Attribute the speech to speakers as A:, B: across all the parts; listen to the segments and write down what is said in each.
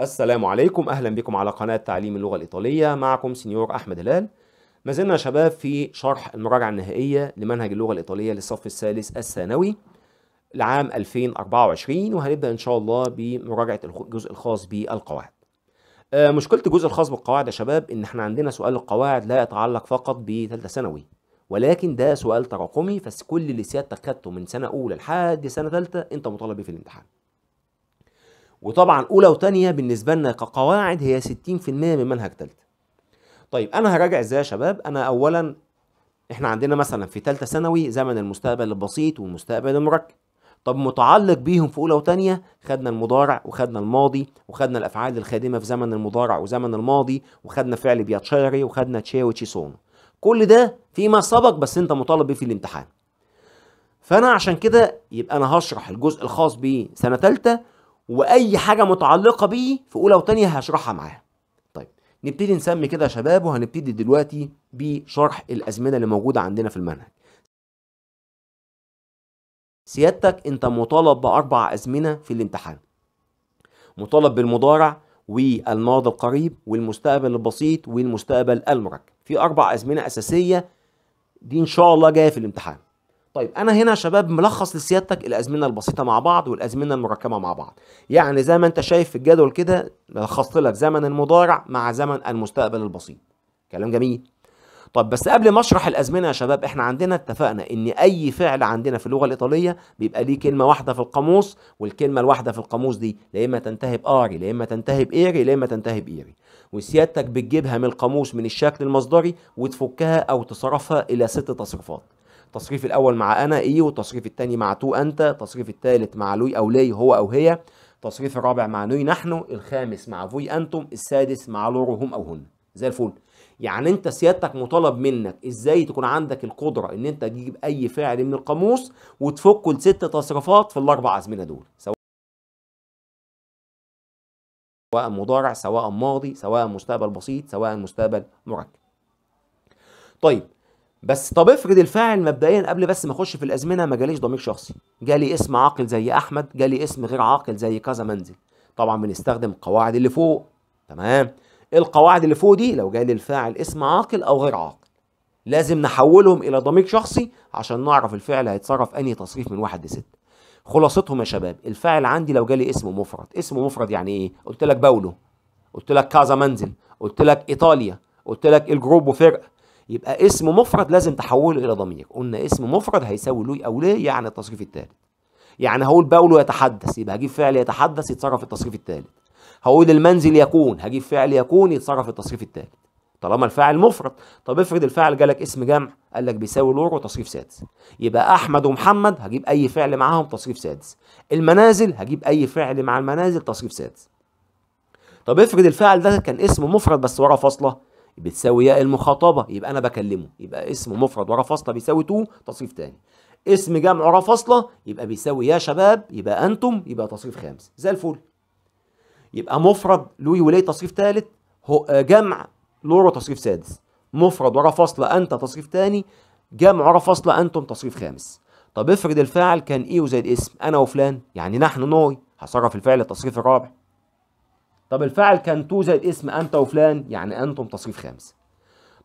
A: السلام عليكم اهلا بكم على قناه تعليم اللغه الايطاليه معكم سنيور احمد هلال ما زلنا يا شباب في شرح المراجعه النهائيه لمنهج اللغه الايطاليه للصف الثالث الثانوي لعام 2024 وهنبدا ان شاء الله بمراجعه الجزء الخاص بالقواعد آه، مشكله الجزء الخاص بالقواعد يا شباب ان احنا عندنا سؤال القواعد لا يتعلق فقط بثالثه ثانوي ولكن ده سؤال تراكمي فكل اللي سيادتك خدته من سنه اولى لحد سنه ثالثه انت مطالب بيه في الامتحان وطبعا اولى وثانيه بالنسبه لنا كقواعد هي 60% من منهج ثالثه طيب انا هراجع ازاي يا شباب انا اولا احنا عندنا مثلا في ثالثه ثانوي زمن المستقبل البسيط والمستقبل المركب طب متعلق بيهم في اولى وثانيه خدنا المضارع وخدنا الماضي وخدنا الافعال الخادمه في زمن المضارع وزمن الماضي وخدنا فعل بياتشاري وخدنا تشي وتشي سون. كل ده فيما سبق بس انت مطالب بيه في الامتحان فانا عشان كده يبقى انا هشرح الجزء الخاص بسنه ثالثه واي حاجه متعلقه بيه في اولى وثانيه هشرحها معاها طيب نبتدي نسمي كده شباب وهنبتدي دلوقتي بشرح الازمنه اللي موجوده عندنا في المنهج سيادتك انت مطالب باربع ازمنه في الامتحان مطالب بالمضارع والماضي القريب والمستقبل البسيط والمستقبل المركب في اربع ازمنه اساسيه دي ان شاء الله جايه في الامتحان طيب انا هنا يا شباب ملخص لسيادتك الازمنه البسيطه مع بعض والازمنه المركبه مع بعض يعني زي ما انت شايف في الجدول كده لخصت لك زمن المضارع مع زمن المستقبل البسيط كلام جميل طب بس قبل ما اشرح الازمنه يا شباب احنا عندنا اتفقنا ان اي فعل عندنا في اللغه الايطاليه بيبقى ليه كلمه واحده في القاموس والكلمه الواحده في القاموس دي لا اما تنتهي باري لا اما تنتهي بايري لا اما تنتهي بايري وسيادتك بتجيبها من القاموس من الشكل المصدري وتفكها او تصرفها الى ست تصريفات التصريف الاول مع انا ايه والتصريف الثاني مع تو انت التصريف الثالث مع لوي او لي هو او هي التصريف الرابع مع نوي نحن الخامس مع فوي انتم السادس مع لورو هم او هن زي الفل يعني انت سيادتك مطالب منك ازاي تكون عندك القدره ان انت تجيب اي فعل من القاموس وتفكه لست تصريفات في الاربع ازمنه دول سواء سواء مضارع سواء ماضي سواء مستقبل بسيط سواء مستقبل مركب طيب بس طب افرض الفاعل مبدئيا قبل بس ما اخش في الازمنه ما جاليش ضمير شخصي جالي اسم عاقل زي احمد جالي اسم غير عاقل زي كذا منزل طبعا بنستخدم القواعد اللي فوق تمام القواعد اللي فوق دي لو جالي الفاعل اسم عاقل او غير عاقل لازم نحولهم الى ضمير شخصي عشان نعرف الفعل هيتصرف انهي تصريف من واحد لسته خلاصتهم يا شباب الفاعل عندي لو جالي اسم مفرد اسم مفرد يعني ايه قلت لك باولو قلت لك كذا منزل قلت لك ايطاليا قلت لك الجروب وفرقه يبقى اسم مفرد لازم تحوله الى ضمير قلنا اسم مفرد هيساوي لوي او ليه يعني التصريف الثالث يعني هقول باولو يتحدث يبقى هجيب فعل يتحدث يتصرف التصريف الثالث هقول المنزل يكون هجيب فعل يكون يتصرف التصريف الثالث طالما الفاعل مفرد طب افرض الفاعل جالك اسم جمع قال لك بيساوي لور وتصريف سادس يبقى احمد ومحمد هجيب اي فعل معاهم تصريف سادس المنازل هجيب اي فعل مع المنازل تصريف سادس طب افرض الفاعل ده كان اسم مفرد بس وراه فاصله بتساوي ياء المخاطبه يبقى انا بكلمه يبقى اسم مفرد ورا فاصله بيساوي تو تصريف تاني اسم جمع ورا فاصله يبقى بيساوي يا شباب يبقى انتم يبقى تصريف خامس زي الفل يبقى مفرد لوي ولي تصريف ثالث آه، جمع لورو تصريف سادس مفرد ورا فاصله انت تصريف تاني جمع ورا فاصله انتم تصريف خامس طب افرض الفاعل كان ايه وزي اسم انا وفلان يعني نحن نوي هصرف الفعل التصريف الرابع طب الفاعل كان تو زائد اسم انت وفلان يعني انتم تصريف خامس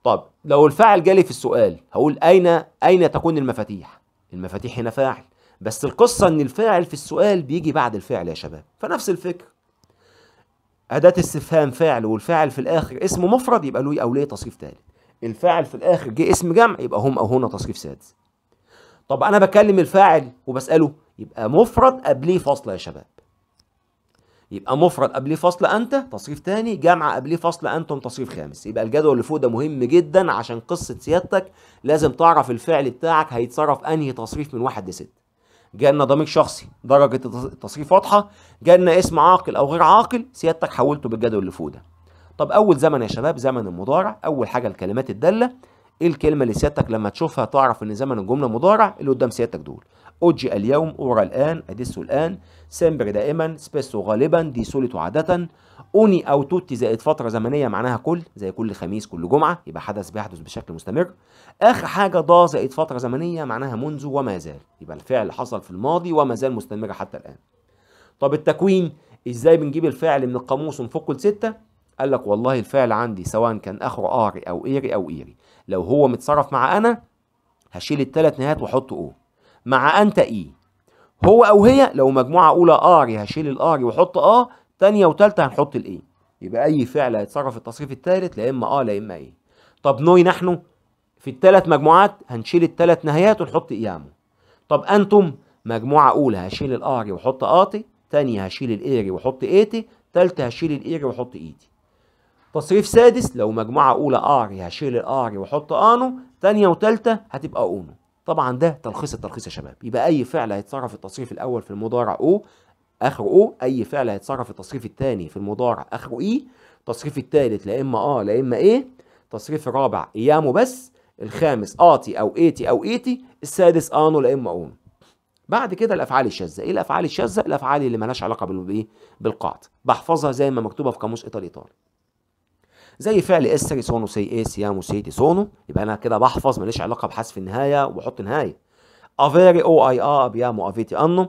A: طب لو الفاعل جالي في السؤال هقول اين اين تكون المفاتيح المفاتيح هنا فاعل بس القصه ان الفاعل في السؤال بيجي بعد الفعل يا شباب فنفس الفكره اداه استفهام فاعل والفاعل في الاخر اسم مفرد يبقى له اوليه تصريف ثالث الفاعل في الاخر جه اسم جمع يبقى هم او هنا تصريف سادس طب انا بكلم الفاعل وبساله يبقى مفرد قبليه فاصله يا شباب يبقى مفرد قبليه فصل انت تصريف تاني جمع قبليه فصل انتم تصريف خامس يبقى الجدول اللي فوق ده مهم جدا عشان قصه سيادتك لازم تعرف الفعل بتاعك هيتصرف انهي تصريف من واحد لست جالنا ضمير شخصي درجة التصريف واضحة جالنا اسم عاقل أو غير عاقل سيادتك حولته بالجدول اللي فوق ده طب أول زمن يا شباب زمن المضارع أول حاجة الكلمات الدالة إيه الكلمة اللي سيادتك لما تشوفها تعرف إن زمن الجملة مضارع اللي قدام سيادتك دول أوجي اليوم أورا الآن أديسو الآن سمبر دائما سبيسو غالبا دي سوليتو عادة أوني أو توتي زائد فترة زمنية معناها كل زي كل خميس كل جمعة يبقى حدث بيحدث بشكل مستمر آخر حاجة ضا زائد فترة زمنية معناها منذ وما زال يبقى الفعل حصل في الماضي وما زال مستمر حتى الآن طب التكوين ازاي بنجيب الفعل من القاموس ونفكه لستة قال لك والله الفعل عندي سواء كان اخره اري او ايري او ايري لو هو متصرف مع انا هشيل الثلاث نهايات واحط او مع انت اي هو او هي لو مجموعه اولى اري هشيل الاري واحط اه ثانيه وثالثه هنحط الاي يبقى اي فعل هيتصرف التصريف الثالث لا اما اه لا اما ايه طب نوي نحن في الثلاث مجموعات هنشيل الثلاث نهايات ونحط ايامه طب انتم مجموعه اولى هشيل الاري واحط اتي ثانيه هشيل الايري واحط ايتي ثالثه هشيل الايري واحط ايدي e. تصريف سادس لو مجموعه اولى اري هشيل الاري واحط انو ثانيه وثالثه هتبقى اونو طبعا ده تلخيص التلخيص يا شباب يبقى اي فعل هيتصرف التصريف الاول في المضارع او اخره او اي فعل هيتصرف التصريف الثاني في المضارع اخره اي التصريف الثالث لا اما اه لا اما ايه التصريف الرابع ايامه بس الخامس اتي او ايتي او ايتي السادس انو لا اما اون بعد كده الافعال الشاذه ايه الافعال الشاذه الافعال اللي مالهاش علاقه بالايه بالقاعده بحفظها زي ما مكتوبه في قاموس ايطالي ايطالي زي فعل اسري سونو سي اي سيامو سي سونو يبقى انا كده بحفظ ماليش علاقه بحذف النهايه واحط نهايه افيري او اي ا ابيامو افيتي انو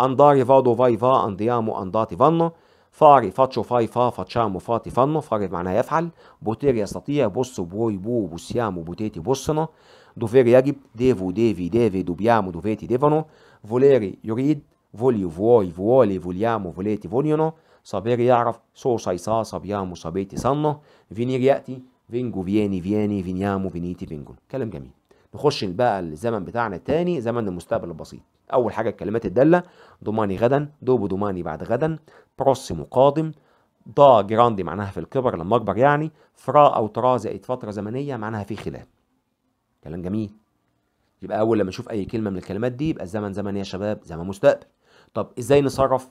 A: انداري فادو فاي فا انديامو انداتي فانو فاري فاتشو فاي فا فاتشامو فاتي فانو فاري معناها يفعل بوتير يستطيع بوس بوي بو بوسيامو بوتيتي بوسنا دوفير يجب ديفو ديفي ديفي دوبيامو دوفيتي ديفانو فوليري يريد فوليو فوي فوالي فوليامو فوليتي فوليونو صابير يعرف سو سوسايسا صابيامو صابيتي صنة فينير يأتي فينجو فياني فياني فينيامو فينيتي فينجون كلام جميل نخش بقى الزمن بتاعنا التاني زمن المستقبل البسيط أول حاجة الكلمات الدالة دوماني غدا دوبو دوماني بعد غدا بروسيمو قادم دا جراندي معناها في الكبر لما أكبر يعني فرا أو ترا زائد فترة زمنية معناها في خلال كلام جميل يبقى أول لما أشوف أي كلمة من الكلمات دي يبقى الزمن زمن يا شباب زمن مستقبل طب إزاي نصرف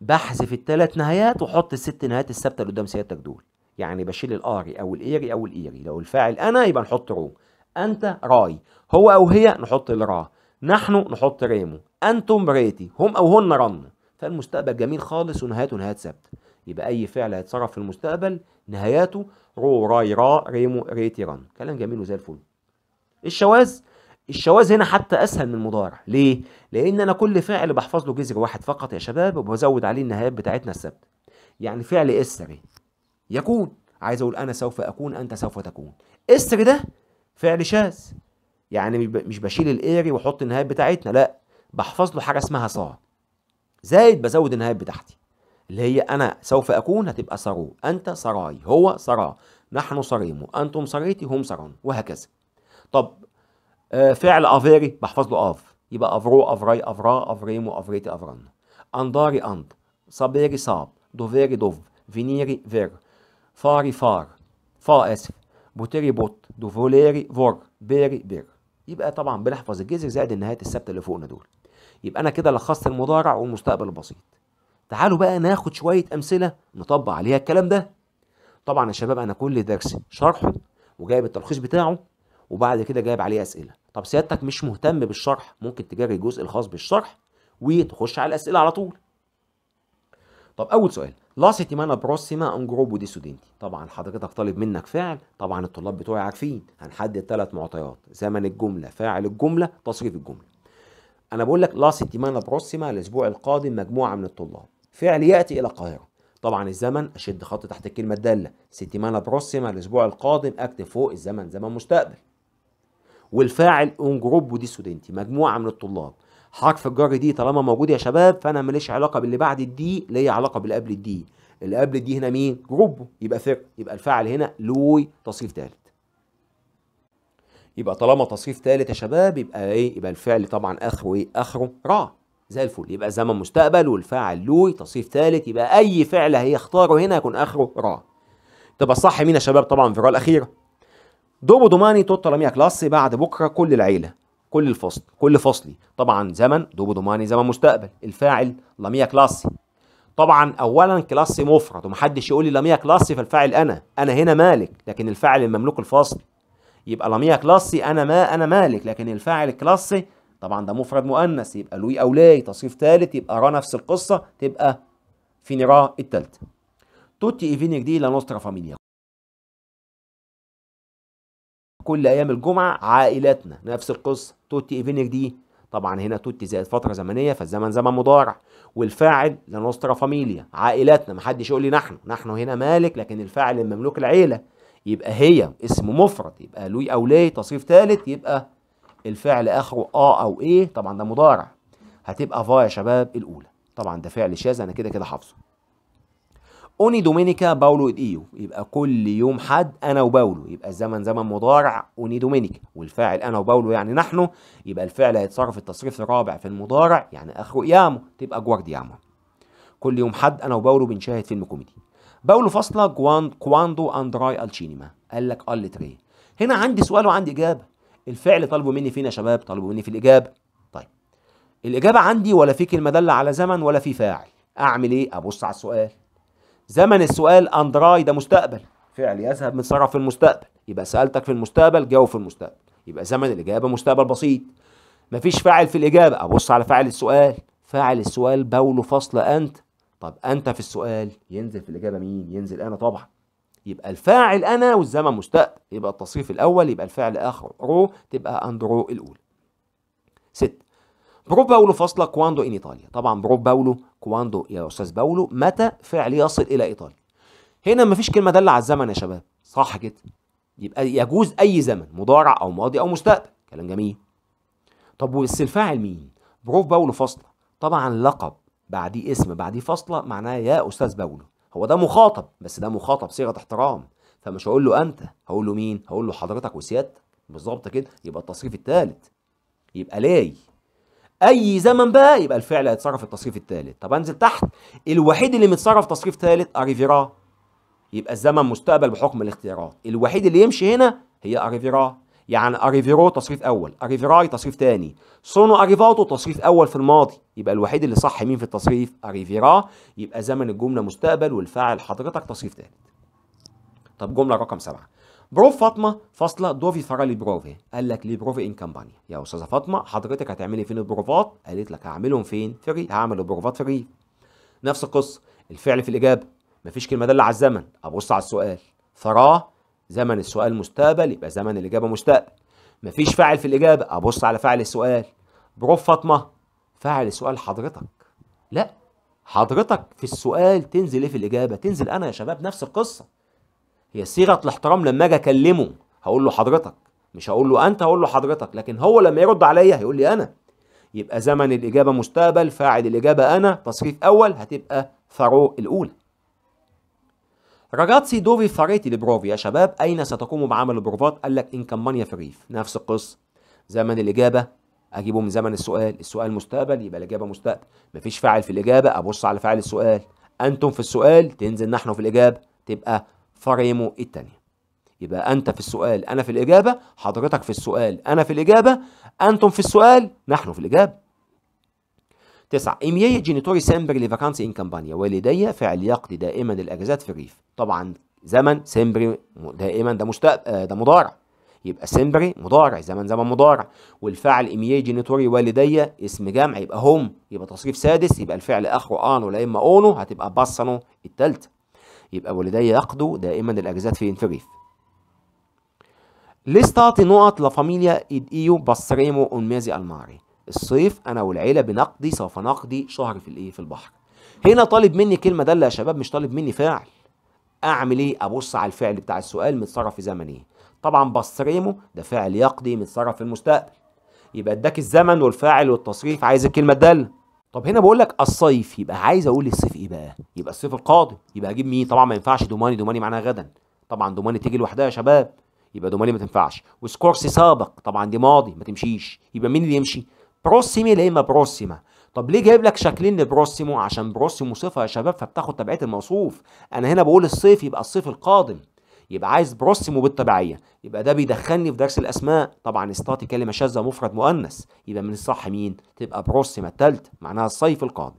A: بحذف الثلاث نهايات واحط الست نهايات الثابته اللي قدام سيادتك دول يعني بشيل الاري او الايري او الايري لو الفاعل انا يبقى نحط رو انت راي هو او هي نحط الرا نحن نحط ريمو انتم ريتي هم او هن رن فالمستقبل جميل خالص ونهايته نهايات ثابته يبقى اي فعل هيتصرف في المستقبل نهاياته رو راي را ريمو ريتي رن كلام جميل وزي الفل الشواذ الشواذ هنا حتى اسهل من المضارع ليه لان انا كل فعل بحفظ له جذر واحد فقط يا شباب وبزود عليه النهايات بتاعتنا الثابته يعني فعل اسري يكون عايز اقول انا سوف اكون انت سوف تكون اسري ده فعل شاذ يعني مش بشيل الايري واحط النهايات بتاعتنا لا بحفظ له حاجه اسمها صا زائد بزود النهايات بتاعتي اللي هي انا سوف اكون هتبقى صاروا انت صراي هو صرا نحن صريم انتم صريتي هم صرون وهكذا طب آه، فعل افيري بحفظ له اف يبقى افرو افراي افرا افريمو افريتي افران انداري اند صابيري صاب دوفيري دوف فينيري فير فاري فار فا اسف بوتيري بوت دوفوليري فور بيري بير يبقى طبعا بنحفظ الجذر زائد النهايه الثابته اللي فوقنا دول يبقى انا كده لخصت المضارع والمستقبل البسيط تعالوا بقى ناخد شويه امثله نطبق عليها الكلام ده طبعا يا شباب انا كل درس شرحه وجايب التلخيص بتاعه وبعد كده جايب عليه اسئله طب سيادتك مش مهتم بالشرح ممكن تجري الجزء الخاص بالشرح وتخش على الاسئله على طول طب اول سؤال لا سيتيمانا بروسيما ان جروبو دي سودينتي طبعا حضرتك طالب منك فعل طبعا الطلاب بتوعي عارفين هنحدد ثلاث معطيات زمن الجمله فاعل الجمله تصريف الجمله انا بقول لك لا سيتيمانا بروسيما الاسبوع القادم مجموعه من الطلاب فعل ياتي الى القاهره طبعا الزمن اشد خط تحت الكلمه الداله سيتيمانا بروسيما الاسبوع القادم اكتب فوق الزمن زمن مستقبل والفاعل اون جروب ودي ستودنتي مجموعه من الطلاب حرف الجر دي طالما موجود يا شباب فانا ماليش علاقه باللي بعد الدي ليا علاقه باللي قبل الدي اللي قبل الدي هنا مين جروب يبقى فرق يبقى الفاعل هنا لوي تصريف ثالث يبقى طالما تصريف ثالث يا شباب يبقى ايه يبقى الفعل طبعا اخره ايه اخره را زي الفل يبقى زمن مستقبل والفاعل لوي تصريف ثالث يبقى اي فعل هيختاره هنا يكون اخره را تبقى صح مين يا شباب طبعا في الرا الاخيره دوبو دوماني توتا لاميا كلاسي بعد بكره كل العيله كل الفصل كل فصلي طبعا زمن دوبو دوماني زمن مستقبل الفاعل لاميا كلاسي طبعا اولا كلاسي مفرد ومحدش يقول لي لاميا كلاسي فالفاعل انا انا هنا مالك لكن الفاعل المملوك الفصل يبقى لاميا كلاسي انا ما انا مالك لكن الفاعل كلاسي طبعا ده مفرد مؤنث يبقى لوي او لاي تصريف ثالث يبقى را نفس القصه تبقى فينيرا الثالثه توتي ايفينيك دي لا نوسترا فاميليا كل ايام الجمعه عائلاتنا نفس القصه توتي ايفينج دي طبعا هنا توتي زائد فتره زمنيه فالزمن زمن مضارع والفاعل لنوسترا فاميليا عائلاتنا محدش يقول لي نحن نحن هنا مالك لكن الفاعل المملوك العيله يبقى هي اسم مفرد يبقى لوي او لي تصريف ثالث يبقى الفعل اخره اه او ايه طبعا ده مضارع هتبقى فا يا شباب الاولى طبعا ده فعل شاذ انا كده كده حافظه اوني دومينيكا باولو اد ايو يبقى كل يوم حد انا وباولو يبقى الزمن زمن مضارع اوني دومينيكا والفاعل انا وباولو يعني نحن يبقى الفعل هيتصرف التصريف الرابع في المضارع يعني اخره يامو تبقى جوارديامو كل يوم حد انا وباولو بنشاهد فيلم كوميدي باولو فاصله كواندو اندراي الشينما قال لك التري هنا عندي سؤال وعندي اجابه الفعل طلبوا مني فين يا شباب طلبوا مني في الاجابه طيب الاجابه عندي ولا في كلمه داله على زمن ولا في فاعل اعمل ايه ابص على السؤال زمن السؤال أندراي ده مستقبل فعل يذهب من صرف في المستقبل يبقى سألتك في المستقبل جاوب في المستقبل يبقى زمن الإجابة مستقبل بسيط مفيش فاعل في الإجابة أبص على فاعل السؤال فاعل السؤال بوله فصل أنت طب أنت في السؤال ينزل في الإجابة مين ينزل أنا طبعا يبقى الفاعل أنا والزمن مستقبل يبقى التصريف الأول يبقى الفعل آخر رو تبقى أندرو الأولى ست برو باولو فاصلة كواندو إن إيطاليا طبعا برو باولو كواندو يا استاذ باولو متى فعل يصل الى ايطاليا هنا مفيش كلمه داله على الزمن يا شباب صح كده يبقى يجوز اي زمن مضارع او ماضي او مستقبل كلام جميل طب وبس الفاعل مين بروف باولو فاصله طبعا لقب بعديه اسم بعديه فاصله معناه يا استاذ باولو هو ده مخاطب بس ده مخاطب صيغه احترام فمش هقول له انت هقول له مين هقول له حضرتك وسيادتك بالظبط كده يبقى التصريف الثالث يبقى لاي اي زمن بقى يبقى الفعل هيتصرف التصريف الثالث طب انزل تحت الوحيد اللي متصرف تصريف ثالث اريفيرا يبقى الزمن مستقبل بحكم الاختيارات الوحيد اللي يمشي هنا هي اريفيرا يعني اريفيرو تصريف اول اريفيراي تصريف ثاني سونو اريفاتو تصريف اول في الماضي يبقى الوحيد اللي صح مين في التصريف اريفيرا يبقى زمن الجمله مستقبل والفاعل حضرتك تصريف ثالث طب جمله رقم سبعه برو فاطمه فاصله دوفي فرع لي بروفي قال لك لي بروفي ان كامبانيا يا استاذه فاطمه حضرتك هتعملي فين البروفات قالت لك هعملهم فين في هعمل البروفات في نفس القصه الفعل في الاجابه مفيش كلمه داله على الزمن ابص على السؤال ثراه زمن السؤال مستقبل يبقى زمن الاجابه مستقبل مفيش فاعل في الاجابه ابص على فاعل السؤال برو فاطمه فاعل السؤال حضرتك لا حضرتك في السؤال تنزل ايه في الاجابه تنزل انا يا شباب نفس القصه هي صيغه الاحترام لما اجي اكلمه هقول له حضرتك مش هقول له انت هقول له حضرتك لكن هو لما يرد عليا هيقول لي انا يبقى زمن الاجابه مستقبل فاعل الاجابه انا تصريف اول هتبقى ثرو الاولى راجاتسي دوفي فاريتي البروفي يا شباب أين ستقوموا بعمل البروفات؟ قال لك إن كمانيا في الريف نفس القصة زمن الإجابة أجيبه من زمن السؤال السؤال مستقبل يبقى الإجابة مستقبل مفيش فاعل في الإجابة أبص على فاعل السؤال أنتم في السؤال تنزل نحن في الإجابة تبقى فريمه التانية يبقى أنت في السؤال أنا في الإجابة حضرتك في السؤال أنا في الإجابة أنتم في السؤال نحن في الإجابة تسعة إمياي جينيتوري سيمبر لفاكانسي إن كامبانيا والدي فعل يقضي دائما الأجازات في الريف طبعا زمن سيمبري دائما ده مشتق آه، ده مضارع يبقى سيمبري مضارع زمن زمن مضارع والفعل إمياي جينيتوري والدي اسم جمع يبقى هم يبقى تصريف سادس يبقى الفعل آخره آنو لا إما أونو هتبقى بصنو التالتة يبقى والدي يقضوا دائما الاجازات في انفريث ليس تعطي نقط لفاميليا إد إيو بصريمو أنمازي الماري الصيف أنا والعيلة بنقضي سوف نقضي شهر في الإيه في البحر هنا طالب مني كلمة دالة يا شباب مش طالب مني فعل أعمل إيه أبص على الفعل بتاع السؤال متصرف في زمن إيه طبعا باستريمو ده فعل يقضي متصرف في المستقبل يبقى اداك الزمن والفاعل والتصريف عايز الكلمة الدالة طب هنا بقول لك الصيف يبقى عايز اقول الصيف ايه بقى؟ يبقى الصيف القادم يبقى اجيب مين؟ طبعا ما ينفعش دوماني دوماني معناها غدا طبعا دوماني تيجي لوحدها يا شباب يبقى دوماني ما تنفعش وسكورسي سابق طبعا دي ماضي ما تمشيش يبقى مين اللي يمشي؟ بروسيمي لا اما بروسيما طب ليه جايب لك شكلين لبروسيمو عشان بروسيمو صفه يا شباب فبتاخد تبعيه الموصوف انا هنا بقول الصيف يبقى الصيف القادم يبقى عايز برسمه بالطبيعيه يبقى ده بيدخلني في درس الاسماء طبعا استاتي كلمه شاذه مفرد مؤنث يبقى من الصح مين تبقى بروسمه التالت معناها الصيف القادم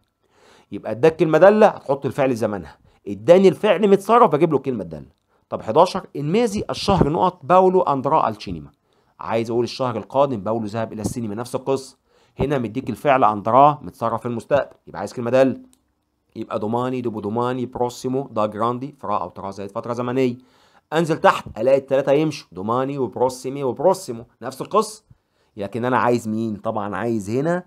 A: يبقى اداك كلمه داله هتحط الفعل زمنها اداني الفعل متصرف بجيب له الكلمه الداله طب 11 انمازي الشهر نقط باولو اندرا السينما عايز اقول الشهر القادم باولو ذهب الى السينما نفس القصه هنا مديك الفعل اندرا متصرف في المستقبل يبقى عايز كلمه دال يبقى دوماني دوبودوماني بروسيمو دا جراندي فرا او ترا زائد فتره زمنيه انزل تحت الاقي الثلاثه يمشوا دوماني وبروسيمي وبروسيمو نفس القصه لكن انا عايز مين طبعا عايز هنا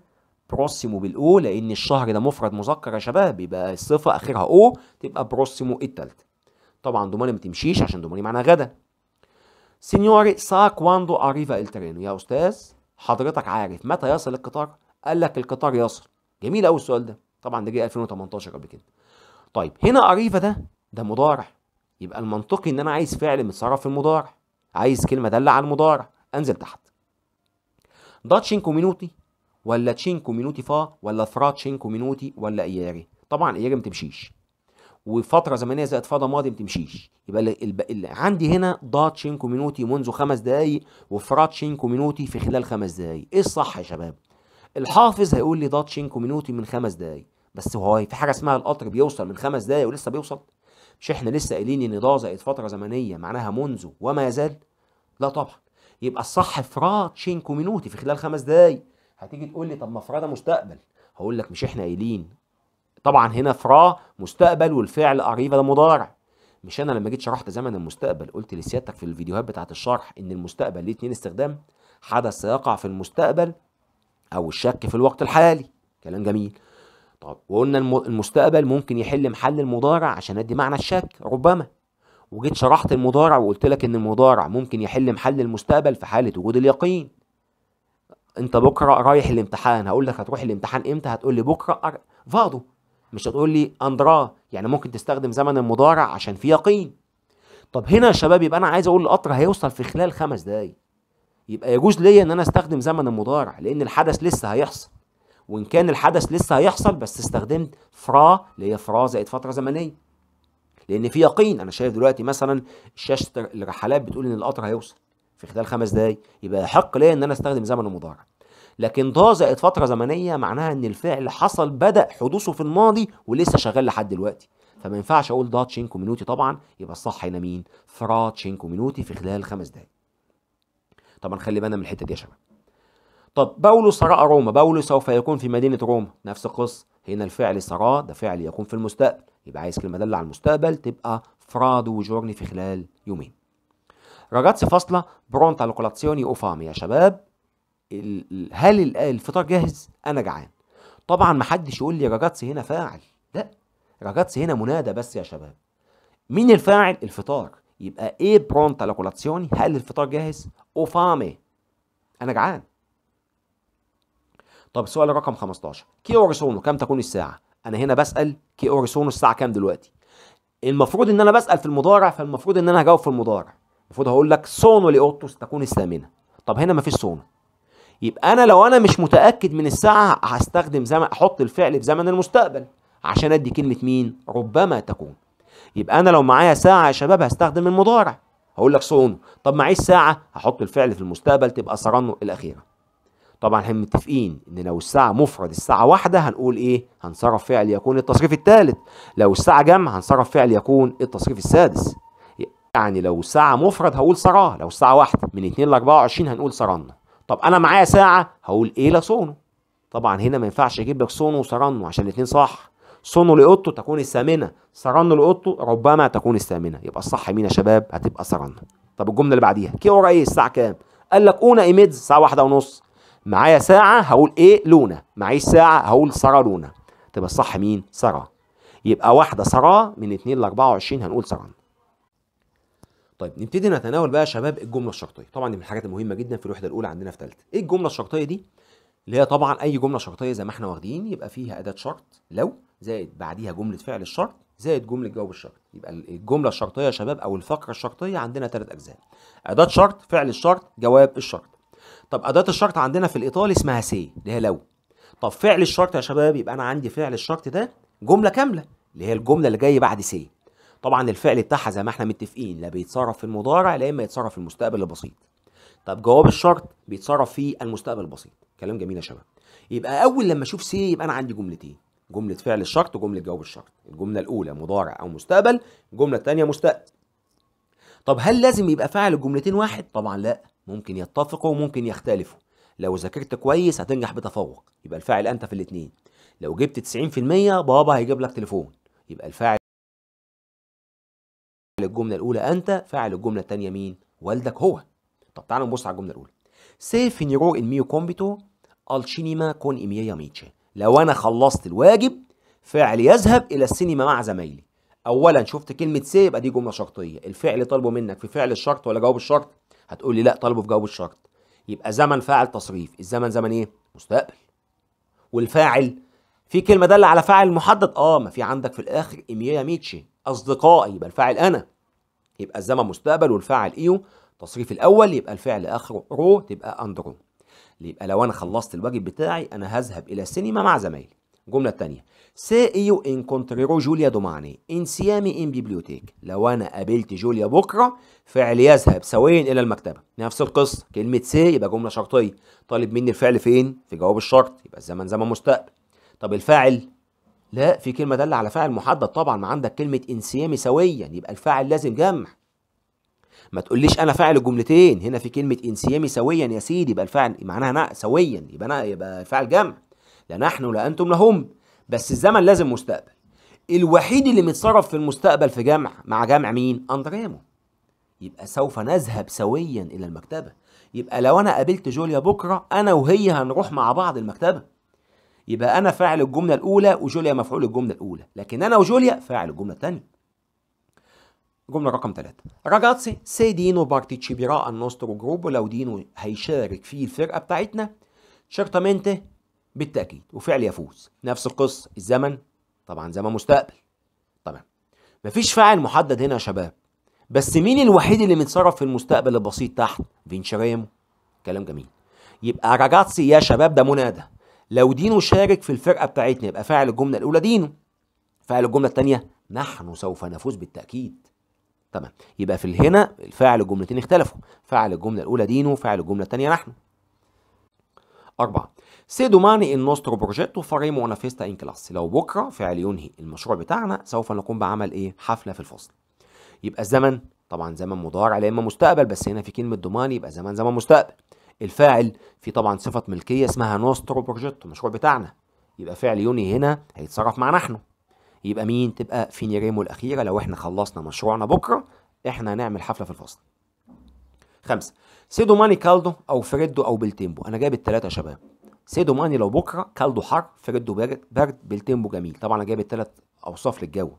A: بروسيمو بالاو لان الشهر ده مفرد مذكر يا شباب يبقى الصفه اخرها او تبقى بروسيمو الثالثه طبعا دوماني ما تمشيش عشان دوماني معانا غدا سينيوري سا كواندو اريفا الترينو يا استاذ حضرتك عارف متى يصل القطار قال لك القطار يصل جميل قوي السؤال ده طبعا ده جه 2018 قبل كده طيب هنا اريفا ده ده مضارع يبقى المنطقي ان انا عايز فعل متصرف في المضارع عايز كلمه داله على المضارع انزل تحت دا تشينكو مينوتي ولا تشينكو مينوتي فا ولا فرا تشينكو مينوتي ولا اياري طبعا اياري ما متمشيش وفتره زمنيه زائد فاضه ماضي ما متمشيش يبقى اللي, اللي عندي هنا دا تشينكو مينوتي منذ خمس دقائق وفرا تشينكو مينوتي في خلال خمس دقائق ايه الصح يا شباب الحافظ هيقول لي دا داتشينكو مينوتي من خمس دقايق بس هو في حاجه اسمها القطر بيوصل من خمس دقايق ولسه بيوصل مش احنا لسه قايلين ان ده زائد فتره زمنيه معناها منذ وما يزال لا طبعا يبقى الصح فراتشينكو مينوتي في خلال خمس دقايق هتيجي تقول لي طب ما فرا ده مستقبل هقول لك مش احنا قايلين طبعا هنا فرا مستقبل والفعل قريبه ده مضارع مش انا لما جيت شرحت زمن المستقبل قلت لسيادتك في الفيديوهات بتاعه الشرح ان المستقبل ليه اتنين استخدام حدث سيقع في المستقبل او الشك في الوقت الحالي كلام جميل طب وقلنا المستقبل ممكن يحل محل المضارع عشان ادي معنى الشك ربما وجيت شرحت المضارع وقلت لك ان المضارع ممكن يحل محل المستقبل في حاله وجود اليقين انت بكره رايح الامتحان هقول لك هتروح الامتحان امتى هتقول لي بكره أر... فاضو مش هتقول لي اندرا يعني ممكن تستخدم زمن المضارع عشان في يقين طب هنا يا شباب يبقى انا عايز اقول القطر هيوصل في خلال خمس دقايق يبقى يجوز ليا ان انا استخدم زمن المضارع لان الحدث لسه هيحصل وان كان الحدث لسه هيحصل بس استخدمت فرا اللي هي فرا زائد فتره زمنيه لان في يقين انا شايف دلوقتي مثلا شاشه الرحلات بتقول ان القطر هيوصل في خلال خمس دقايق يبقى يحق ليا ان انا استخدم زمن المضارع لكن ضا زائد فتره زمنيه معناها ان الفعل حصل بدا حدوثه في الماضي ولسه شغال لحد دلوقتي فما ينفعش اقول ضا تشينكو مينوتي طبعا يبقى الصح هنا مين فرا تشينكو مينوتي في خلال خمس دقايق طبعا خلي بالنا من الحته دي يا شباب طب بولس سراء روما بولس سوف يكون في مدينة روما نفس القصة هنا الفعل سراء ده فعل يكون في المستقبل يبقى عايز كلمة دالة على المستقبل تبقى فرادو وجورني في خلال يومين راجاتسي فاصلة برونت على كولاتسيوني أوفامي يا شباب هل الفطار جاهز؟ أنا جعان طبعا ما حدش يقول لي راجاتسي هنا فاعل لا راجاتسي هنا منادى بس يا شباب مين الفاعل؟ الفطار يبقى ايه برونت على كولاتسيوني؟ هل الفطار جاهز؟ أوفامي أنا جعان طب السؤال رقم 15 كي اورسونو كم تكون الساعه انا هنا بسال كي اورسونو الساعه كام دلوقتي المفروض ان انا بسال في المضارع فالمفروض ان انا هجاوب في المضارع المفروض هقول لك سونو لاوتوس تكون الثامنه طب هنا مفيش سونو يبقى انا لو انا مش متاكد من الساعه هستخدم زمن احط الفعل في زمن المستقبل عشان ادي كلمه مين ربما تكون يبقى انا لو معايا ساعه يا شباب هستخدم المضارع هقول لك سونو طب معيش ساعه هحط الفعل في المستقبل تبقى سرنو الاخيره طبعا احنا متفقين ان لو الساعه مفرد الساعه واحدة هنقول ايه هنصرف فعل يكون التصريف الثالث لو الساعه جمع هنصرف فعل يكون التصريف السادس يعني لو الساعه مفرد هقول سراه لو الساعه واحدة من 2 ل 24 هنقول سرنا طب انا معايا ساعه هقول ايه لصونه طبعا هنا ما ينفعش اجيب لك صونه وسرنه عشان الاثنين صح صونه لقطه تكون الثامنه سرنه لقطه ربما تكون الثامنه يبقى الصح مين يا شباب هتبقى سرنه طب الجمله اللي بعديها كي ورا ايه الساعه كام قال لك أونا ايميدز الساعه واحدة ونص معايا ساعة هقول ايه لونا معيش ساعة هقول سارة لونا تبقى الصح مين سارة يبقى واحدة سارة من 2 ل 24 هنقول سارة طيب نبتدي نتناول بقى يا شباب الجملة الشرطية طبعا دي من الحاجات المهمة جدا في الوحدة الأولى عندنا في ثالثة ايه الجملة الشرطية دي اللي هي طبعا أي جملة شرطية زي ما احنا واخدين يبقى فيها أداة شرط لو زائد بعديها جملة فعل الشرط زائد جملة جواب الشرط يبقى الجملة الشرطية يا شباب أو الفقرة الشرطية عندنا ثلاث أجزاء أداة شرط فعل الشرط جواب الشرط طب اداه الشرط عندنا في الايطالي اسمها سي اللي هي لو طب فعل الشرط يا شباب يبقى انا عندي فعل الشرط ده جمله كامله اللي هي الجمله اللي جايه بعد سي طبعا الفعل بتاعها زي ما احنا متفقين لا بيتصرف في المضارع لا اما يتصرف في المستقبل البسيط طب جواب الشرط بيتصرف في المستقبل البسيط كلام جميل يا شباب يبقى اول لما اشوف سي يبقى انا عندي جملتين جمله فعل الشرط وجمله جواب الشرط الجمله الاولى مضارع او مستقبل الجمله الثانيه مستقبل طب هل لازم يبقى فاعل الجملتين واحد طبعا لا ممكن يتفقوا وممكن يختلفوا لو ذاكرت كويس هتنجح بتفوق يبقى الفاعل انت في الاثنين لو جبت 90% بابا هيجيب لك تليفون يبقى الفاعل الجملة الأولى أنت فاعل الجملة الثانية مين؟ والدك هو. طب تعالوا نبص على الجملة الأولى. Se finirò إن ميو compito ألشينيما كون con i لو أنا خلصت الواجب فاعل يذهب إلى السينما مع زمايلي. أولا شفت كلمة سي يبقى دي جملة شرطية، الفعل طالبه منك في فعل الشرط ولا جواب الشرط؟ هتقول لي لا طالبه في جواب الشرط يبقى زمن فاعل تصريف الزمن زمن ايه مستقبل والفاعل في كلمه داله على فاعل محدد اه ما في عندك في الاخر اميرا ميتشي اصدقائي يبقى الفاعل انا يبقى الزمن مستقبل والفاعل ايو تصريف الاول يبقى الفعل اخره رو تبقى اندرو يبقى لو انا خلصت الواجب بتاعي انا هذهب الى السينما مع زمايلي الجمله الثانيه سائيو ان كونتريرو جوليا دوماني انسيامي ان بيبليوتيك لو انا قابلت جوليا بكره فعل يذهب سويا الى المكتبه نفس القصه كلمه سي يبقى جمله شرطيه طالب مني الفعل فين في جواب الشرط يبقى الزمن زمن مستقبل طب الفاعل لا في كلمه دل على فاعل محدد طبعا ما عندك كلمه انسيامي سويا يبقى الفاعل لازم جمع ما تقوليش انا فاعل الجملتين هنا في كلمه انسيامي سويا يا سيدي يبقى الفاعل معناها سويا يبقى انا يبقى فاعل جمع لا نحن لا أنتم لا هم بس الزمن لازم مستقبل الوحيد اللي متصرف في المستقبل في جمع مع جمع مين؟ أندريامو يبقى سوف نذهب سويا إلى المكتبة يبقى لو أنا قابلت جوليا بكرة أنا وهي هنروح مع بعض المكتبة يبقى أنا فاعل الجملة الأولى وجوليا مفعول الجملة الأولى لكن أنا وجوليا فاعل الجملة الثانية جملة رقم ثلاثة راجاتسي سي دينو بارتيتشيبيرا النوسترو جروبو لو دينو هيشارك في الفرقة بتاعتنا certamente بالتأكيد وفعل يفوز نفس القصة الزمن طبعا زمن مستقبل تمام مفيش فاعل محدد هنا يا شباب بس مين الوحيد اللي متصرف في المستقبل البسيط تحت فينشريمو كلام جميل يبقى راجاتسي يا شباب ده منادى لو دينو شارك في الفرقة بتاعتنا يبقى فاعل الجملة الأولى دينو فاعل الجملة الثانية نحن سوف نفوز بالتأكيد تمام يبقى في هنا الفاعل الجملتين اختلفوا فاعل الجملة الأولى دينو فاعل الجملة الثانية نحن أربعة سيدو معني النوسترو بروجيتو فريمو أنا فيستا إن كلاس لو بكرة فعل ينهي المشروع بتاعنا سوف نقوم بعمل إيه حفلة في الفصل يبقى الزمن طبعا زمن مضارع لا إما مستقبل بس هنا في كلمة دوماني يبقى زمن زمن مستقبل الفاعل في طبعا صفة ملكية اسمها نوسترو بروجيتو المشروع بتاعنا يبقى فعل يوني هنا هيتصرف مع نحن يبقى مين تبقى فينيريمو الأخيرة لو إحنا خلصنا مشروعنا بكرة إحنا هنعمل حفلة في الفصل خمسة سيدو ماني كالدو او فريدو او بلتيمبو انا جايب الثلاثه يا شباب سيدو ماني لو بكره كالدو حر فريدو برد, برد بالتيمبو جميل طبعا انا جايب الثلاث اوصاف للجو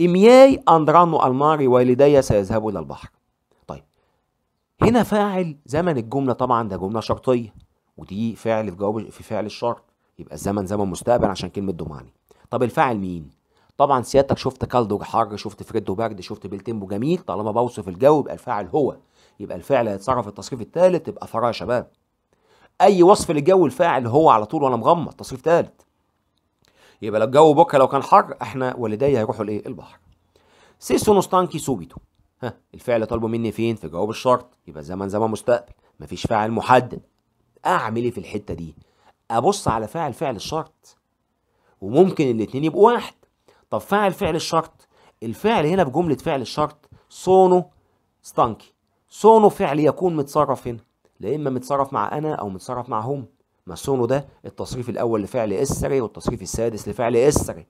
A: إمياي أندرانو الماري والدي سيذهب إلى البحر طيب هنا فاعل زمن الجملة طبعا ده جملة شرطية ودي فعل في جواب في فعل الشرط يبقى الزمن زمن مستقبل عشان كلمة دوماني طب الفاعل مين؟ طبعا سيادتك شفت كالدو حر شفت فريدو برد شفت بلتيمبو جميل طالما بوصف الجو يبقى الفاعل هو يبقى الفعل هيتصرف التصريف الثالث تبقى ثرى يا شباب اي وصف للجو الفاعل هو على طول وانا مغمض تصريف ثالث يبقى لو الجو بكره لو كان حر احنا والدي هيروحوا لايه البحر سيسو نوستانكي سوبيتو ها الفعل طالبه مني فين في جواب الشرط يبقى زمن زمن مستقبل مفيش فاعل محدد اعمل ايه في الحته دي ابص على فاعل فعل الشرط وممكن الاتنين يبقوا واحد طب فاعل فعل الشرط الفعل هنا بجمله فعل الشرط سونو ستانكي سونو فعل يكون متصرف هنا لا إما متصرف مع أنا أو متصرف مع هم ما سونو ده التصريف الأول لفعل إسري والتصريف السادس لفعل إسري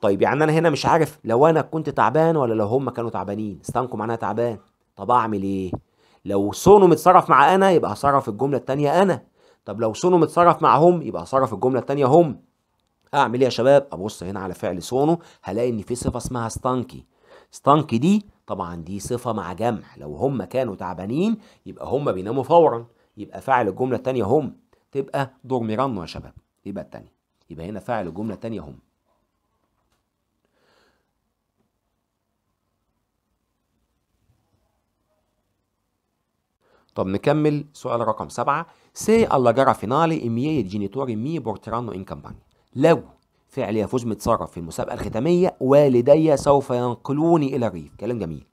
A: طيب يعني أنا هنا مش عارف لو أنا كنت تعبان ولا لو هم كانوا تعبانين استنكوا معناها تعبان طب أعمل إيه؟ لو سونو متصرف مع أنا يبقى هصرف الجملة التانية أنا طب لو سونو متصرف مع هم يبقى هصرف الجملة التانية هم اعمل ايه يا شباب ابص هنا على فعل سونو هلاقي ان في صفه اسمها ستانكي ستانكي دي طبعا دي صفة مع جمع لو هم كانوا تعبانين يبقى هم بيناموا فورا يبقى فاعل الجملة التانية هم تبقى دورميرانو يا شباب يبقى التانية يبقى هنا فاعل الجملة التانية هم طب نكمل سؤال رقم سبعة سي alla gara فينالي i miei genitori mi porteranno in campagna لو فعل يفوز متصرف في المسابقة الختامية والدي سوف ينقلوني إلى الريف كلام جميل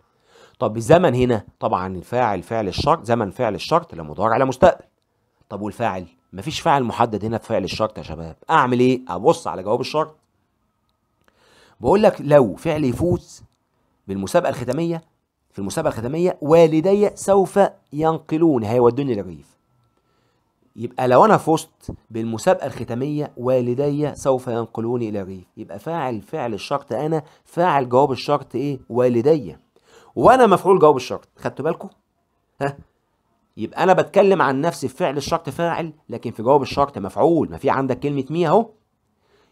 A: طب الزمن هنا طبعا الفاعل فعل الشرط زمن فعل الشرط لا مضارع على مستقبل طب والفاعل مفيش فاعل محدد هنا في فعل الشرط يا شباب اعمل ايه ابص على جواب الشرط بقول لك لو فعل يفوز بالمسابقة الختامية في المسابقة الختامية والدي سوف ينقلوني هيودوني للريف يبقى لو انا فزت بالمسابقه الختاميه والدي سوف ينقلوني الى الريف يبقى فاعل فعل الشرط انا فاعل جواب الشرط ايه والدي وانا مفعول جواب الشرط خدتوا بالكم ها يبقى انا بتكلم عن نفسي في فعل الشرط فاعل لكن في جواب الشرط مفعول ما في عندك كلمه مي اهو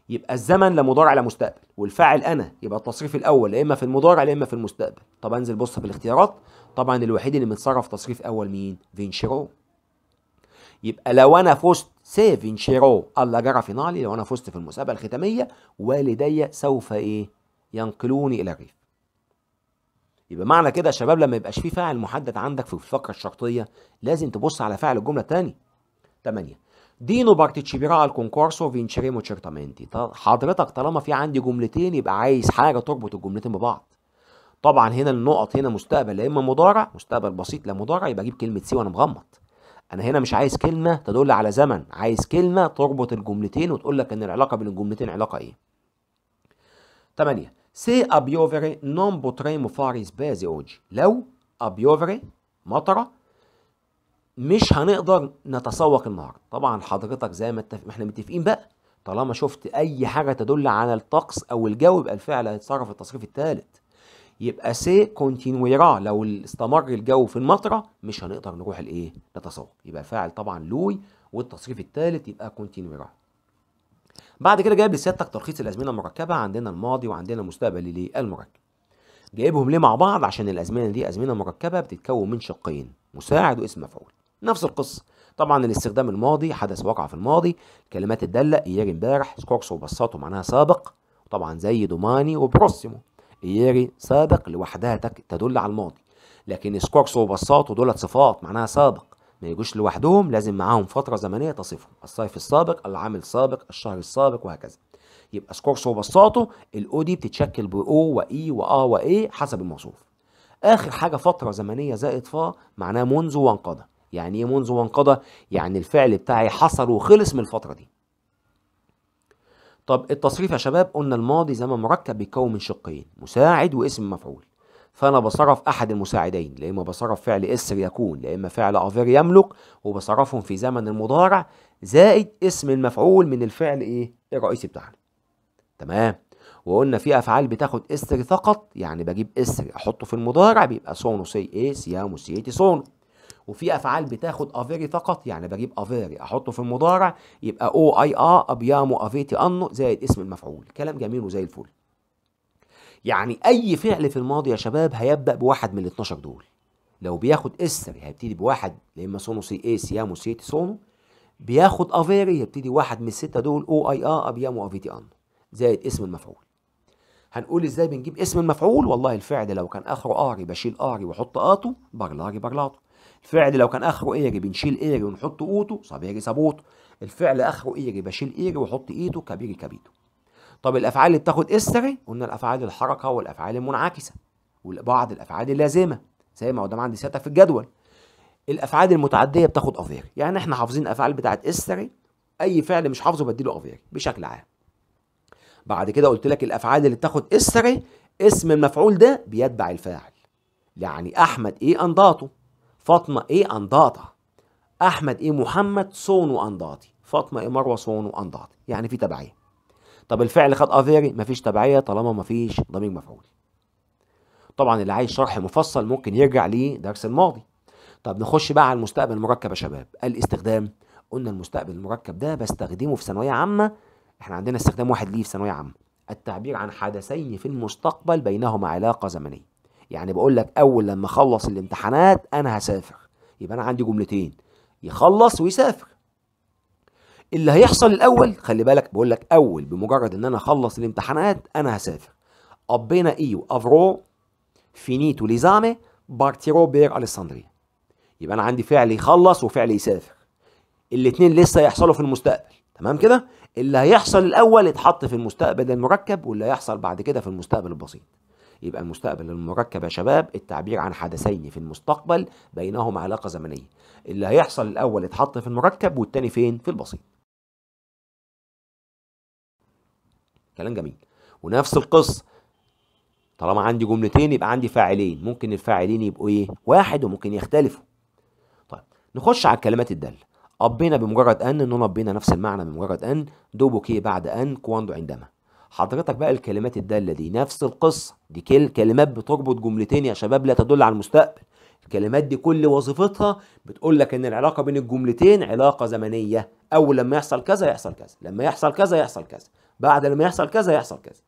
A: يبقى الزمن لا مضارع لا مستقبل والفاعل انا يبقى التصريف الاول يا اما في المضارع يا اما في المستقبل طب انزل بص في الاختيارات طبعا الوحيد اللي متصرف تصريف اول مين فينشيرو يبقى لو انا فزت سيفينشيرو الله جرى فينالي لو انا فزت في المسابقه الختاميه والدي سوف ايه ينقلوني الى الريف يبقى معنى كده يا شباب لما يبقاش في فاعل محدد عندك في الفقره الشرطيه لازم تبص على فاعل الجمله الثاني 8 دينو بارتيتشيبيرا على الكونكورسو فينشيريمو تشيرتامنتي حضرتك طالما في عندي جملتين يبقى عايز حاجه تربط الجملتين ببعض طبعا هنا النقط هنا مستقبل يا اما مضارع مستقبل بسيط لا مضارع يبقى اجيب كلمه سي وانا مغمض انا هنا مش عايز كلمه تدل على زمن عايز كلمه تربط الجملتين وتقول لك ان العلاقه بين الجملتين علاقه ايه 8 سي ابيوفري نون بوتري فاريس بازي اوجي لو ابيوفري مطره مش هنقدر نتسوق النهارده طبعا حضرتك زي ما اتفق... احنا متفقين بقى طالما شفت اي حاجه تدل على الطقس او الجو يبقى الفعل هيتصرف التصريف الثالث يبقى سي كونتينويرا لو استمر الجو في المطره مش هنقدر نروح لايه نتسوق يبقى فاعل طبعا لوي والتصريف الثالث يبقى كونتينويرا بعد كده جايب لسيادتك تلخيص الازمنه المركبه عندنا الماضي وعندنا المستقبل للمركب جايبهم ليه مع بعض عشان الازمنه دي ازمنه مركبه بتتكون من شقين مساعد واسم مفعول نفس القصه طبعا الاستخدام الماضي حدث وقع في الماضي كلمات الداله ايار امبارح سكورس وبساطه معناها سابق طبعا زي دوماني وبروسيمو إيري سابق لوحدها تدل على الماضي لكن سكورس وبساط دولت صفات معناها سابق ما يجوش لوحدهم لازم معاهم فترة زمنية تصفهم الصيف السابق العام السابق الشهر السابق وهكذا يبقى سكورس وبساطه الأو دي بتتشكل بأو وإي e وآ وإي حسب الموصوف آخر حاجة فترة زمنية زائد فا معناها منذ وانقضى يعني إيه منذ وانقضى؟ يعني الفعل بتاعي حصل وخلص من الفترة دي طب التصريف يا شباب قلنا الماضي زمن مركب بيتكون من شقين مساعد واسم مفعول فانا بصرف احد المساعدين يا اما بصرف فعل اسر يكون يا اما فعل افير يملك وبصرفهم في زمن المضارع زائد اسم المفعول من الفعل ايه الرئيسي بتاعنا تمام وقلنا في افعال بتاخد اسر فقط يعني بجيب اسر احطه في المضارع بيبقى سونو سي ايه سيامو سيتي سونو وفي افعال بتاخد افيري فقط يعني بجيب افيري احطه في المضارع يبقى او اي اه ابيامو افيتي انو زائد اسم المفعول كلام جميل وزي الفل يعني اي فعل في الماضي يا شباب هيبدا بواحد من ال 12 دول لو بياخد استر هيبتدي بواحد يا اما سونو سي اي سيامو سيتي إيه، سونو بياخد افيري يبتدي واحد من السته دول او اي اه ابيامو افيتي انو زائد اسم المفعول هنقول ازاي بنجيب اسم المفعول والله الفعل لو كان اخره اري بشيل اري واحط اطو برلاري برلاطو فعل لو كان اخره ايجي بنشيل ايجي ونحط اوتو صبيري صابوتو الفعل اخره ايجي بشيل ايجي واحط ايتو كبيري كبيتو طب الافعال اللي بتاخد استري قلنا الافعال الحركه والافعال المنعكسه وبعض الافعال اللازمه زي ما قدام عندي سته في الجدول الافعال المتعديه بتاخد افيري يعني احنا حافظين افعال بتاعت استري اي فعل مش حافظه بديله افيري بشكل عام بعد كده قلت لك الافعال اللي بتاخد استري اسم المفعول ده بيتبع الفاعل يعني احمد ايه انضاطه فاطمة إيه أنضاطة أحمد إيه محمد صون وأنضاطي فاطمة إيه مروة صون وأنضاطي يعني في تبعية طب الفعل خد أثري مفيش تبعية طالما مفيش ضمير مفعول طبعا اللي عايز شرح مفصل ممكن يرجع لدرس الماضي طب نخش بقى على المستقبل المركب يا شباب الاستخدام قلنا المستقبل المركب ده بستخدمه في ثانوية عامة احنا عندنا استخدام واحد ليه في ثانوية عامة التعبير عن حدثين في المستقبل بينهما علاقة زمنية يعني بقول لك اول لما اخلص الامتحانات انا هسافر يبقى انا عندي جملتين يخلص ويسافر اللي هيحصل الاول خلي بالك بقول لك اول بمجرد ان انا اخلص الامتحانات انا هسافر ابينا ايو افرو فينيتو ليزامي بارتيرو بير اليساندريا يبقى انا عندي فعل يخلص وفعل يسافر الاثنين لسه هيحصلوا في المستقبل تمام كده اللي هيحصل الاول اتحط في المستقبل المركب واللي هيحصل بعد كده في المستقبل البسيط يبقى المستقبل المركب يا شباب التعبير عن حدثين في المستقبل بينهم علاقة زمنية اللي هيحصل الأول اتحط في المركب والتاني فين في البسيط كلام جميل ونفس القصة طالما عندي جملتين يبقى عندي فاعلين ممكن الفاعلين يبقوا ايه واحد وممكن يختلفوا طيب نخش على الكلمات الدالة أبينا بمجرد أن نون أبينا نفس المعنى بمجرد أن دوبوكي بعد أن كواندو عندما حضرتك بقى الكلمات الدالة دي نفس القصة دي كل كلمات بتربط جملتين يا شباب لا تدل على المستقبل الكلمات دي كل وظيفتها بتقول لك ان العلاقه بين الجملتين علاقه زمنيه اول لما يحصل كذا يحصل كذا لما يحصل كذا يحصل كذا بعد لما يحصل كذا يحصل كذا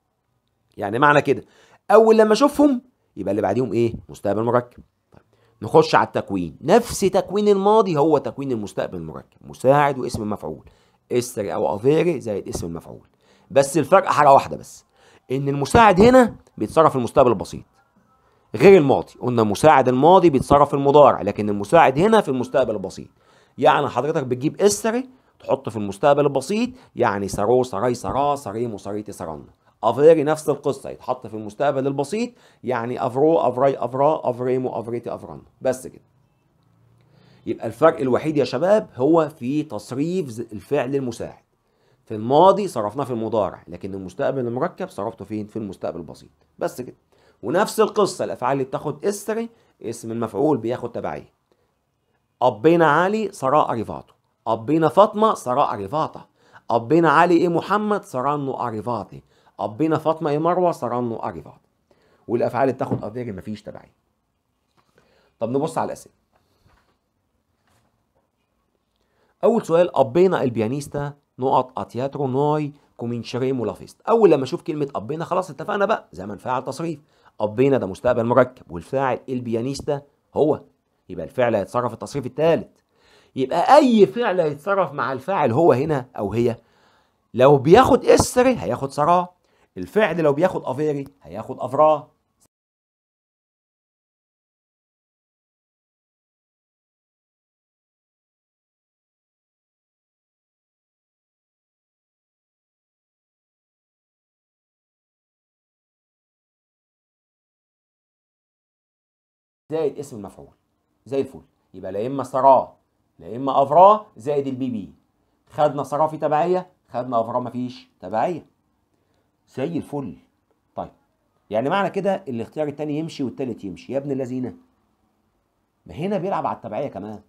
A: يعني معنى كده اول لما اشوفهم يبقى اللي بعديهم ايه مستقبل مركب طيب، نخش على التكوين نفس تكوين الماضي هو تكوين المستقبل المركب مساعد واسم المفعول استر او افيري زائد اسم المفعول بس الفرق حاجه واحده بس ان المساعد هنا بيتصرف في المستقبل البسيط غير الماضي قلنا المساعد الماضي بيتصرف في المضارع لكن المساعد هنا في المستقبل البسيط يعني حضرتك بتجيب اسري تحطه في المستقبل البسيط يعني سرو سراي سرا سريم وسري تسرن افيري نفس القصه يتحط في المستقبل البسيط يعني افرو افراي افرا افريمو افريتي افران بس كده يبقى الفرق الوحيد يا شباب هو في تصريف الفعل المساعد في الماضي صرفناه في المضارع لكن المستقبل المركب صرفته فين في المستقبل البسيط بس كده ونفس القصه الافعال اللي بتاخد اسري اسم المفعول بياخد تبعيه ابينا علي سراء اريفاتو ابينا فاطمه سراء اريفاتا ابينا علي ايه محمد سرانو اريفاتي ابينا فاطمه ايه مروه سرانو اريفاتي والافعال اللي بتاخد افيري مفيش تبعيه طب نبص على الاسئله اول سؤال ابينا البيانيستا نقط اتياتروناي كومينشري مولافيست اول لما اشوف كلمه ابينا خلاص اتفقنا بقى زمن فاعل تصريف ابينا ده مستقبل مركب والفاعل البيانيستا هو يبقى الفعل هيتصرف التصريف الثالث يبقى اي فعل هيتصرف مع الفاعل هو هنا او هي لو بياخد اسري هياخد سراه الفعل لو بياخد افيري هياخد افراه زائد اسم المفعول زي الفل يبقى لا اما سراه لا اما افراه زائد البي بي خدنا سراه في تبعيه خدنا افراه مفيش تبعيه زي الفل طيب يعني معنى كده الاختيار الثاني يمشي والثالث يمشي يا ابن الذين ما هنا بيلعب على التبعيه كمان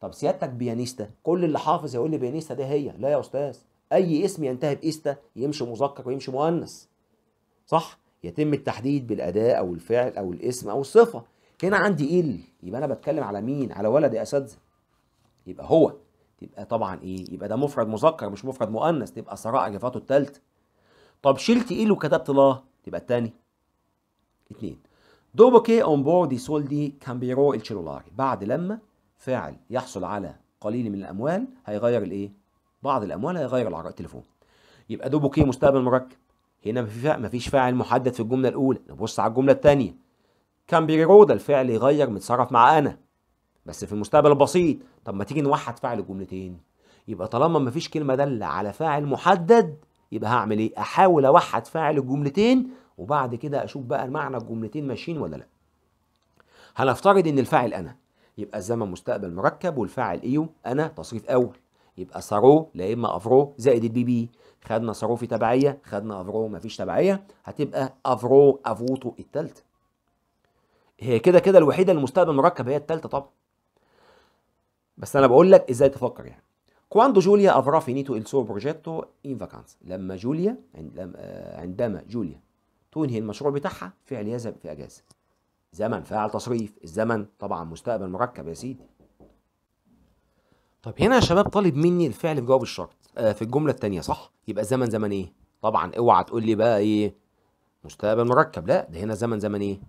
A: طب سيادتك بيانيستا كل اللي حافظ يقول لي بيانيستا ده هي لا يا استاذ اي اسم ينتهي باستا يمشي مذكر ويمشي مؤنث صح يتم التحديد بالاداه او الفعل او الاسم او الصفه هنا عندي ال يبقى انا بتكلم على مين على ولد يا اساتذه يبقى هو يبقى طبعا ايه يبقى ده مفرد مذكر مش مفرد مؤنث تبقى صراع اجاباته الثالثه طب شلت ال وكتبت لا تبقى الثاني اتنين دوبوكي اون بوردي سولدي كامبيرو الشيلولاري بعد لما فاعل يحصل على قليل من الاموال هيغير الايه بعض الاموال هيغير العراء التليفون يبقى دوبوكي مستقبل مركب هنا مفيش فاعل محدد في الجمله الاولى نبص على الجمله الثانيه كان ده الفعل يغير متصرف مع أنا بس في المستقبل البسيط طب ما تيجي نوحد فعل الجملتين يبقى طالما مفيش كلمة دالة على فاعل محدد يبقى هعمل ايه؟ احاول اوحد فاعل الجملتين وبعد كده اشوف بقى معنى الجملتين ماشيين ولا لا. هنفترض ان الفاعل انا يبقى الزمن مستقبل مركب والفاعل ايو انا تصريف اول يبقى ثرو لا اما افرو زائد البي بي خدنا ثرو في تبعيه خدنا افرو مفيش تبعيه هتبقى افرو افوتو الثالثه. هي كده كده الوحيده المستقبل المركب هي الثالثه طبعا بس انا بقول لك ازاي تفكر يعني كواندو جوليا افرا فينيتو il suo بروجيتو ان فاكانس لما جوليا آه، عندما جوليا تنهي المشروع بتاعها فعل يذهب في اجازه زمن فاعل تصريف الزمن طبعا مستقبل مركب يا سيدي طب هنا يا شباب طالب مني الفعل في جواب الشرط آه، في الجمله الثانيه صح يبقى الزمن زمن ايه طبعا اوعى تقول لي بقى ايه مستقبل مركب لا ده هنا زمن زمن ايه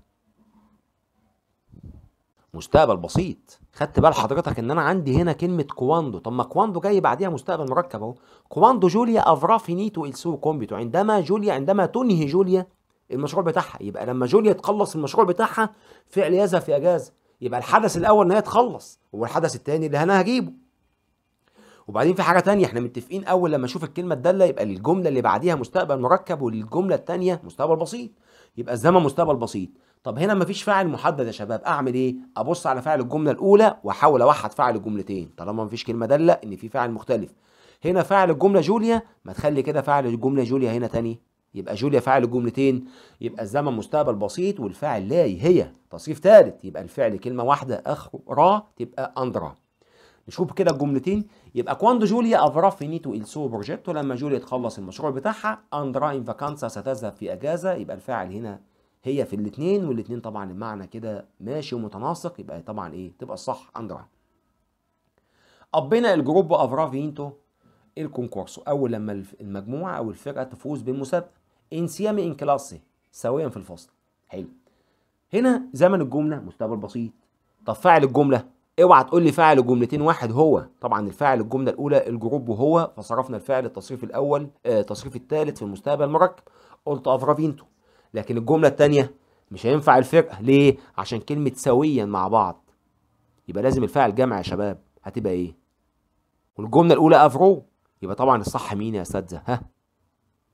A: مستقبل بسيط خدت بال حضرتك ان انا عندي هنا كلمه كواندو طب ما كواندو جاي بعديها مستقبل مركب اهو كواندو جوليا افرا فينيتو السو كومبيتو عندما جوليا عندما تنهي جوليا المشروع بتاعها يبقى لما جوليا تخلص المشروع بتاعها فعل يذهب في اجازه يبقى الحدث الاول ان هي تخلص والحدث الثاني اللي انا هجيبه وبعدين في حاجه ثانيه احنا متفقين اول لما اشوف الكلمه الداله يبقى الجمله اللي بعديها مستقبل مركب والجمله الثانيه مستقبل بسيط يبقى الزمن مستقبل بسيط طب هنا مفيش فاعل محدد يا شباب اعمل ايه ابص على فاعل الجمله الاولى واحاول اوحد فاعل الجملتين طالما مفيش كلمه داله ان في فاعل مختلف هنا فاعل الجمله جوليا ما تخلي كده فاعل الجمله جوليا هنا تاني يبقى جوليا فاعل الجملتين يبقى الزمن مستقبل بسيط والفاعل لاي هي تصريف ثالث يبقى الفعل كلمه واحده اخرى تبقى اندرا نشوف كده الجملتين يبقى كواندو جوليا افرا فينيتو il suo بروجيتو لما جوليا تخلص المشروع بتاعها اندرا ان فاكانسا ستذهب في اجازه يبقى الفاعل هنا هي في الاثنين والاثنين طبعا المعنى كده ماشي ومتناسق يبقى طبعا ايه تبقى الصح انجرا ابينا الجروب افرا فينتو الكونكورسو اول لما المجموعه او الفرقه تفوز بالمسابقه انسيامي ان كلاسي سويا في الفصل حلو هنا زمن الجمله مستقبل بسيط طب فاعل الجمله اوعى تقول لي فاعل الجملتين واحد هو طبعا الفاعل الجمله الاولى الجروب هو فصرفنا الفعل التصريف الاول آه، التصريف الثالث في المستقبل المركب قلت افرا فينتو لكن الجملة التانية مش هينفع الفرقة ليه؟ عشان كلمة سويا مع بعض يبقى لازم الفاعل جمع يا شباب هتبقى ايه؟ والجملة الأولى أفرو يبقى طبعا الصح مين يا أساتذة؟ ها؟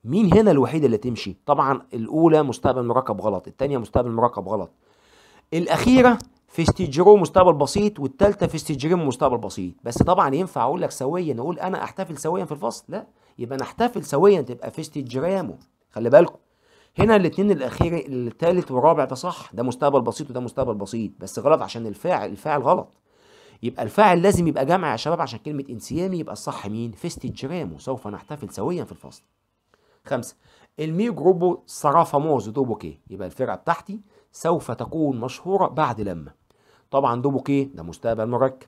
A: مين هنا الوحيد اللي تمشي؟ طبعا الأولى مستقبل مركب غلط، التانية مستقبل مركب غلط. الأخيرة فيستجيرو مستقبل بسيط والتالتة فيستجيريم مستقبل بسيط، بس طبعا ينفع أقول لك سويا أقول أنا أحتفل سويا في الفصل؟ لا، يبقى نحتفل سويا تبقى فيستجيرامو، خلي بالكم. هنا الاثنين الاخير الثالث والرابع ده صح ده مستقبل بسيط وده مستقبل بسيط بس غلط عشان الفاعل الفاعل غلط يبقى الفاعل لازم يبقى جمع يا شباب عشان كلمه انسيامي يبقى الصح مين فيست جيرامو سوف نحتفل سويا في الفصل خمسة المي جروبو موز دوبوكي يبقى الفرقه بتاعتي سوف تكون مشهوره بعد لما طبعا دوبوكي ده مستقبل مركب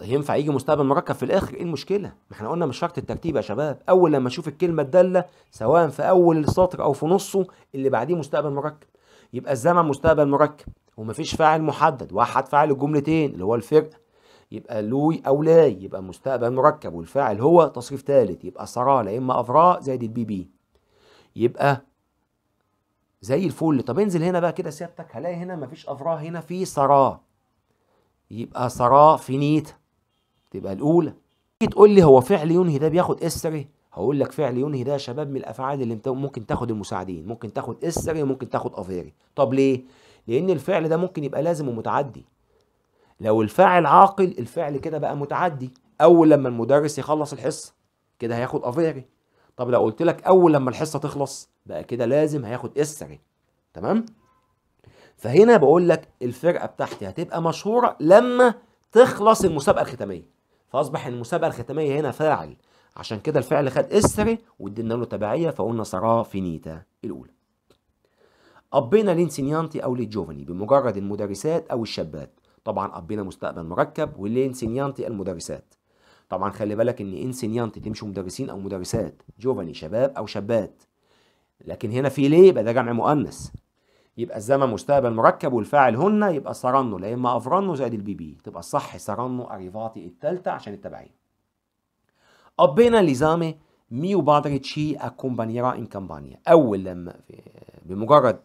A: ينفع يجي مستقبل مركب في الاخر ايه المشكله ما احنا قلنا مش شرط الترتيب يا شباب اول لما اشوف الكلمه الداله سواء في اول السطر او في نصه اللي بعديه مستقبل مركب يبقى الزمن مستقبل مركب ومفيش فاعل محدد واحد فاعل الجملتين اللي هو الفرق يبقى لوي او لاي يبقى مستقبل مركب والفاعل هو تصريف ثالث يبقى سرى لا اما افراء زائد البي بي يبقى زي الفل طب انزل هنا بقى كده سيادتك هلاقي هنا مفيش افراء هنا في سراه يبقى ثراه فينيت تبقى الاولى تيجي تقول لي هو فعل ينهي ده بياخد اسري هقول لك فعل ينهي ده يا شباب من الافعال اللي ممكن تاخد المساعدين ممكن تاخد اسري وممكن تاخد افيري طب ليه لان الفعل ده ممكن يبقى لازم ومتعدي لو الفاعل عاقل الفعل كده بقى متعدي اول لما المدرس يخلص الحصه كده هياخد افيري طب لو قلت لك اول لما الحصه تخلص بقى كده لازم هياخد اسري تمام فهنا بقول لك الفرقه بتاعتي هتبقى مشهوره لما تخلص المسابقه الختاميه فاصبح المسابقه الختاميه هنا فاعل عشان كده الفعل خد اسري وادينا له تبعيه فقلنا سراه نيتا الاولى ابينا لانسينيانتي او لجوفاني بمجرد المدرسات او الشابات طبعا ابينا مستقبل مركب والانسينيانتي المدرسات طبعا خلي بالك ان انسينيانتي تمشي مدرسين او مدرسات جوفاني شباب او شابات لكن هنا في ليه يبقى ده جمع مؤنث يبقى الزمن مستقبل مركب والفاعل هن يبقى سرنو لا اما افرنو زائد البي بي تبقى الصح سرنو اريفاتي الثالثه عشان التبعيه ابينا قضينا ميو بادري تشي اكومبانيرا ان كامبانيا اول لما بمجرد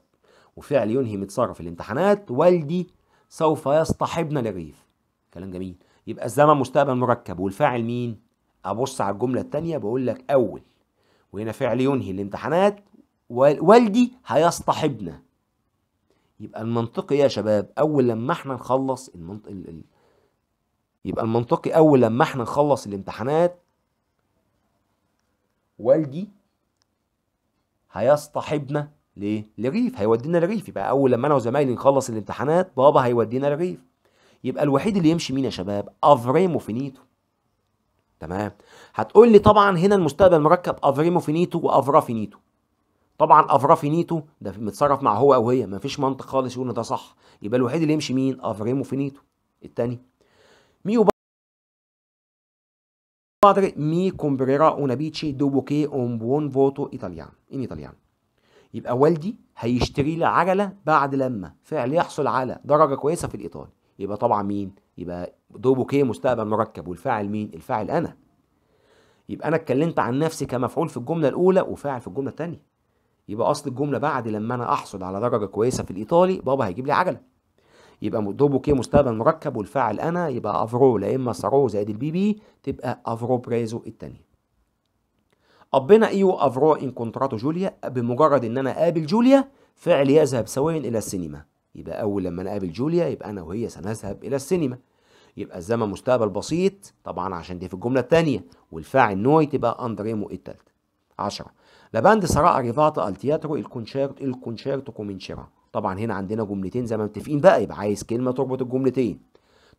A: وفعل ينهي متصرف الامتحانات والدي سوف يصطحبنا للريف كلام جميل يبقى الزمن مستقبل مركب والفاعل مين ابص على الجمله الثانيه بقول لك اول وهنا فعل ينهي الامتحانات والدي هيصطحبنا يبقى المنطقي يا شباب اول لما احنا نخلص المنط... ال... ال... يبقى المنطقي اول لما احنا نخلص الامتحانات والدي هيصطحبنا ليه؟ لريف هيودينا لريف يبقى اول لما انا وزمايلي نخلص الامتحانات بابا هيودينا لريف يبقى الوحيد اللي يمشي مين يا شباب؟ افريمو فينيتو تمام هتقول لي طبعا هنا المستقبل مركب افريمو فينيتو وافرا فينيتو طبعا افرافينيتو ده متصرف مع هو او هي مفيش منطق خالص يقول ان ده صح يبقى الوحيد اللي يمشي مين افريمو فينيتو الثاني ميو padre مي كومبريرا una دوبوكي اون بون فوتو ايطاليان ان ايطاليان يبقى والدي هيشتري لي عجله بعد لما فعل يحصل على درجه كويسه في الايطالي يبقى طبعا مين يبقى دوبوكي مستقبل مركب والفاعل مين الفاعل انا يبقى انا اتكلمت عن نفسي كمفعول في الجمله الاولى وفاعل في الجمله الثانيه يبقى اصل الجمله بعد لما انا احصل على درجه كويسه في الايطالي بابا هيجيب لي عجله يبقى دوبو كي مستقبل مركب والفاعل انا يبقى افرو لا اما سارو زائد البي بي تبقى افرو بريزو الثانيه ابنا ايو افرو ان كونتراتو جوليا بمجرد ان انا اقابل جوليا فعل يذهب سويا الى السينما يبقى اول لما انا اقابل جوليا يبقى انا وهي سنذهب الى السينما يبقى الزمن مستقبل بسيط طبعا عشان دي في الجمله الثانيه والفاعل نوي تبقى اندريمو الثالثه 10 لا سراء ريفاتا التياترو الكونشيرت الكونشيرتو كومنشيرا طبعا هنا عندنا جملتين زي ما متفقين بقى يبقى عايز كلمه تربط الجملتين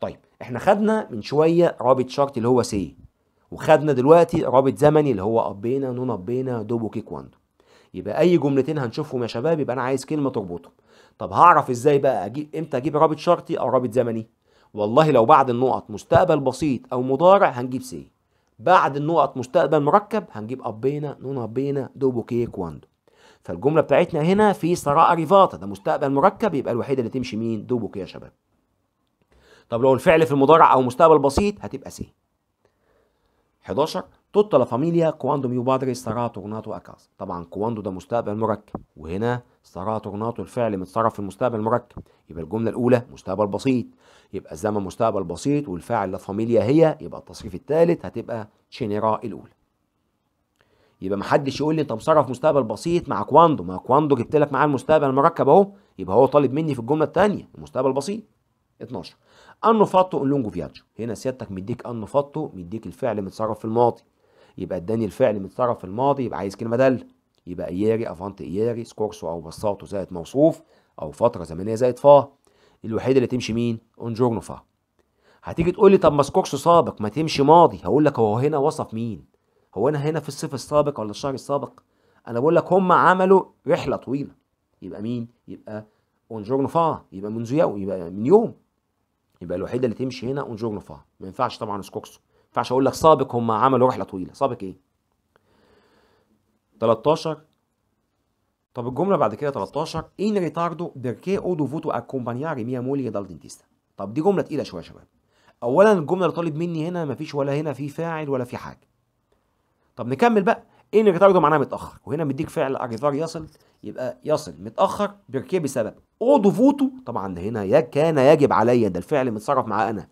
A: طيب احنا خدنا من شويه رابط شرط اللي هو سي وخدنا دلوقتي رابط زمني اللي هو ابينا نون ابينا دوبو كيكواندو يبقى اي جملتين هنشوفهم يا شباب يبقى انا عايز كلمه تربطهم طب هعرف ازاي بقى اجيب امتى اجيب رابط شرطي او رابط زمني والله لو بعد النقط مستقبل بسيط او مضارع هنجيب سي بعد النقط مستقبل مركب هنجيب أبينا نون ابينا دوبو كي كواندو فالجملة بتاعتنا هنا في صراع ريفاتا ده مستقبل مركب يبقى الوحيدة اللي تمشي مين دوبو كي يا شباب طب لو الفعل في المضارع أو مستقبل بسيط هتبقى سي 11 توتا لا فاميليا كواندو ميو بادري سارا تورناتو اكاس طبعا كواندو ده مستقبل مركب وهنا سارا تورناتو الفعل متصرف في المستقبل المركب يبقى الجمله الاولى مستقبل بسيط يبقى الزمن مستقبل بسيط والفاعل لا فاميليا هي يبقى التصريف الثالث هتبقى شينيرا الاولى يبقى محدش يقول لي انت مصرف مستقبل بسيط مع كواندو ما كواندو جبت لك معاه المستقبل المركب اهو يبقى هو طالب مني في الجمله الثانيه المستقبل بسيط 12 انو فاتو لونجو فياجو هنا سيادتك مديك انو فاتو مديك الفعل متصرف في الماضي يبقى اداني الفعل متصرف في الماضي يبقى عايز كلمه داله يبقى اياري افانت اياري سكورسو او بساطو زائد موصوف او فتره زمنيه زائد فا الوحيده اللي تمشي مين؟ فا. هتيجي تقول لي طب ما سكورش سابق ما تمشي ماضي هقول لك هو هنا وصف مين؟ هو انا هنا في الصيف السابق ولا الشهر السابق؟ انا بقول لك هم عملوا رحله طويله يبقى مين؟ يبقى فا، يبقى منذ يوم يبقى من يوم يبقى الوحيده اللي تمشي هنا فا، ما ينفعش طبعا سكوكسو ما ينفعش اقول لك سابق هم عملوا رحله طويله سابق ايه؟ 13 طب الجمله بعد كده 13 ان ريتاردو بيركي او فوتو اكومبانياري ميا مولي دال دنتيستا طب دي جمله تقيله شويه يا شباب اولا الجمله اللي طالب مني هنا مفيش ولا هنا في فاعل ولا في حاجه طب نكمل بقى ان ريتاردو معناها متاخر وهنا مديك فعل اريفار يصل يبقى يصل متاخر بيركيه بسبب او فوتو طبعا هنا يا كان يجب عليا ده الفعل متصرف معاه انا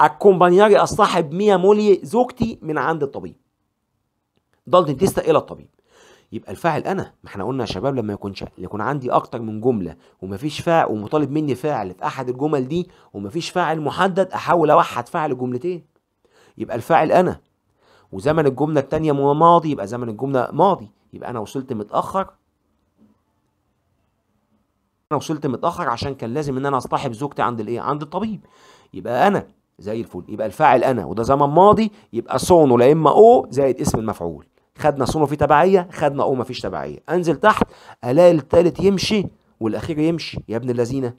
A: اكومبانياري اصطحب ميا مولي زوجتي من عند الطبيب دال تيستا الى الطبيب يبقى الفاعل انا ما احنا قلنا يا شباب لما يكونش يكون عندي اكتر من جمله ومفيش فاعل ومطالب مني فاعل في احد الجمل دي ومفيش فاعل محدد احاول اوحد فاعل الجملتين يبقى الفاعل انا وزمن الجمله الثانيه ماضي يبقى زمن الجمله ماضي يبقى انا وصلت متاخر انا وصلت متاخر عشان كان لازم ان انا اصطحب زوجتي عند الايه عند الطبيب يبقى انا زي الفل يبقى الفاعل انا وده زمن ماضي يبقى صونه لا اما او زائد اسم المفعول خدنا صومه في تبعيه خدنا او مفيش تبعيه انزل تحت الاقي الثالث يمشي والاخير يمشي يا ابن اللذينه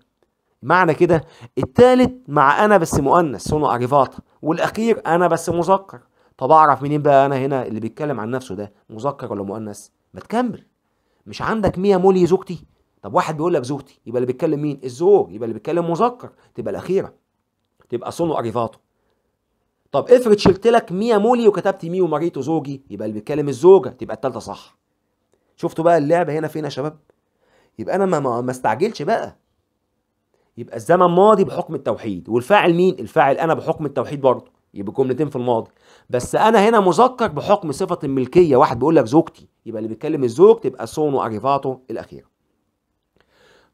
A: معنى كده الثالث مع انا بس مؤنث سونو اريفاتا والاخير انا بس مذكر طب اعرف منين بقى انا هنا اللي بيتكلم عن نفسه ده مذكر ولا مؤنث ما تكمل مش عندك 100 مولي زوجتي طب واحد بيقول لك زوجتي يبقى اللي بيتكلم مين الزوج يبقى اللي بيتكلم مذكر تبقى الاخيره تبقى سونو اريفاتو طب افرض شلت لك ميا مولي وكتبت مي ومريته زوجي يبقى اللي بيتكلم الزوجه تبقى الثالثه صح شفتوا بقى اللعبه هنا فين يا شباب يبقى انا ما ما استعجلش بقى يبقى الزمن ماضي بحكم التوحيد والفاعل مين الفاعل انا بحكم التوحيد برضه يبقى جملتين في الماضي بس انا هنا مذكر بحكم صفه الملكيه واحد بيقول لك زوجتي يبقى اللي بيتكلم الزوج تبقى سونو اريفاتو الاخيره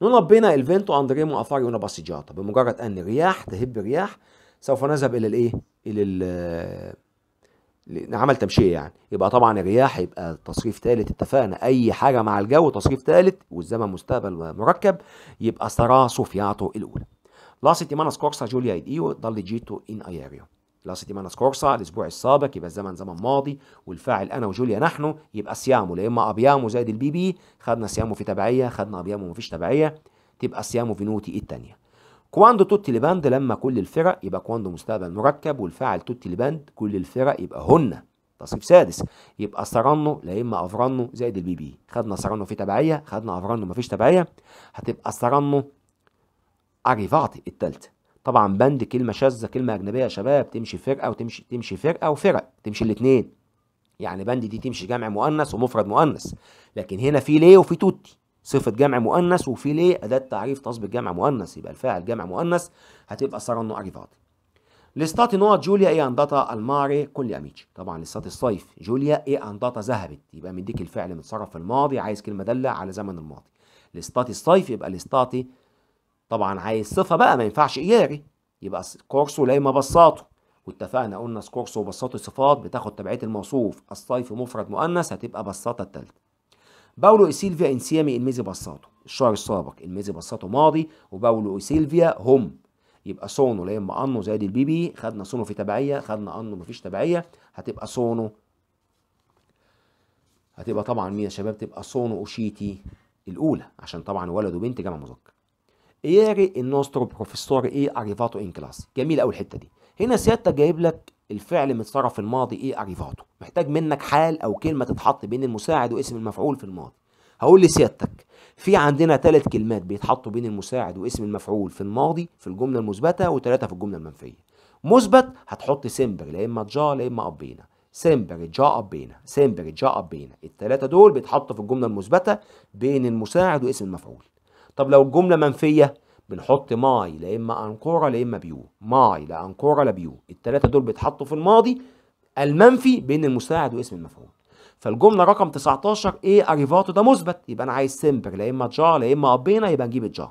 A: نون ربنا الفينتو اندريمو اثاري باسيجاتا بمجرد ان الرياح تهب الرياح سوف نذهب الى الايه لل عمل تمشيه يعني يبقى طبعا الرياح يبقى تصريف ثالث اتفقنا اي حاجه مع الجو تصريف ثالث والزمن مستقبل مركب يبقى سرا صوفياتو الاولى لاست يمانا سكورسا جوليا ايديو ضل جيتو ان اياريو لاست يمانا سكورسا الاسبوع السابق يبقى الزمن زمن ماضي والفاعل انا وجوليا نحن يبقى سيامو لا اما ابيامو زائد البي بي خدنا سيامو في تبعيه خدنا ابيامو مفيش تبعيه تبقى سيامو في نوتي الثانيه كواندو توتي لباند لما كل الفرق يبقى كواندو مستقبل مركب والفاعل توتي لباند كل الفرق يبقى هن تصريف سادس يبقى سرانو لا اما افرانو زائد البي بي خدنا سرانو في تبعيه خدنا افرانو مفيش تبعيه هتبقى سرانو اريفاتي التالتة طبعا بند كلمه شاذه كلمه اجنبيه يا شباب تمشي فرقه وتمشي تمشي فرقه وفرق تمشي الاثنين يعني بند دي تمشي جمع مؤنث ومفرد مؤنث لكن هنا في ليه وفي توتي صفة جمع مؤنث وفي ليه أداة تعريف تثبت جمع مؤنث يبقى الفاعل جمع مؤنث هتبقى سارانو أريفاتي لستاتي نوع جوليا إيه أنداتا الماري كل أميتشي طبعا لستات الصيف جوليا إيه أنداتا ذهبت يبقى مديك الفعل متصرف في الماضي عايز كلمة دالة على زمن الماضي لستاتي الصيف يبقى لستاتي طبعا عايز صفة بقى ما ينفعش إياري يبقى كورسو لايما بساطه واتفقنا قلنا سكورسو وبساطه صفات بتاخد تبعية الموصوف الصيف مفرد مؤنث هتبقى بساطة التالتة باولو إيسيلفيا إنسيامي الميزي بساطه الشهر السابق الميزي بساطه ماضي وباولو إيسيلفيا هم يبقى سونو لا اما انو زائد البي بي خدنا سونو في تبعيه خدنا انو مفيش تبعيه هتبقى سونو هتبقى طبعا مين يا شباب تبقى سونو اوشيتي الاولى عشان طبعا ولد وبنت جمع مذكر ايري النوسترو بروفيسور ايه اريفاتو ان كلاس جميل قوي الحته دي هنا سيادتك جايب لك الفعل متصرف في الماضي ايه اريفاتو محتاج منك حال او كلمه تتحط بين المساعد واسم المفعول في الماضي هقول لسيادتك في عندنا ثلاث كلمات بيتحطوا بين المساعد واسم المفعول في الماضي في الجمله المثبته وثلاثه في الجمله المنفيه مثبت هتحط سمبر يا اما جا يا اما ابينا سمبر جا ابينا سمبر جا ابينا الثلاثه دول بيتحطوا في الجمله المثبته بين المساعد واسم المفعول طب لو الجمله منفيه بنحط ماي لا اما انكورا لا اما بيو ماي لا انكورا لا بيو الثلاثه دول بيتحطوا في الماضي المنفي بين المساعد واسم المفعول فالجمله رقم 19 ايه اريفاتو ده مثبت يبقى انا عايز سمبر لا اما جا لا اما ابينا يبقى نجيب الجا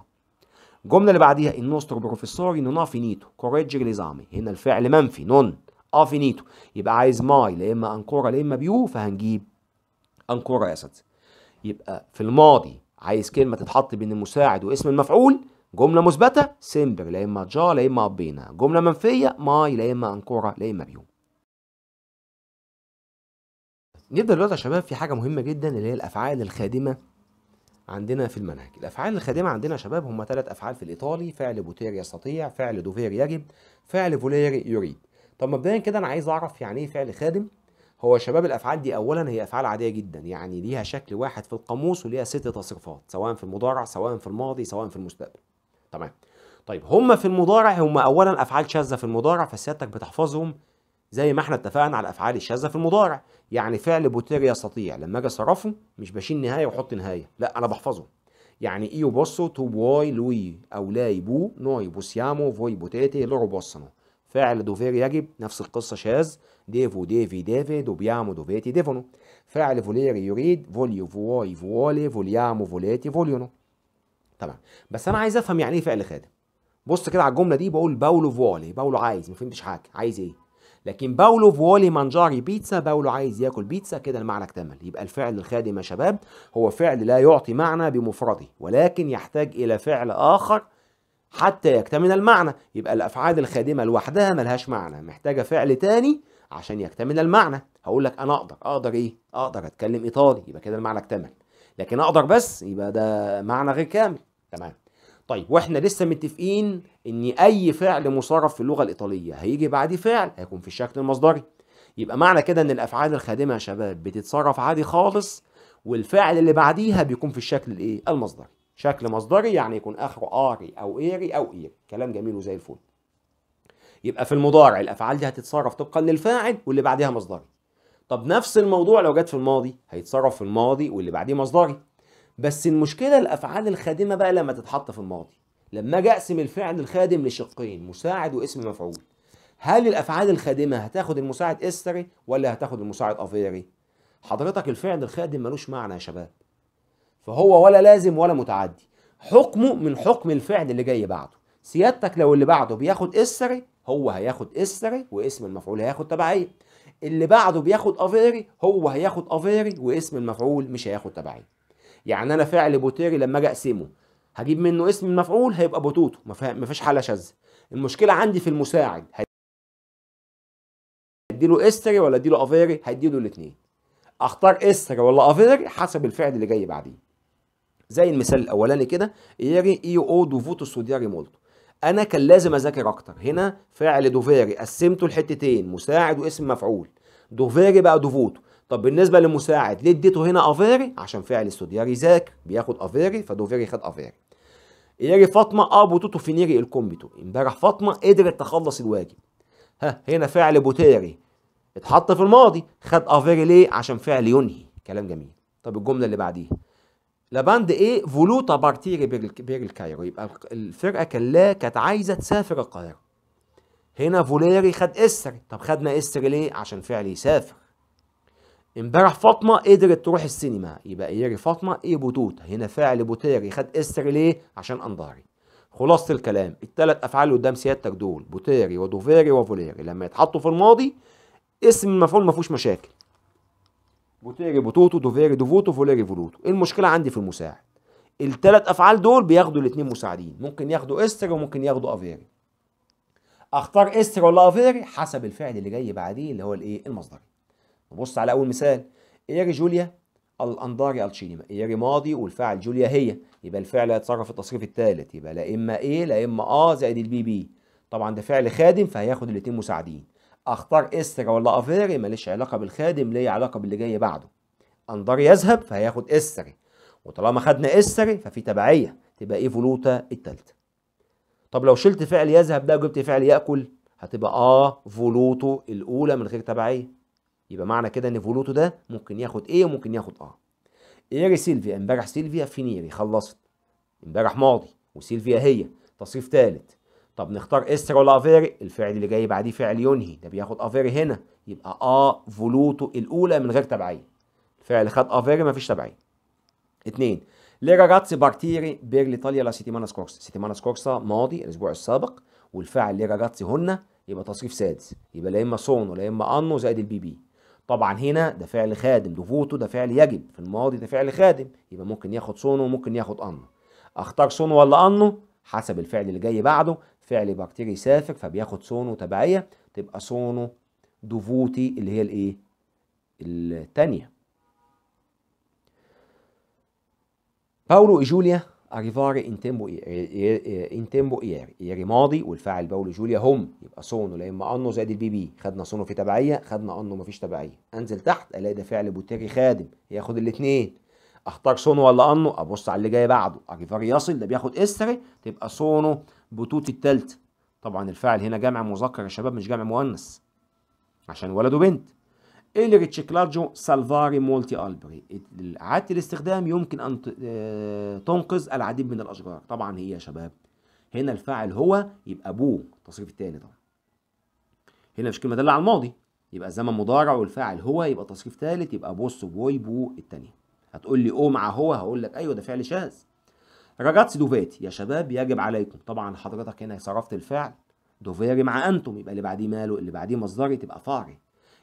A: الجمله اللي بعديها النوسترو بروفيسوري نون افينيتو كوريجي ليزامي هنا الفعل منفي نون افينيتو يبقى عايز ماي لا اما انكورا لا اما بيو فهنجيب انكورا يا اساتذه يبقى في الماضي عايز كلمه تتحط بين المساعد واسم المفعول جمله مثبته سمبر لا اما جا لا اما بينا جمله منفيه ماي لا اما انكورا لا اما بيوم نبدا دلوقتي يا شباب في حاجه مهمه جدا اللي هي الافعال الخادمه عندنا في المنهج الافعال الخادمه عندنا يا شباب هم ثلاث افعال في الايطالي فعل بوتير يستطيع فعل دوفير يجب فعل فولير يريد طب مبدئيا كده انا عايز اعرف يعني ايه فعل خادم هو شباب الافعال دي اولا هي افعال عاديه جدا يعني ليها شكل واحد في القاموس وليها ست تصريفات سواء في المضارع سواء في الماضي سواء في المستقبل تمام طيب هما في المضارع هما اولا افعال شاذه في المضارع فسيادتك بتحفظهم زي ما احنا اتفقنا على الافعال الشاذه في المضارع يعني فعل بوتير يستطيع لما اجي اصرفه مش بشيل نهايه واحط نهايه لا انا بحفظه يعني ايو بوسو تو بواي لوي او لاي بو نوي بوسيامو فوي بوتيتي لورو بوسنو فعل دوفير يجب نفس القصه شاذ ديفو ديفي ديفي دوبيامو دوفيتي ديفونو فعل فولير يريد فوليو فواي فوالي فوليامو فوليتي فوليونو تمام بس انا عايز افهم يعني ايه فعل خادم بص كده على الجمله دي بقول باولو فوالي باولو عايز ما فهمتش حاجه عايز ايه لكن باولو فوالي مانجاري بيتزا باولو عايز ياكل بيتزا كده المعنى اكتمل يبقى الفعل الخادم يا شباب هو فعل لا يعطي معنى بمفرده ولكن يحتاج الى فعل اخر حتى يكتمل المعنى يبقى الافعال الخادمه لوحدها ملهاش معنى محتاجه فعل تاني عشان يكتمل المعنى هقول لك انا اقدر اقدر ايه اقدر اتكلم ايطالي يبقى كده المعنى اكتمل لكن اقدر بس يبقى ده معنى غير كامل تمام طيب واحنا لسه متفقين ان اي فعل مصرف في اللغه الايطاليه هيجي بعد فعل هيكون في الشكل المصدري يبقى معنى كده ان الافعال الخادمه يا شباب بتتصرف عادي خالص والفعل اللي بعديها بيكون في الشكل الايه المصدري شكل مصدري يعني يكون اخره اري او ايري او ايري كلام جميل وزي الفل يبقى في المضارع الافعال دي هتتصرف طبقا للفاعل واللي بعديها مصدري طب نفس الموضوع لو جت في الماضي هيتصرف في الماضي واللي بعديه مصدري بس المشكله الافعال الخادمه بقى لما تتحط في الماضي لما اجي اقسم الفعل الخادم لشقين مساعد واسم مفعول هل الافعال الخادمه هتاخد المساعد استري ولا هتاخد المساعد افيري حضرتك الفعل الخادم ملوش معنى يا شباب فهو ولا لازم ولا متعدي حكمه من حكم الفعل اللي جاي بعده سيادتك لو اللي بعده بياخد استري هو هياخد استري واسم المفعول هياخد تبعيه اللي بعده بياخد افيري هو هياخد افيري واسم المفعول مش هياخد تبعيه يعني انا فعل بوتيري لما اجي اقسمه هجيب منه اسم مفعول هيبقى بوتوتو ما فيش حاله شاذه المشكله عندي في المساعد هديله استري ولا اديله افيري هديله الاثنين اختار استري ولا افيري حسب الفعل اللي جاي بعديه زي المثال الاولاني كده ايري اي او دوفوتو سودياري مولتو انا كان لازم اذاكر اكتر هنا فعل دوفيري قسمته لحتتين مساعد واسم مفعول دوفيري بقى دوفوتو طب بالنسبه للمساعد ليه اديته هنا افيري عشان فعل استودياري ذاك بياخد افيري فدوفيري خد افيري ايري فاطمه ابو آه، توتو فينيري الكومبيتو امبارح فاطمه قدرت تخلص الواجب ها هنا فعل بوتيري اتحط في الماضي خد افيري ليه عشان فعل ينهي كلام جميل طب الجمله اللي بعديها لاباند ايه فولوتا بارتيري بير الكايرو يبقى الفرقه كان لا كانت عايزه تسافر القاهره هنا فوليري خد اسر طب خدنا اسر ليه عشان فعل يسافر امبارح فاطمه قدرت تروح السينما يبقى ايري فاطمه ايه بوتوت هنا فاعل بوتيري خد استر ليه عشان انضاري خلاصه الكلام التلات افعال قدام سيادتك دول بوتيري ودوفيري وفوليري لما يتحطوا في الماضي اسم المفعول ما فيهوش مشاكل بوتيري بوتوتو دوفيري دوفوتو فوليري فولوتو ايه المشكله عندي في المساعد التلات افعال دول بياخدوا الاثنين مساعدين ممكن ياخدوا استر وممكن ياخدوا افيري اختار استر ولا افيري حسب الفعل اللي جاي بعديه اللي هو الايه المصدري بص على أول مثال إيري جوليا الأنداري الشينيما إيري ماضي والفعل جوليا هي يبقى الفعل هيتصرف التصريف الثالث يبقى لا إما إيه لا إما آه زائد البي بي طبعا ده فعل خادم فهياخد الاتنين مساعدين أختار إسترا ولا أفيري ماليش علاقة بالخادم ليه علاقة باللي جاي بعده أنداري يذهب فهياخد إستري وطالما خدنا إستري ففي تبعية تبقى إيه فلوتة التالتة طب لو شلت فعل يذهب ده وجبت فعل يأكل هتبقى آه فولوتو الأولى من غير تبعية يبقى معنى كده ان فولوتو ده ممكن ياخد ايه وممكن ياخد اه ايري سيلفيا امبارح سيلفيا فينيري خلصت امبارح ماضي وسيلفيا هي تصريف ثالث طب نختار استر ولا افيري الفعل اللي جاي بعديه فعل ينهي ده بياخد افيري هنا يبقى اه فولوتو الاولى من غير تبعيه الفعل اللي خد افيري مفيش تبعيه اثنين ليرا راجاتسي بارتيري بير لإيطاليا لا سيتيمانا سكورسا سيتيمانا سكورسا ماضي الاسبوع السابق والفعل ليرا راجاتسي هن يبقى تصريف سادس يبقى لا اما سونو لا اما انو زائد البي بي طبعا هنا ده فعل خادم دفوته ده فعل يجب في الماضي ده فعل خادم يبقى ممكن ياخد صونه وممكن ياخد انه اختار صونه ولا انه حسب الفعل اللي جاي بعده فعل بكتيري سافر فبياخد صونه تبعيه تبقى صونه دفوتي اللي هي الايه الثانيه باولو إيجوليا arrivare in tempo ieri in tempo ieri ieri ماضي والفاعل باولو جوليا هم يبقى سونو لا اما انو زائد البي بي خدنا سونو في تبعيه خدنا انو مفيش تبعيه انزل تحت الاقي ده فعل بوتيري خادم ياخد الاثنين اختار سونو ولا انو ابص على اللي جاي بعده اريفار يصل ده بياخد استري تبقى سونو بتوت الثالثه طبعا الفاعل هنا جمع مذكر يا شباب مش جمع مؤنث عشان ولد وبنت e il riciclaggio salvare molti alberi إعادة الاستخدام يمكن أن آه، تنقذ العديد من الأشجار طبعا هي يا شباب هنا الفاعل هو يبقى بو التصريف الثاني طبعا هنا مش كلمة دالة على الماضي يبقى زمن مضارع والفاعل هو يبقى تصريف ثالث يبقى بوس بوي بو الثانية هتقول لي او مع هو هقول لك ايوه ده فعل شاذ رجعت دوفاتي يا شباب يجب عليكم طبعا حضرتك هنا صرفت الفعل دوفيري مع انتم يبقى اللي بعديه ماله اللي بعديه مصدري تبقى فاري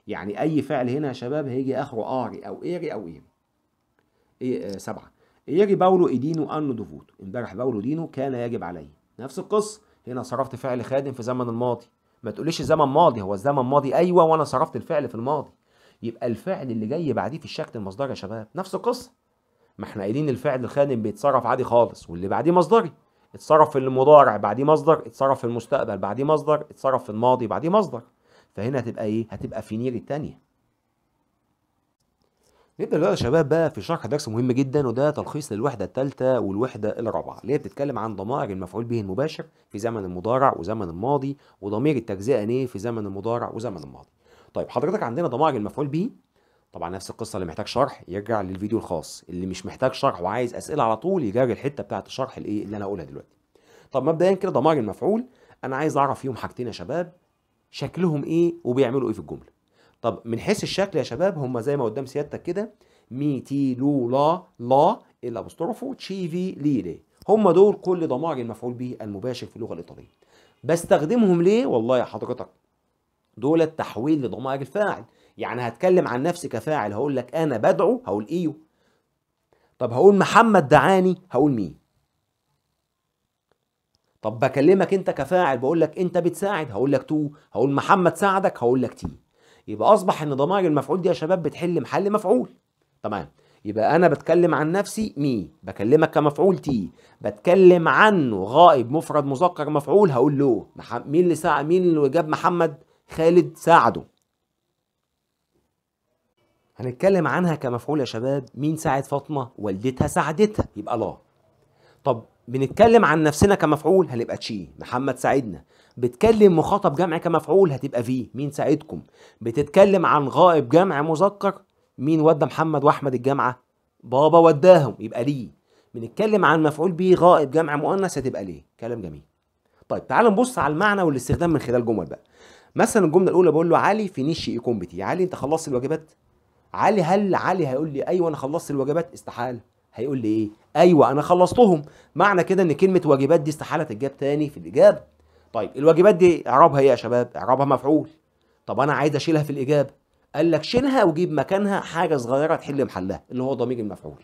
A: يعني اي فعل هنا يا شباب هيجي اخره اري او ايري او ايري إيه آه سبعة ايري باولو ايدينو انو دوفوتو امبارح باولو دينو كان يجب عليه نفس القصه هنا صرفت فعل خادم في زمن الماضي ما تقوليش زمن ماضي هو الزمن ماضي ايوه وانا صرفت الفعل في الماضي يبقى الفعل اللي جاي بعديه في الشكل المصدري يا شباب نفس القصه ما احنا قايلين الفعل الخادم بيتصرف عادي خالص واللي بعديه مصدري اتصرف في المضارع بعديه مصدر اتصرف في المستقبل بعديه مصدر اتصرف في الماضي بعديه مصدر فهنا هتبقى ايه هتبقى فينير الثانيه نبدا دلوقتي يا شباب بقى في شرح درس مهم جدا وده تلخيص للوحده الثالثه والوحده الرابعه اللي هي بتتكلم عن ضمائر المفعول به المباشر في زمن المضارع وزمن الماضي وضمير التجزئه ايه في زمن المضارع وزمن الماضي طيب حضرتك عندنا ضمائر المفعول به طبعا نفس القصه اللي محتاج شرح يرجع للفيديو الخاص اللي مش محتاج شرح وعايز اسئله على طول يجاري الحته بتاعه الشرح الايه اللي انا هقولها دلوقتي طب مبدئيا كده ضمائر المفعول انا عايز اعرف فيهم حاجتين يا شباب شكلهم ايه وبيعملوا ايه في الجمله طب من حيث الشكل يا شباب هم زي ما قدام سيادتك كده مي تي لو لا لا الابوستروفو تشي في لي لي هم دول كل ضمائر المفعول به المباشر في اللغه الايطاليه بستخدمهم ليه والله يا حضرتك دول التحويل لضمائر الفاعل يعني هتكلم عن نفسي كفاعل هقول لك انا بدعو هقول ايو طب هقول محمد دعاني هقول مين طب بكلمك انت كفاعل بقول لك انت بتساعد هقول لك تو هقول محمد ساعدك هقول لك تي يبقى اصبح ان ضمائر المفعول دي يا شباب بتحل محل مفعول تمام يبقى انا بتكلم عن نفسي مي بكلمك كمفعول تي بتكلم عنه غائب مفرد مذكر مفعول هقول له مين اللي ساعد مين اللي جاب محمد خالد ساعده هنتكلم عنها كمفعول يا شباب مين ساعد فاطمه والدتها ساعدتها يبقى لا طب بنتكلم عن نفسنا كمفعول هنبقى تشي محمد ساعدنا بتكلم مخاطب جمع كمفعول هتبقى في مين ساعدكم بتتكلم عن غائب جمع مذكر مين ودى محمد واحمد الجامعه بابا وداهم يبقى ليه بنتكلم عن مفعول به غائب جمع مؤنث هتبقى ليه كلام جميل طيب تعال نبص على المعنى والاستخدام من خلال جمل بقى مثلا الجمله الاولى بقول له علي فينيش بتي علي انت خلصت الواجبات علي هل علي هيقول لي ايوه انا خلصت الواجبات استحاله هيقول لي ايه ايوه انا خلصتهم معنى كده ان كلمه واجبات دي استحاله تتجاب تاني في الاجابه طيب الواجبات دي اعرابها ايه يا شباب اعرابها مفعول طب انا عايز اشيلها في الاجابه قال لك شيلها وجيب مكانها حاجه صغيره تحل محلها اللي هو ضمير المفعول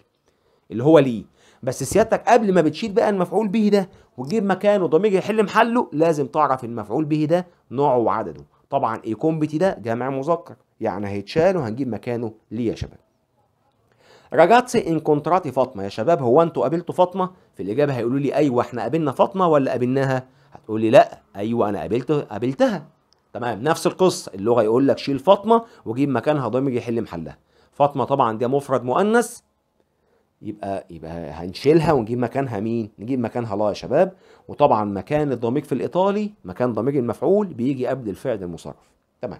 A: اللي هو ليه بس سيادتك قبل ما بتشيل بقى المفعول به ده وتجيب مكانه ضمير يحل محله لازم تعرف المفعول به ده نوعه وعدده طبعا ايكومبتي ده جامع مذكر يعني هيتشال وهنجيب مكانه ليه يا شباب راجاتسي ان فاطمه يا شباب هو انتوا قابلتوا فاطمه في الاجابه هيقولوا لي ايوه احنا قابلنا فاطمه ولا قابلناها هتقول لي لا ايوه انا قابلت قابلتها تمام نفس القصه اللغه يقول لك شيل فاطمه وجيب مكانها ضمير يحل محلها فاطمه طبعا دي مفرد مؤنث يبقى يبقى هنشيلها ونجيب مكانها مين؟ نجيب مكانها لا يا شباب وطبعا مكان الضمير في الايطالي مكان ضمير المفعول بيجي قبل الفعل المصرف تمام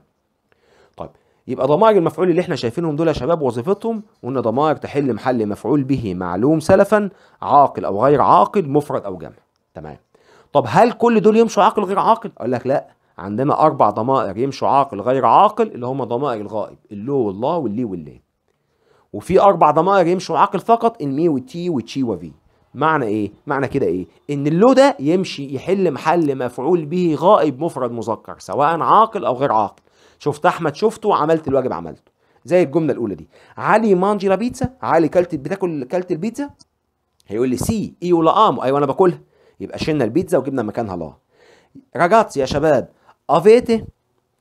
A: يبقى ضمائر المفعول اللي احنا شايفينهم دول يا شباب وظيفتهم وان ضمائر تحل محل مفعول به معلوم سلفا عاقل او غير عاقل مفرد او جمع تمام طب هل كل دول يمشوا عاقل غير عاقل اقول لك لا عندنا اربع ضمائر يمشوا عاقل غير عاقل اللي هم ضمائر الغائب اللو والله واللي واللي وفي اربع ضمائر يمشوا عاقل فقط المي والتي والتشي وفي معنى ايه معنى كده ايه ان اللو ده يمشي يحل محل مفعول به غائب مفرد مذكر سواء عاقل او غير عاقل شفت احمد شفته وعملت الواجب عملته زي الجمله الاولى دي علي مانجي لا بيتزا علي كلت بتاكل كلت البيتزا هيقول لي سي اي ولا ام ايوه انا باكلها يبقى شلنا البيتزا وجبنا مكانها لا راجاتس يا شباب افيتي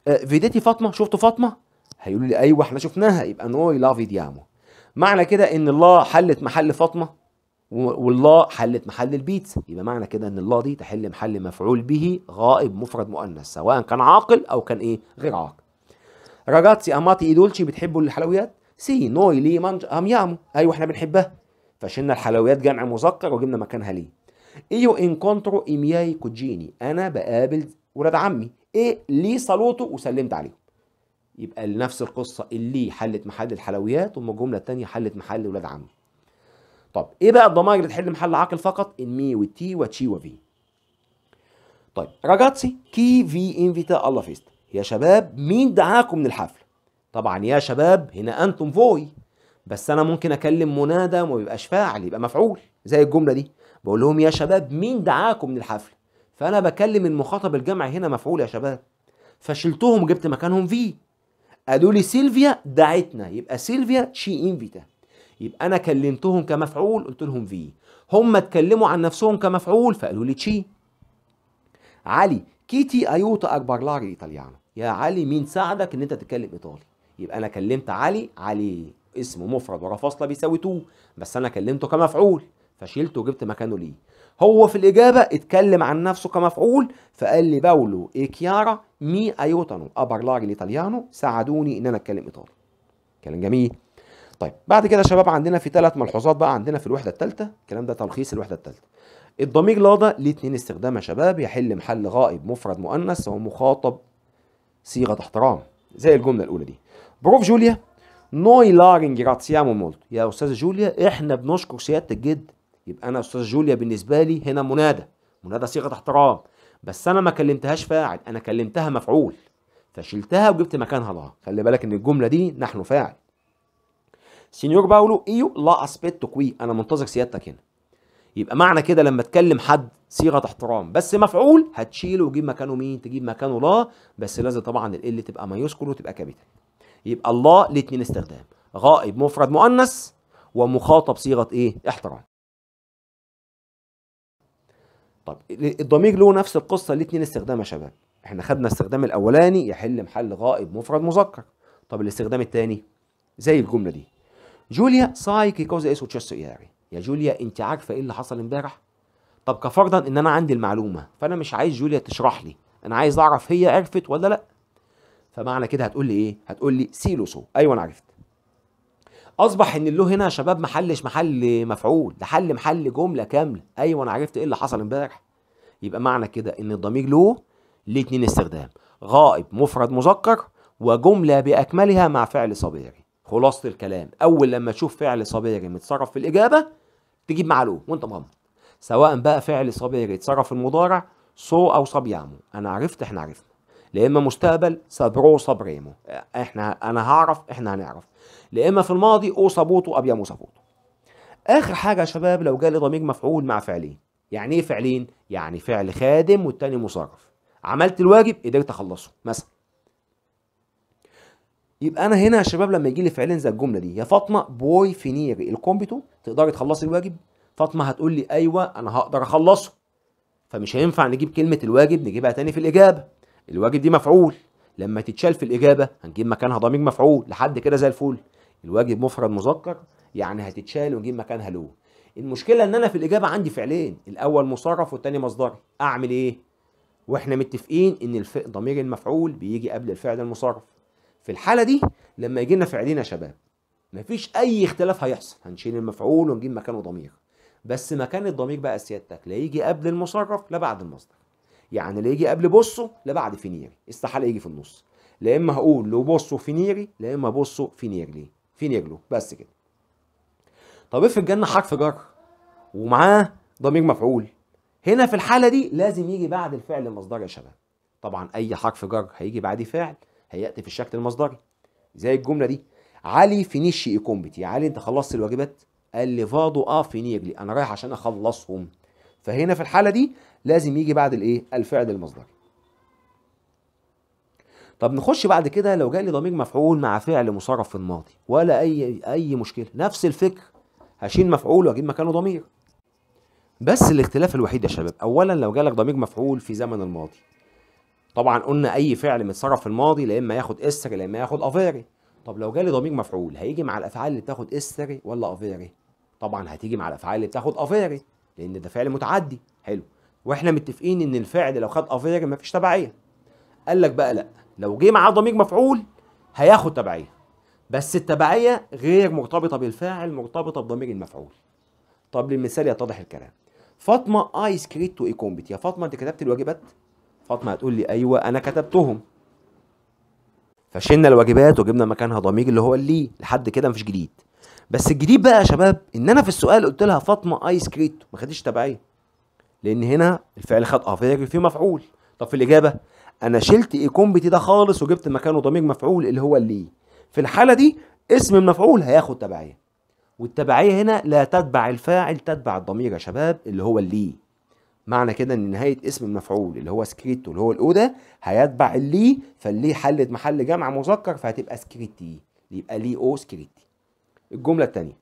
A: آه، فيديتي فاطمه شفتوا فاطمه هيقول لي ايوه احنا شفناها يبقى نوي لا فيديامو معنى كده ان الله حلت محل فاطمه والله حلت محل البيتزا يبقى معنى كده ان الله دي تحل محل مفعول به غائب مفرد مؤنث سواء كان عاقل او كان ايه غير عاقل ragazzi اماتي i dolci بتحبوا الحلويات سي نوي لي مانج ام يامو ايوه احنا بنحبها فشلنا الحلويات جمع مذكر وجبنا مكانها ليه ايو انكونترو ايمياي كوجيني انا بقابل ولاد عمي ايه لي صلوته وسلمت عليهم يبقى نفس القصه اللي حلت محل الحلويات ام الجمله الثانيه حلت محل ولاد عمي طب ايه بقى الضمائر اللي تحل محل عاقل فقط المي والتي وتشي وفي طيب راجاتسي كي في انفيتا الله فيستا يا شباب مين دعاكم من الحفله طبعا يا شباب هنا انتم فوي بس انا ممكن اكلم منادى وما يبقاش فاعل يبقى مفعول زي الجمله دي بقول لهم يا شباب مين دعاكم من الحفله فانا بكلم المخاطب الجمعي هنا مفعول يا شباب فشلتهم وجبت مكانهم في قالوا لي سيلفيا دعتنا يبقى سيلفيا شي انفيتا يبقى انا كلمتهم كمفعول قلت لهم في هم اتكلموا عن نفسهم كمفعول فقالوا لي تشي علي كيتي ايوتا اكبر لاري ايطاليانو يا علي مين ساعدك ان انت تتكلم ايطالي يبقى انا كلمت علي علي اسم مفرد ورا فاصله بيساوي تو بس انا كلمته كمفعول فشيلته وجبت مكانه ليه هو في الاجابه اتكلم عن نفسه كمفعول فقال لي باولو ايكيارا مي ايوتانو لاري الايطاليانو ساعدوني ان انا اتكلم ايطالي كلام جميل طيب بعد كده شباب عندنا في ثلاث ملحوظات بقى عندنا في الوحده الثالثه الكلام ده تلخيص الوحده الثالثه الضمير لا ده ليه اتنين استخدام يا شباب يحل محل غائب مفرد مؤنث ومخاطب صيغه احترام زي الجمله الاولى دي بروف جوليا نوي لارنج راتسيامو مولت يا استاذه جوليا احنا بنشكر سيادتك جدا يبقى انا استاذه جوليا بالنسبه لي هنا منادى منادى صيغه احترام بس انا ما كلمتهاش فاعل انا كلمتها مفعول فشلتها وجبت مكانها لها خلي بالك ان الجمله دي نحن فاعل سينيور باولو ايو لا اسبيتو كوي انا منتظر سيادتك هنا يبقى معنى كده لما تكلم حد صيغه احترام بس مفعول هتشيله وتجيب مكانه مين تجيب مكانه لا بس لازم طبعا ال تبقى مايوسكول وتبقى كابيتال يبقى الله ليه اتنين استخدام غائب مفرد مؤنث ومخاطب صيغه ايه احترام طب الضمير له نفس القصه ليه اتنين استخدام يا شباب احنا خدنا الاستخدام الاولاني يحل محل غائب مفرد مذكر طب الاستخدام الثاني زي الجمله دي جوليا سايكي كوزا اسو تشيسو اياري يا جوليا انت عارفه ايه اللي حصل امبارح طب كفرضا ان انا عندي المعلومه فانا مش عايز جوليا تشرح لي انا عايز اعرف هي عرفت ولا لا فمعنى كده هتقول لي ايه هتقول لي سيلوسو ايوه انا عرفت اصبح ان اللو هنا يا شباب محلش محل مفعول ده حل محل جمله كامله ايوه انا عرفت ايه اللي حصل امبارح يبقى معنى كده ان الضمير له ليه اتنين استخدام غائب مفرد مذكر وجمله باكملها مع فعل صبيري خلاصه الكلام اول لما تشوف فعل صبيري متصرف في الاجابه تجيب معلوم وانت مغمض سواء بقى فعل صبيغ يتصرف المضارع سو او صبيعمو انا عرفت احنا عرفنا لا اما مستقبل صبرو صبريمو احنا انا هعرف احنا هنعرف لا اما في الماضي او صبوتو ابيامو صبوتو اخر حاجه يا شباب لو جالي ضمير مفعول مع فعلين يعني ايه فعلين يعني فعل خادم والتاني مصرف عملت الواجب قدرت اخلصه مثلا يبقى انا هنا يا شباب لما يجي لي فعلين زي الجمله دي يا فاطمه بوي فينيري الكومبيتو تقدري تخلصي الواجب فاطمه هتقول لي ايوه انا هقدر اخلصه فمش هينفع نجيب كلمه الواجب نجيبها تاني في الاجابه الواجب دي مفعول لما تتشال في الاجابه هنجيب مكانها ضمير مفعول لحد كده زي الفل الواجب مفرد مذكر يعني هتتشال ونجيب مكانها له المشكله ان انا في الاجابه عندي فعلين الاول مصرف والتاني مصدري اعمل ايه واحنا متفقين ان الف... ضمير المفعول بيجي قبل الفعل المصرف في الحاله دي لما يجي لنا فعلين يا شباب مفيش اي اختلاف هيحصل هنشيل المفعول ونجيب مكانه ضمير بس مكان الضمير بقى سيادتك لا يجي قبل المصرف لا بعد المصدر يعني لا يجي قبل بصه لا بعد فينيري استحاله يجي في النص لا اما هقول لو بصه فينيري لا اما بصه فينيرلي فينيرلو بس كده طب افرض جالنا حرف جر ومعاه ضمير مفعول هنا في الحاله دي لازم يجي بعد الفعل المصدر يا شباب طبعا اي حرف جر هيجي بعديه فعل هيأتي في الشكل المصدري زي الجملة دي علي فينيشي إيكومبتي علي يعني أنت خلصت الواجبات قال لي فاضو أه فينيجلي أنا رايح عشان أخلصهم فهنا في الحالة دي لازم يجي بعد الإيه الفعل المصدري طب نخش بعد كده لو جالي ضمير مفعول مع فعل مصرف في الماضي ولا اي اي مشكله نفس الفكر هشيل مفعول واجيب مكانه ضمير بس الاختلاف الوحيد يا شباب اولا لو جالك ضمير مفعول في زمن الماضي طبعا قلنا اي فعل متصرف في الماضي لا اما ياخد استر لا اما ياخد افيري طب لو جالي ضمير مفعول هيجي مع الافعال اللي بتاخد استري ولا افيري طبعا هتيجي مع الافعال اللي بتاخد افيري لان ده فعل متعدي حلو واحنا متفقين ان الفعل لو خد افيري مفيش تبعيه قال لك بقى لا لو جه معاه ضمير مفعول هياخد تبعيه بس التبعيه غير مرتبطه بالفاعل مرتبطه بضمير المفعول طب للمثال يتضح الكلام فاطمه اي سكريت تو ايكومبت يا فاطمه انت كتبت الواجبات فاطمه هتقول لي ايوه انا كتبتهم فشلنا الواجبات وجبنا مكانها ضمير اللي هو اللي لحد كده مفيش جديد بس الجديد بقى يا شباب ان انا في السؤال قلت لها فاطمه ايس كريت ما خدتش تبعيه لان هنا الفعل خد افيري آه، في مفعول طب في الاجابه انا شلت ايكون ده خالص وجبت مكانه ضمير مفعول اللي هو اللي في الحاله دي اسم المفعول هياخد تبعيه والتبعيه هنا لا تتبع الفاعل تتبع الضمير يا شباب اللي هو اللي معنى كده ان نهايه اسم المفعول اللي هو سكريتو اللي هو الاو ده هيتبع اللي فاللي حلت محل جمع مذكر فهتبقى سكريتي يبقى لي او سكريتي الجمله الثانيه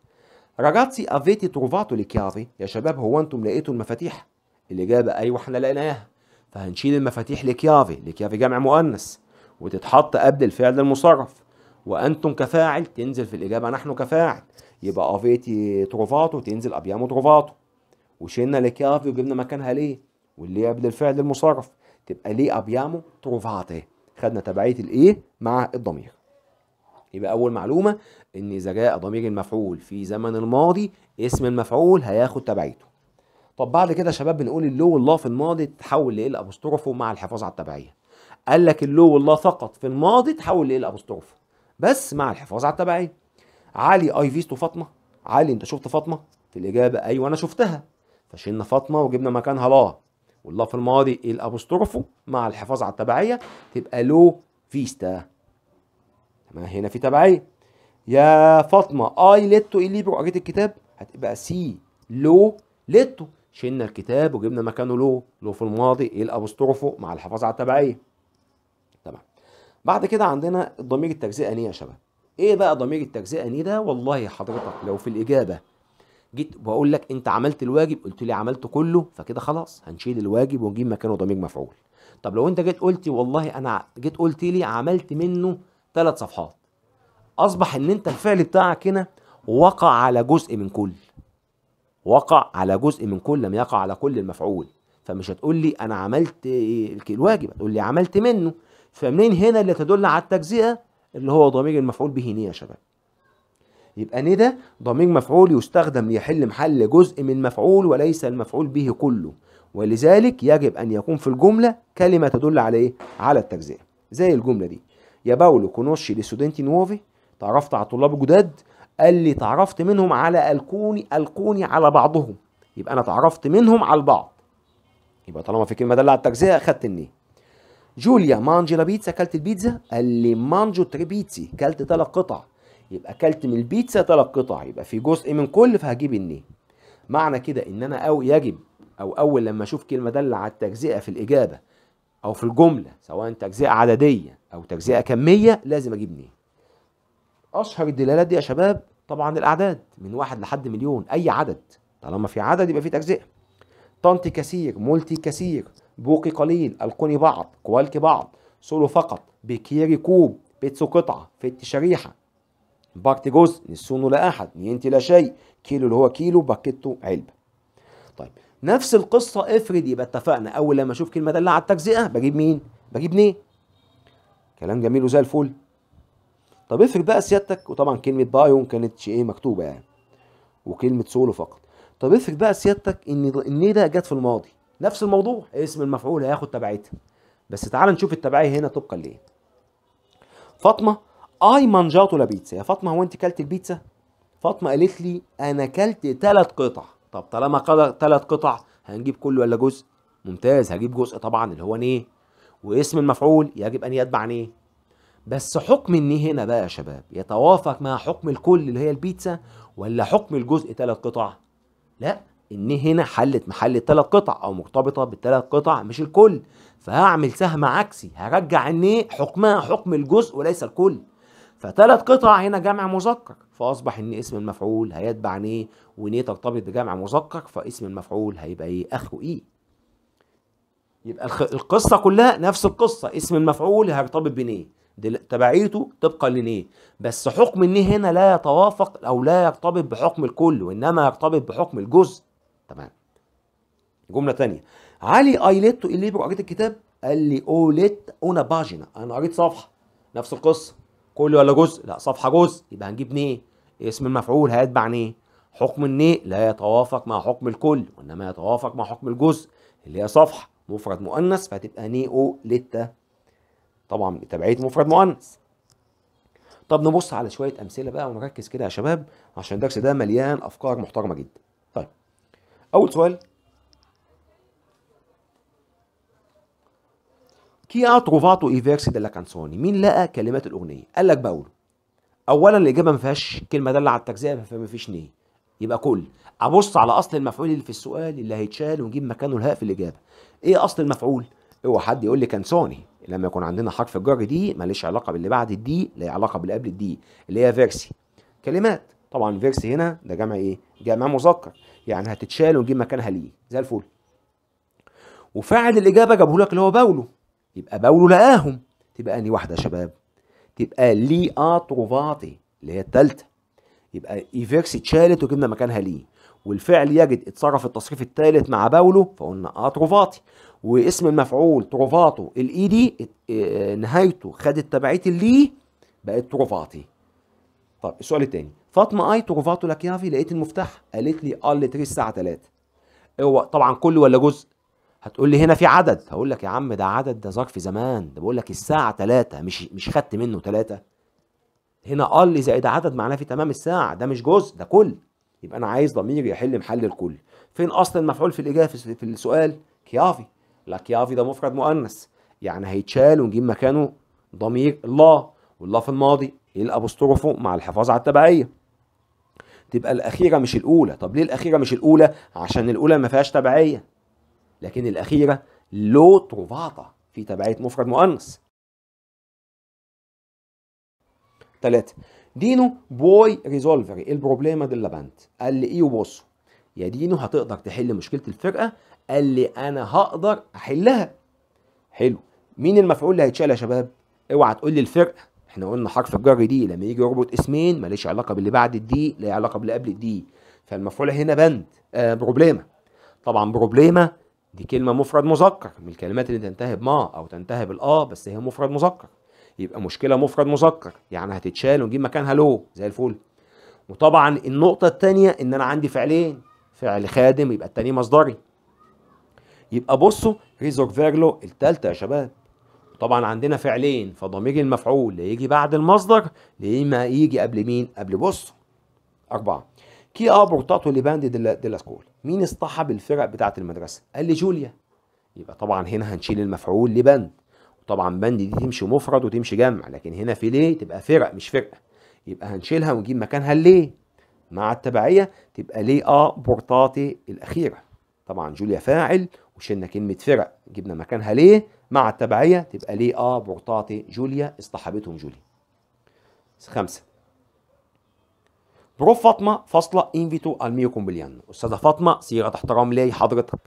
A: راجاتسي افيتي تروفاتو لي يا شباب هو انتم لقيتوا المفاتيح الاجابه ايوه احنا لقيناها فهنشيل المفاتيح لكيافي لكيافي جمع مؤنث وتتحط قبل الفعل المصرف وانتم كفاعل تنزل في الاجابه نحن كفاعل يبقى افيتي تروفاتو تنزل ابيامو تروفاتو وشيلنا الكافي وجبنا مكانها ليه واللي هي الفعل المصرف تبقى ليه ابيامو تروفاتي خدنا تبعيه الايه مع الضمير يبقى اول معلومه ان اذا جاء ضمير المفعول في زمن الماضي اسم المفعول هياخد تبعيته طب بعد كده شباب بنقول اللو والله في الماضي تتحول لايه الابوستروفو مع الحفاظ على التبعيه قال لك اللو والله فقط في الماضي تحول لايه الابوستروفو بس مع الحفاظ على التبعيه علي اي فيستو فاطمه علي انت شفت فاطمه في الاجابه ايوه انا شفتها فشلنا فاطمه وجبنا مكانها لا والله في الماضي الابوستروفو مع الحفاظ على التبعيه تبقى لو فيستا تمام هنا في تبعيه يا فاطمه اي ليتو اي ليبرو قريت الكتاب هتبقى سي لو ليتو شلنا الكتاب وجبنا مكانه لو لو في الماضي الابوستروفو مع الحفاظ على التبعيه تمام بعد كده عندنا ضمير التجزئه ني يا شباب ايه بقى ضمير التجزئه ني ده والله حضرتك لو في الاجابه جيت بقول لك انت عملت الواجب قلت لي عملته كله فكده خلاص هنشيل الواجب ونجيب مكانه ضمير مفعول طب لو انت جيت قلت والله انا جيت قلت لي عملت منه ثلاث صفحات اصبح ان انت الفعل بتاعك هنا وقع على جزء من كل وقع على جزء من كل لم يقع على كل المفعول فمش هتقول لي انا عملت الواجب هتقول لي عملت منه فمنين هنا اللي تدل على التجزئه اللي هو ضمير المفعول به هنا يا شباب يبقى ندى ضمير مفعول يستخدم ليحل محل جزء من مفعول وليس المفعول به كله ولذلك يجب أن يكون في الجملة كلمة تدل على إيه؟ على التجزئة زي الجملة دي يا باولو كونوشي لي ستودنتي نوفي تعرفت على الطلاب الجداد لي تعرفت منهم على الكوني الكوني على بعضهم يبقى انا تعرفت منهم على البعض يبقى طالما في كلمه دل على التجزئه اخدت النيه جوليا مانجي لا بيتزا كلت البيتزا قال لي مانجو تري بيتزي كلت ثلاث قطع يبقى اكلت من البيتزا ثلاث قطع يبقى في جزء من كل فهجيب النيه معنى كده ان انا او يجب او اول لما اشوف كلمه داله على التجزئه في الاجابه او في الجمله سواء تجزئه عدديه او تجزئه كميه لازم اجيب نيه اشهر الدلالات دي يا شباب طبعا الاعداد من واحد لحد مليون اي عدد طالما في عدد يبقى في تجزئه طنطي كثير مولتي كثير بوقي قليل القني بعض كوالكي بعض سولو فقط بكيري كوب بيتسو قطعه فت شريحه باكت جزء نسونه لا أحد نينتي لا شيء كيلو اللي هو كيلو باكيتو علبة طيب نفس القصة افرض يبقى اتفقنا أول لما أشوف كلمة دالة على التجزئة بجيب مين؟ بجيب نيه كلام جميل وزي الفل طب افرض بقى سيادتك وطبعا كلمة بايون كانتش إيه مكتوبة يعني وكلمة سولو فقط طب افرض بقى سيادتك إن النيه ده جت في الماضي نفس الموضوع اسم المفعول هياخد تبعيتها بس تعال نشوف التبعية هنا طبقا لإيه فاطمة اي منجاطو لبيتزا يا فاطمه هو انت كلت البيتزا فاطمه قالت لي انا كلت ثلاث قطع طب طالما قال ثلاث قطع هنجيب كله ولا جزء ممتاز هجيب جزء طبعا اللي هو نيه واسم المفعول يجب ان يتبع نيه بس حكم النيه هنا بقى يا شباب يتوافق مع حكم الكل اللي هي البيتزا ولا حكم الجزء ثلاث قطع لا النيه هنا حلت محل الثلاث قطع او مرتبطه بالثلاث قطع مش الكل فهعمل سهم عكسي هرجع النيه حكمها حكم الجزء وليس الكل فثلاث قطع هنا جمع مذكر فاصبح ان اسم المفعول هيتبع ني إيه؟ وني إيه ترتبط بجمع مذكر فاسم المفعول هيبقى ايه اخو ايه يبقى القصه كلها نفس القصه اسم المفعول هيرتبط بنيه تبعيته طبقا لنيه بس حكم النيه هنا لا يتوافق او لا يرتبط بحكم الكل وانما يرتبط بحكم الجزء تمام جمله تانية علي اي اللي الليبر قريت الكتاب قال لي او ليت اون باجينا انا قريت صفحه نفس القصه كل ولا جزء لا صفحه جزء يبقى هنجيب نيه اسم المفعول هيتبع نيه حكم النيه لا يتوافق مع حكم الكل وانما يتوافق مع حكم الجزء اللي هي صفحه مفرد مؤنث فهتبقى نيئو لتا طبعا بتبعيه مفرد مؤنث طب نبص على شويه امثله بقى ونركز كده يا شباب عشان الدرس ده مليان افكار محترمه جدا طيب اول سؤال Chi ha اي فيرسي versi della canzone؟ مين لقى كلمات الأغنية؟ قال لك باولو. أولا الإجابة ما فيهاش كلمة دالة على التجزئة فما فيش ني يبقى كل أبص على أصل المفعول اللي في السؤال اللي هيتشال ونجيب مكانه الهاء في الإجابة. إيه أصل المفعول؟ اوعى حد يقول لي كانسوني لما يكون عندنا حرف الجر دي ماليش علاقه باللي بعد الدي لا علاقه باللي قبل الدي اللي هي فيرسي كلمات طبعا فيرسي هنا ده جمع ايه؟ جمع مذكر يعني هتتشال ونجيب مكانها ليه زي الفل وفاعل الاجابه جابه لك اللي هو باولو يبقى باولو لقاهم تبقى اني واحده يا شباب تبقى لي اتروفاتي اللي هي الثالثه يبقى ايفيرس اتشالت وجبنا مكانها ليه والفعل يجد اتصرف التصريف الثالث مع باولو فقلنا اتروفاتي واسم المفعول تروفاتو الايدي e آه، نهايته خدت تبعيه اللي e، بقت تروفاتي طب السؤال الثاني فاطمه اي تروفاتو لكيافي لقيت المفتاح قالت لي قال آه، لي تري الساعه 3 هو طبعا كل ولا جزء هتقول لي هنا في عدد هقول لك يا عم ده عدد ده ظرف زمان ده بقول لك الساعه 3 مش مش خدت منه 3 هنا قال لي زائد عدد معناه في تمام الساعه ده مش جزء ده كل يبقى انا عايز ضمير يحل محل الكل فين اصل المفعول في الاجابه في السؤال كيافي لا كيافي ده مفرد مؤنث يعني هيتشال ونجيب مكانه ضمير الله والله في الماضي إيه الابوستروفو مع الحفاظ على التبعيه تبقى الاخيره مش الاولى طب ليه الاخيره مش الاولى عشان الاولى ما فيهاش تبعيه لكن الأخيرة لو تروفاتا في تبعية مفرد مؤنث ثلاثة دينو بوي ريزولفري إيه البروبليما دي لابانت قال لي ايه وبصوا يا دينو هتقدر تحل مشكلة الفرقة قال لي انا هقدر احلها حلو مين المفعول اللي هيتشال يا شباب اوعى تقول لي الفرقة احنا قلنا حرف الجر دي لما يجي يربط اسمين ماليش علاقة باللي بعد الدي لا علاقة باللي قبل الدي فالمفعول هنا بند آه بروبليما طبعا بروبليما دي كلمه مفرد مذكر من الكلمات اللي تنتهي بما او تنتهي بالاه بس هي مفرد مذكر يبقى مشكله مفرد مذكر يعني هتتشال ونجيب مكانها لو زي الفل وطبعا النقطه الثانيه ان انا عندي فعلين فعل خادم يبقى الثاني مصدري يبقى بصوا ريزرفير له الثالثه يا شباب طبعا عندنا فعلين فضمير المفعول اللي يجي بعد المصدر ليه ما يجي قبل مين قبل بصوا أربعة كي ابورتاتو ليباندي ديلا ديلا سكول مين اصطحب الفرق بتاعه المدرسه قال لي جوليا يبقى طبعا هنا هنشيل المفعول لبند وطبعا بند دي تمشي مفرد وتمشي جمع لكن هنا في ليه تبقى فرق مش فرقه يبقى هنشيلها ونجيب مكانها ليه مع التبعيه تبقى ليه ابورتاتي آه الاخيره طبعا جوليا فاعل وشلنا كلمه فرق جبنا مكانها ليه مع التبعيه تبقى ليه ابورتاتي آه جوليا اصطحبتهم جوليا خمسه بروف فاطمه فاصله انفيتو الميكم بليان استاذه فاطمه صيغه احترام لي حضرتك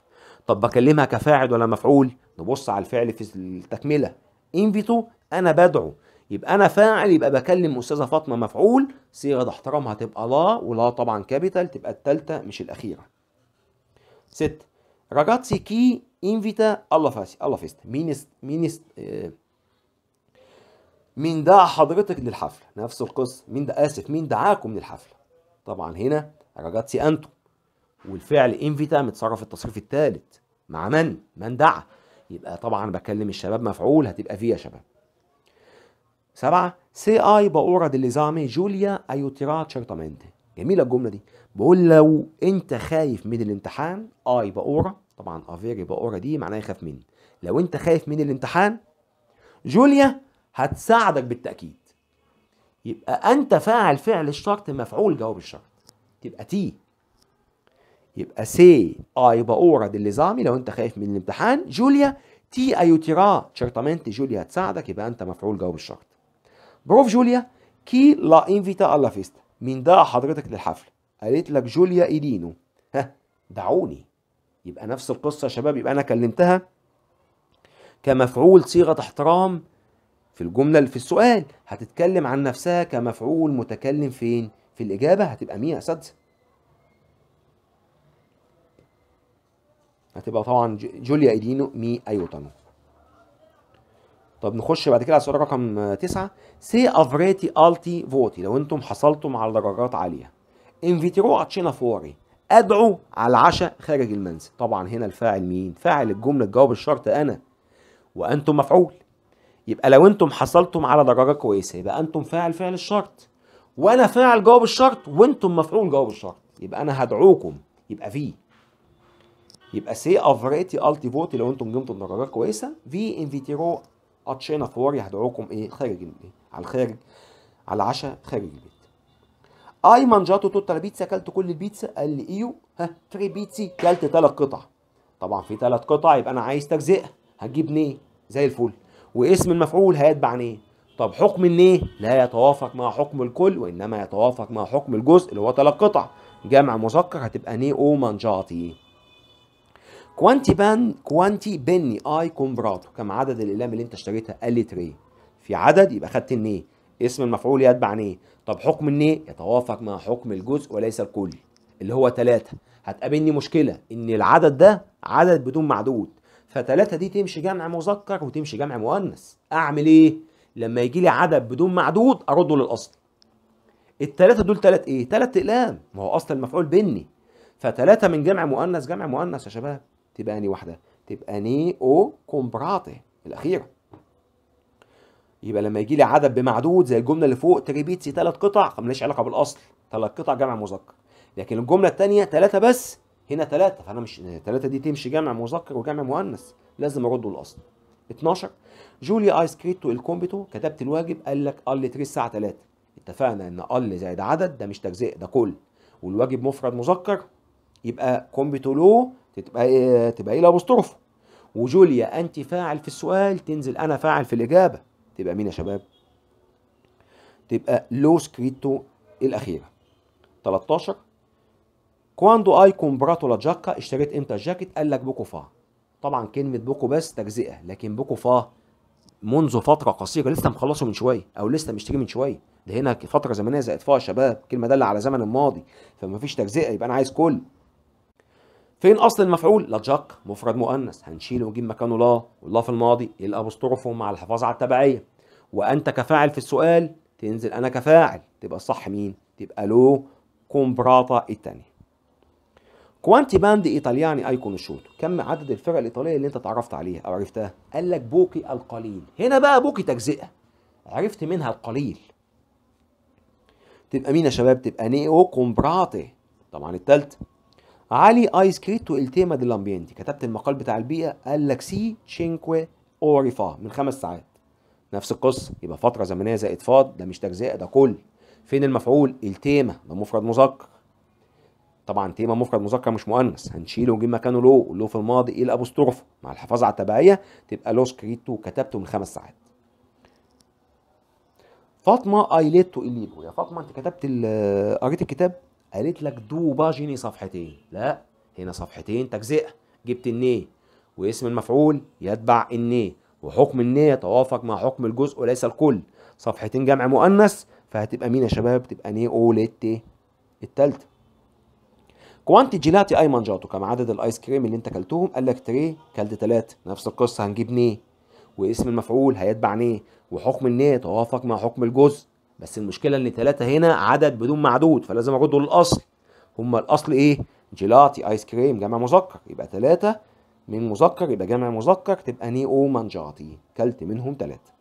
A: طب بكلمها كفاعل ولا مفعول نبص على الفعل في التكمله انفيتو انا بدعو يبقى انا فاعل يبقى بكلم استاذه فاطمه مفعول صيغه احترام هتبقى لا ولا طبعا كابيتال تبقى الثالثه مش الاخيره ست راجاتسي كي انفيتا الله فاسي الله فيست مينست مينست مين دعا حضرتك للحفله نفس القصه مين ده اسف مين دعاكم للحفله طبعا هنا راجاتسي انتو والفعل انفيتا متصرف التصريف الثالث مع من من دعا يبقى طبعا بكلم الشباب مفعول هتبقى فيه يا شباب سبعة سي اي باورا دي زعمي جوليا ايوتيرا تشيرتامنتي جميلة الجملة دي بقول لو انت خايف من الامتحان اي باورا طبعا افيري باورا دي معناها يخاف مني لو انت خايف من الامتحان جوليا هتساعدك بالتأكيد يبقى انت فاعل فعل الشرط مفعول جواب الشرط تبقى تي يبقى سي اي باورا ديليزامي لو انت خايف من الامتحان جوليا تي ايوتيرا شرطمنت جوليا هتساعدك يبقى انت مفعول جواب الشرط بروف جوليا كي لا انفيتا الا فيستا مين دعا حضرتك للحفله قالت لك جوليا ايدينو ها دعوني يبقى نفس القصه يا شباب يبقى انا كلمتها كمفعول صيغه احترام في الجملة اللي في السؤال هتتكلم عن نفسها كمفعول متكلم فين؟ في الإجابة هتبقى مين يا أساتذة؟ هتبقى طبعا جوليا إيدينو مي أيوتانو طب نخش بعد كده على السؤال رقم تسعة سي افريتي التي فوتي لو انتم حصلتم على درجات عالية انفيتيرو اتشينا فوري ادعو على العشاء خارج المنزل طبعا هنا الفاعل مين فاعل الجملة تجاوب الشرط انا وانتم مفعول يبقى لو انتم حصلتم على درجه كويسه يبقى انتم فاعل فعل الشرط وانا فاعل جواب الشرط وانتم مفعول جواب الشرط يبقى انا هدعوكم يبقى في يبقى سي افريتي التي فوتي لو انتم جبتوا درجات كويسه في انفيتيرو اتشينا فوري هدعوكم ايه خارج الايه على الخارج على العشاء خارج البيت اي مانجاتو توتا بيتزا كلت كل البيتزا قال لي ايو ها فري بيتسي كلت ثلاث قطع طبعا في ثلاث قطع يبقى انا عايز تجزئه هتجيب نيه زي الفل واسم المفعول هيتبع نيه طب حكم النيه لا يتوافق مع حكم الكل وانما يتوافق مع حكم الجزء اللي هو قطع جمع مذكر هتبقى ني او منجاتي كوانتي بان كوانتي بني اي كومبراتو كم عدد الاقلام اللي انت اشتريتها قال لي تري في عدد يبقى خدت النيه اسم المفعول يتبع نيه طب حكم النيه يتوافق مع حكم الجزء وليس الكل اللي هو ثلاثة هتقابلني مشكلة إن العدد ده عدد بدون معدود فتلاتة دي تمشي جمع مذكر وتمشي جمع مؤنث اعمل ايه لما يجي لي عدد بدون معدود ارده للاصل التلاتة دول تلات ايه تلات اقلام ما هو اصل المفعول بني فتلاتة من جمع مؤنث جمع مؤنث يا شباب تبقى اني واحده تبقى ني او كومبراتي الاخيره يبقى لما يجي لي عدد بمعدود زي الجمله اللي فوق تريبيتسي ثلاث قطع ماليش علاقه بالاصل ثلاث قطع جمع مذكر لكن الجمله الثانيه ثلاثه بس هنا ثلاثة فأنا مش ثلاثة دي تمشي جمع مذكر وجمع مؤنث لازم أرد الأصل 12 جوليا ايس كريتو الكومبيتو كتبت الواجب قال لك ال تري الساعة 3 اتفقنا إن ال زائد عدد ده مش تجزئة ده كل والواجب مفرد مذكر يبقى كومبيتو لو تبقى إيه تبقى إيه الأبوستروف وجوليا أنت فاعل في السؤال تنزل أنا فاعل في الإجابة تبقى مين يا شباب؟ تبقى لو سكريتو الأخيرة 13 كواندو اي براتو لا جاكا اشتريت امتى الجاكيت قال لك بوكو فا طبعا كلمه بوكو بس تجزئه لكن بوكو فا منذ فتره قصيره لسه مخلصه من شويه او لسه مشتري من شويه ده هنا فتره زمنيه زائد فيها شباب كلمه داله على زمن الماضي فمفيش تجزئه يبقى انا عايز كل فين اصل المفعول لا جاك مفرد مؤنث هنشيله ونجيب مكانه لا والله في الماضي الابوستروفو مع الحفاظ على التبعيه وانت كفاعل في السؤال تنزل انا كفاعل تبقى الصح مين تبقى لو كومبراتا الثانيه كوانتي باند ايطالياني اي كونوشوتو كم عدد الفرق الايطاليه اللي انت اتعرفت عليها او عرفتها قال لك بوكي القليل هنا بقى بوكي تجزئه عرفت منها القليل تبقى مين يا شباب تبقى نيو كومبراتي طبعا التالتة علي ايس كريتو التيما دي كتبت المقال بتاع البيئه قال لك سي تشينكوي اوريفا من خمس ساعات نفس القصه يبقى فتره زمنيه زائد فاض ده مش تجزئه ده كل فين المفعول التيما ده مفرد مذكر طبعا تيما مفرد مذكر مش مؤنث هنشيله ونجيب مكانه لو لو في الماضي ايه الابوستروف مع الحفاظ على التبعيه تبقى لو سكريتو كتبته من خمس ساعات فاطمه ايليتو اليبو يا فاطمه انت كتبت قريت الكتاب قالت لك دو باجيني صفحتين لا هنا صفحتين تجزئه جبت النيه واسم المفعول يتبع النيه وحكم النيه يتوافق مع حكم الجزء وليس الكل صفحتين جمع مؤنث فهتبقى مين يا شباب تبقى نيه اولت التالته كوانتي جيلاتي ايمن جاتو كم عدد الايس كريم اللي انت كلتهم قال لك تري كلت ثلاثه نفس القصه هنجيب نيه واسم المفعول هيتبع نيه وحكم النيه يتوافق مع حكم الجزء بس المشكله ان ثلاثه هنا عدد بدون معدود فلازم ارده للاصل هما الاصل ايه جيلاتي ايس كريم جمع مذكر يبقى ثلاثه من مذكر يبقى جمع مذكر تبقى ني او مانجاتي كلت منهم ثلاثه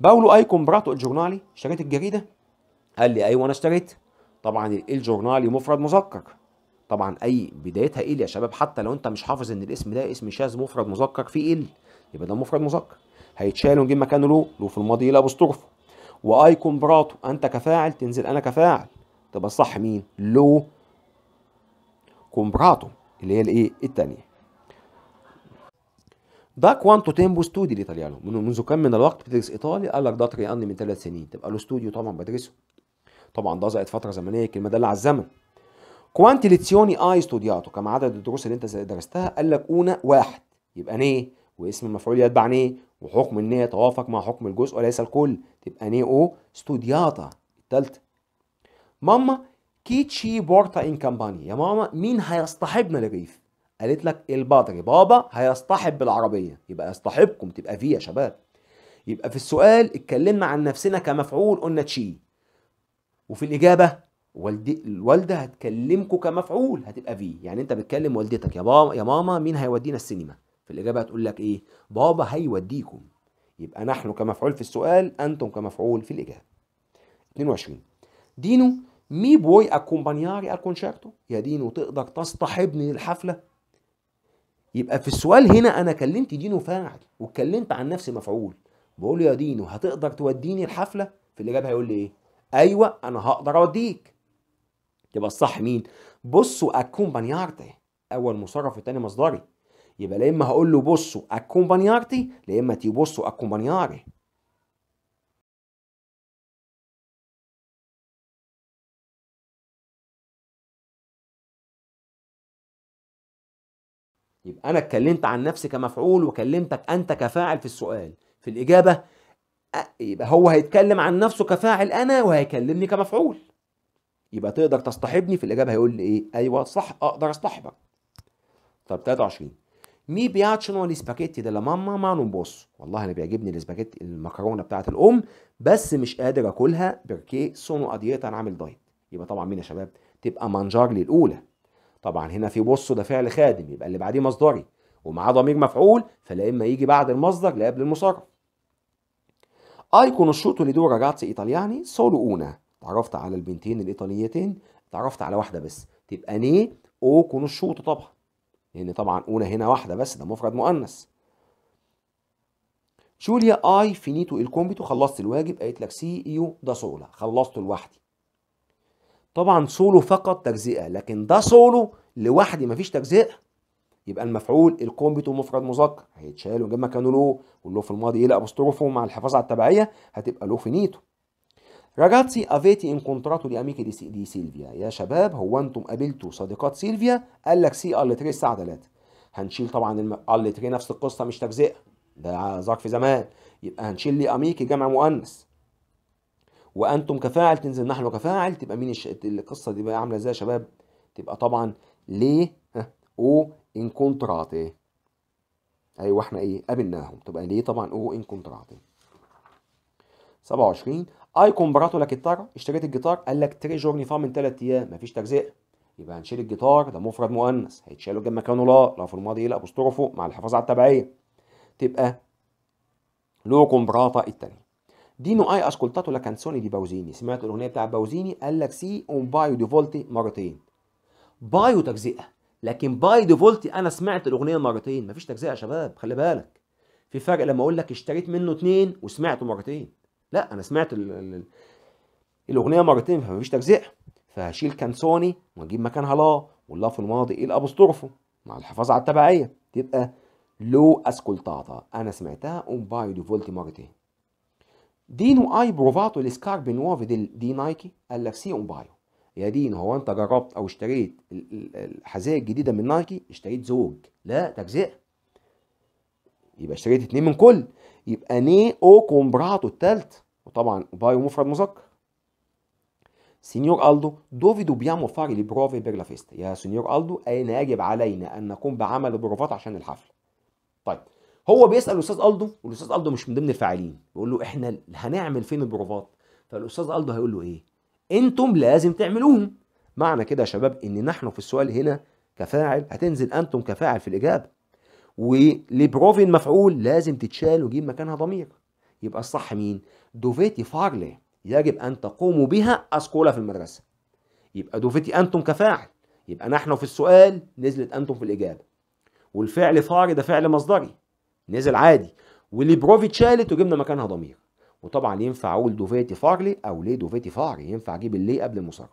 A: باولو اي كومبراتو الجورنالي اشتريت الجريده قال لي ايوه انا اشتريت طبعا الجورنال مفرد مذكر طبعا اي بدايتها ال يا شباب حتى لو انت مش حافظ ان الاسم ده اسم شاذ مفرد مذكر في ال يبقى ده مفرد مذكر هيتشال ونجيب مكانه لو لو في الماضي لا بسترفه واي كومبراتو انت كفاعل تنزل انا كفاعل تبقى الصح مين لو كومبراتو اللي هي الايه الثانيه دا كوانتو تيمبو ستودي الايطاليانو منذ كم من الوقت بتدرس ايطالي قال لك ده طريقان من ثلاث سنين تبقى له استوديو طبعا بدرسه طبعا ده زائد فتره زمنيه الكلمه داله على الزمن كوانتي ليزيوني اي ستودياتو كم عدد الدروس اللي انت درستها قال لك اونا واحد يبقى نيه واسم المفعول يتبع نيه وحكم النيه يتوافق مع حكم الجزء وليس الكل تبقى نيه او ستودياتا التالتة ماما كيتشي بورتا ان كامباني يا ماما مين هيصطحبنا للريف قالت لك البادري بابا هيصطحب بالعربيه يبقى يصطحبكم تبقى في يا شباب يبقى في السؤال اتكلمنا عن نفسنا كمفعول قلنا تشي وفي الإجابة والدي الوالدة هتكلمكم كمفعول هتبقى في يعني أنت بتكلم والدتك يا بابا يا ماما مين هيودينا السينما في الإجابة هتقول لك إيه بابا هيوديكم يبقى نحن كمفعول في السؤال أنتم كمفعول في الإجابة 22 دينو مي بوي اكومبانياري الكونشيرتو يا دينو تقدر تصطحبني للحفلة يبقى في السؤال هنا أنا كلمت دينو فاعل واتكلمت عن نفسي مفعول بقول له يا دينو هتقدر توديني الحفلة في الإجابة هيقول لي إيه ايوه انا هقدر اوديك يبقى الصح مين بصوا اكومبانيارتي اول مصرف وتاني مصدري يبقى لا اما هقول له بصوا اكومبانيارتي لا اما تي بصوا اكومبانياري يبقى انا اتكلمت عن نفسي كمفعول وكلمتك انت كفاعل في السؤال في الاجابه يبقى هو هيتكلم عن نفسه كفاعل انا وهيكلمني كمفعول يبقى تقدر تصطحبني في الاجابه هيقول لي ايه ايوه صح اقدر اصطحبك طب 23 مي بياتشنو الاسباجيتي دella ماما مع نمبوس والله انا بيعجبني الاسباجيتي المكرونه بتاعه الام بس مش قادر اكلها بركي سونو اديتا انا عامل دايت يبقى طبعا مين يا شباب تبقى مانجارلي الاولى طبعا هنا في بص ده فعل خادم يبقى اللي بعديه مصدري ومعاه ضمير مفعول فلا اما يجي بعد المصدر لا قبل المصرف اي conosciuto le due ragazze italiane solo una اتعرفت على البنتين الايطاليتين اتعرفت على واحده بس تبقى ني او conosciuto طبعا لان طبعا اولى هنا واحده بس ده مفرد مؤنث جوليا اي فينيتو الكومبيتو خلصت الواجب قالت لك سي يو ده سولا خلصته لوحدي طبعا سولو فقط تجزئه لكن ده سولو لوحدي مفيش تجزئه يبقى المفعول الكومبيتو مفرد مذكر هيتشال ونجيب مكانه لو واللو في الماضي يلقى ابوستروفو مع الحفاظ على التبعيه هتبقى لو نيتو راجاتسي افيتي ان كونتراتو دي اميكي دي, سيلفيا يا شباب هو انتم قابلتوا صديقات سيلفيا قال لك سي ال 3 الساعه 3 هنشيل طبعا ال 3 نفس القصه مش تجزئه ده ظرف زمان يبقى هنشيل لي اميكي جمع مؤنث وانتم كفاعل تنزل نحن كفاعل تبقى مين الش... القصه دي بقى عامله ازاي يا شباب تبقى طبعا ليه او انكونتراتي ايوه احنا ايه قابلناهم تبقى يعني ليه طبعا او انكونتراتي 27 اي كومبراتو لا جيتار اشتريت الجيتار قال لك تريجورني فا من ثلاث ايام مفيش تجزئه يبقى هنشيل الجيتار ده مفرد مؤنث هيتشالوا جنب مكانه لا لا في الماضي لا ابوستروفو مع الحفاظ على التبعيه تبقى لو كومبراتا الثانيه دينو اي اسكولتاتو لا كانسوني دي باوزيني سمعت الاغنيه بتاع باوزيني قال لك سي اون بايو دي فولتي مرتين بايو تجزئه لكن باي ديفولت انا سمعت الاغنيه مرتين مفيش تجزئه يا شباب خلي بالك في فرق لما اقول لك اشتريت منه اثنين وسمعته مرتين لا انا سمعت ال ال الاغنيه مرتين فمفيش تجزئه فهشيل كانسوني واجيب مكانها لا والله في الماضي ايه الابوسترفو مع الحفاظ على التبعيه تبقى لو اسكولتاتا انا سمعتها اون باي ديفولت مرتين دينو اي بروفاتو لسكاربي نوفي دي نايكي قال لك سي اون بايو يا دين هو انت جربت او اشتريت الحذاء الجديده من نايكي اشتريت زوج لا تجزئه يبقى اشتريت اتنين من كل يبقى ني او كومبراتو التالت وطبعا بايو مفرد مذكر سينيور ألدو دوفيدو بيامو فاري لي بروفي بير فيستا يا سينيور ألدو أين يجب علينا أن نقوم بعمل بروفات عشان الحفلة طيب هو بيسأل الأستاذ ألدو والأستاذ ألدو مش من ضمن الفاعلين بيقول له إحنا هنعمل فين البروفات فالأستاذ ألدو هيقول له إيه انتم لازم تعملوهم معنى كده يا شباب ان نحن في السؤال هنا كفاعل هتنزل انتم كفاعل في الاجابه ولبروفين مفعول لازم تتشال ويجيب مكانها ضمير يبقى الصح مين دوفيتي فارلي يجب ان تقوموا بها اسكولا في المدرسه يبقى دوفيتي انتم كفاعل يبقى نحن في السؤال نزلت انتم في الاجابه والفعل فار ده فعل مصدري نزل عادي واللي بروفي اتشالت وجبنا مكانها ضمير وطبعا ينفع اقول دوفيتي فارلي او ليه دوفيتي فاري ينفع اجيب الليه قبل المصرف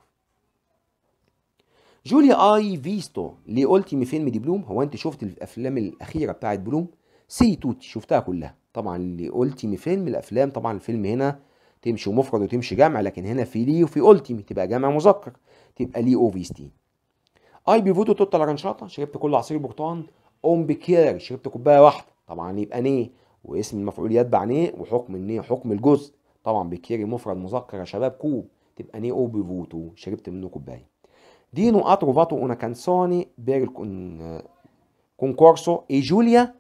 A: جوليا اي فيستو ليه قلتي فيلم دي بلوم هو انت شفت الافلام الاخيره بتاعت بلوم سي توتي شفتها كلها طبعا اللي قلتي فيلم الافلام طبعا الفيلم هنا تمشي مفرد وتمشي جمع لكن هنا في لي وفي قلتي تبقى جمع مذكر تبقى لي او فيستي اي بيفوتو توتا لارنشاطه شربت كل عصير برتقال اون بكير شربت كوبايه واحده طبعا يبقى نيه واسم المفعول يتبع نيه وحكم النيه حكم الجزء طبعا بكيري مفرد مذكر يا شباب كوب تبقى نيه او بيفوتو شربت منه كوبايه دينو اترو فاتو انا كانسوني بير كونكورسو اي جوليا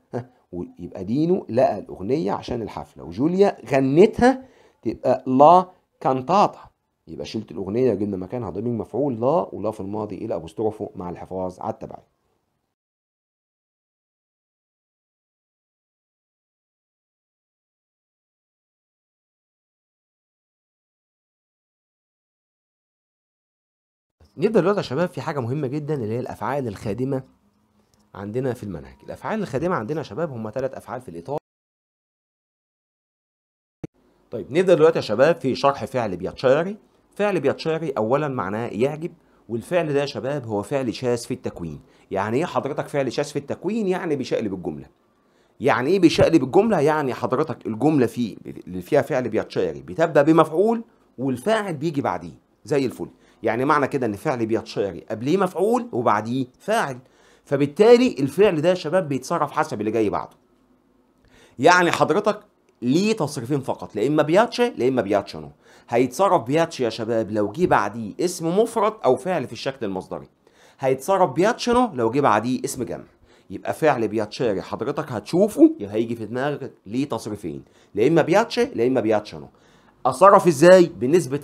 A: ويبقى دينو لقى الاغنيه عشان الحفله وجوليا غنتها تبقى لا كانتاتا يبقى شلت الاغنيه جبنا مكانها ضمير مفعول لا ولا في الماضي الى ابوستروفو مع الحفاظ على التبعيه نبدا دلوقتي يا شباب في حاجه مهمه جدا اللي هي الافعال الخادمه عندنا في المنهج الافعال الخادمه عندنا يا شباب هم ثلاث افعال في الاطار طيب نبدا دلوقتي يا شباب في شرح فعل بياتشاري فعل بياتشاري اولا معناه يعجب والفعل ده يا شباب هو فعل شاذ في التكوين يعني ايه حضرتك فعل شاذ في التكوين يعني بيشقلب الجمله يعني ايه بيشقلب الجمله يعني حضرتك الجمله فيه اللي فيها فعل بيتشاري بتبدا بمفعول والفاعل بيجي بعديه زي الفل يعني معنى كده ان فعل بيتشعري قبليه مفعول وبعديه فاعل فبالتالي الفعل ده يا شباب بيتصرف حسب اللي جاي بعده يعني حضرتك ليه تصريفين فقط لا اما بياتشي لا اما بياتشنو هيتصرف بياتشي يا شباب لو جه بعديه اسم مفرد او فعل في الشكل المصدري هيتصرف بياتشنو لو جه بعديه اسم جمع يبقى فعل بياتشاري حضرتك هتشوفه هيجي في دماغك ليه تصريفين لا اما بياتشي لا اما بياتشنو اتصرف ازاي بنسبه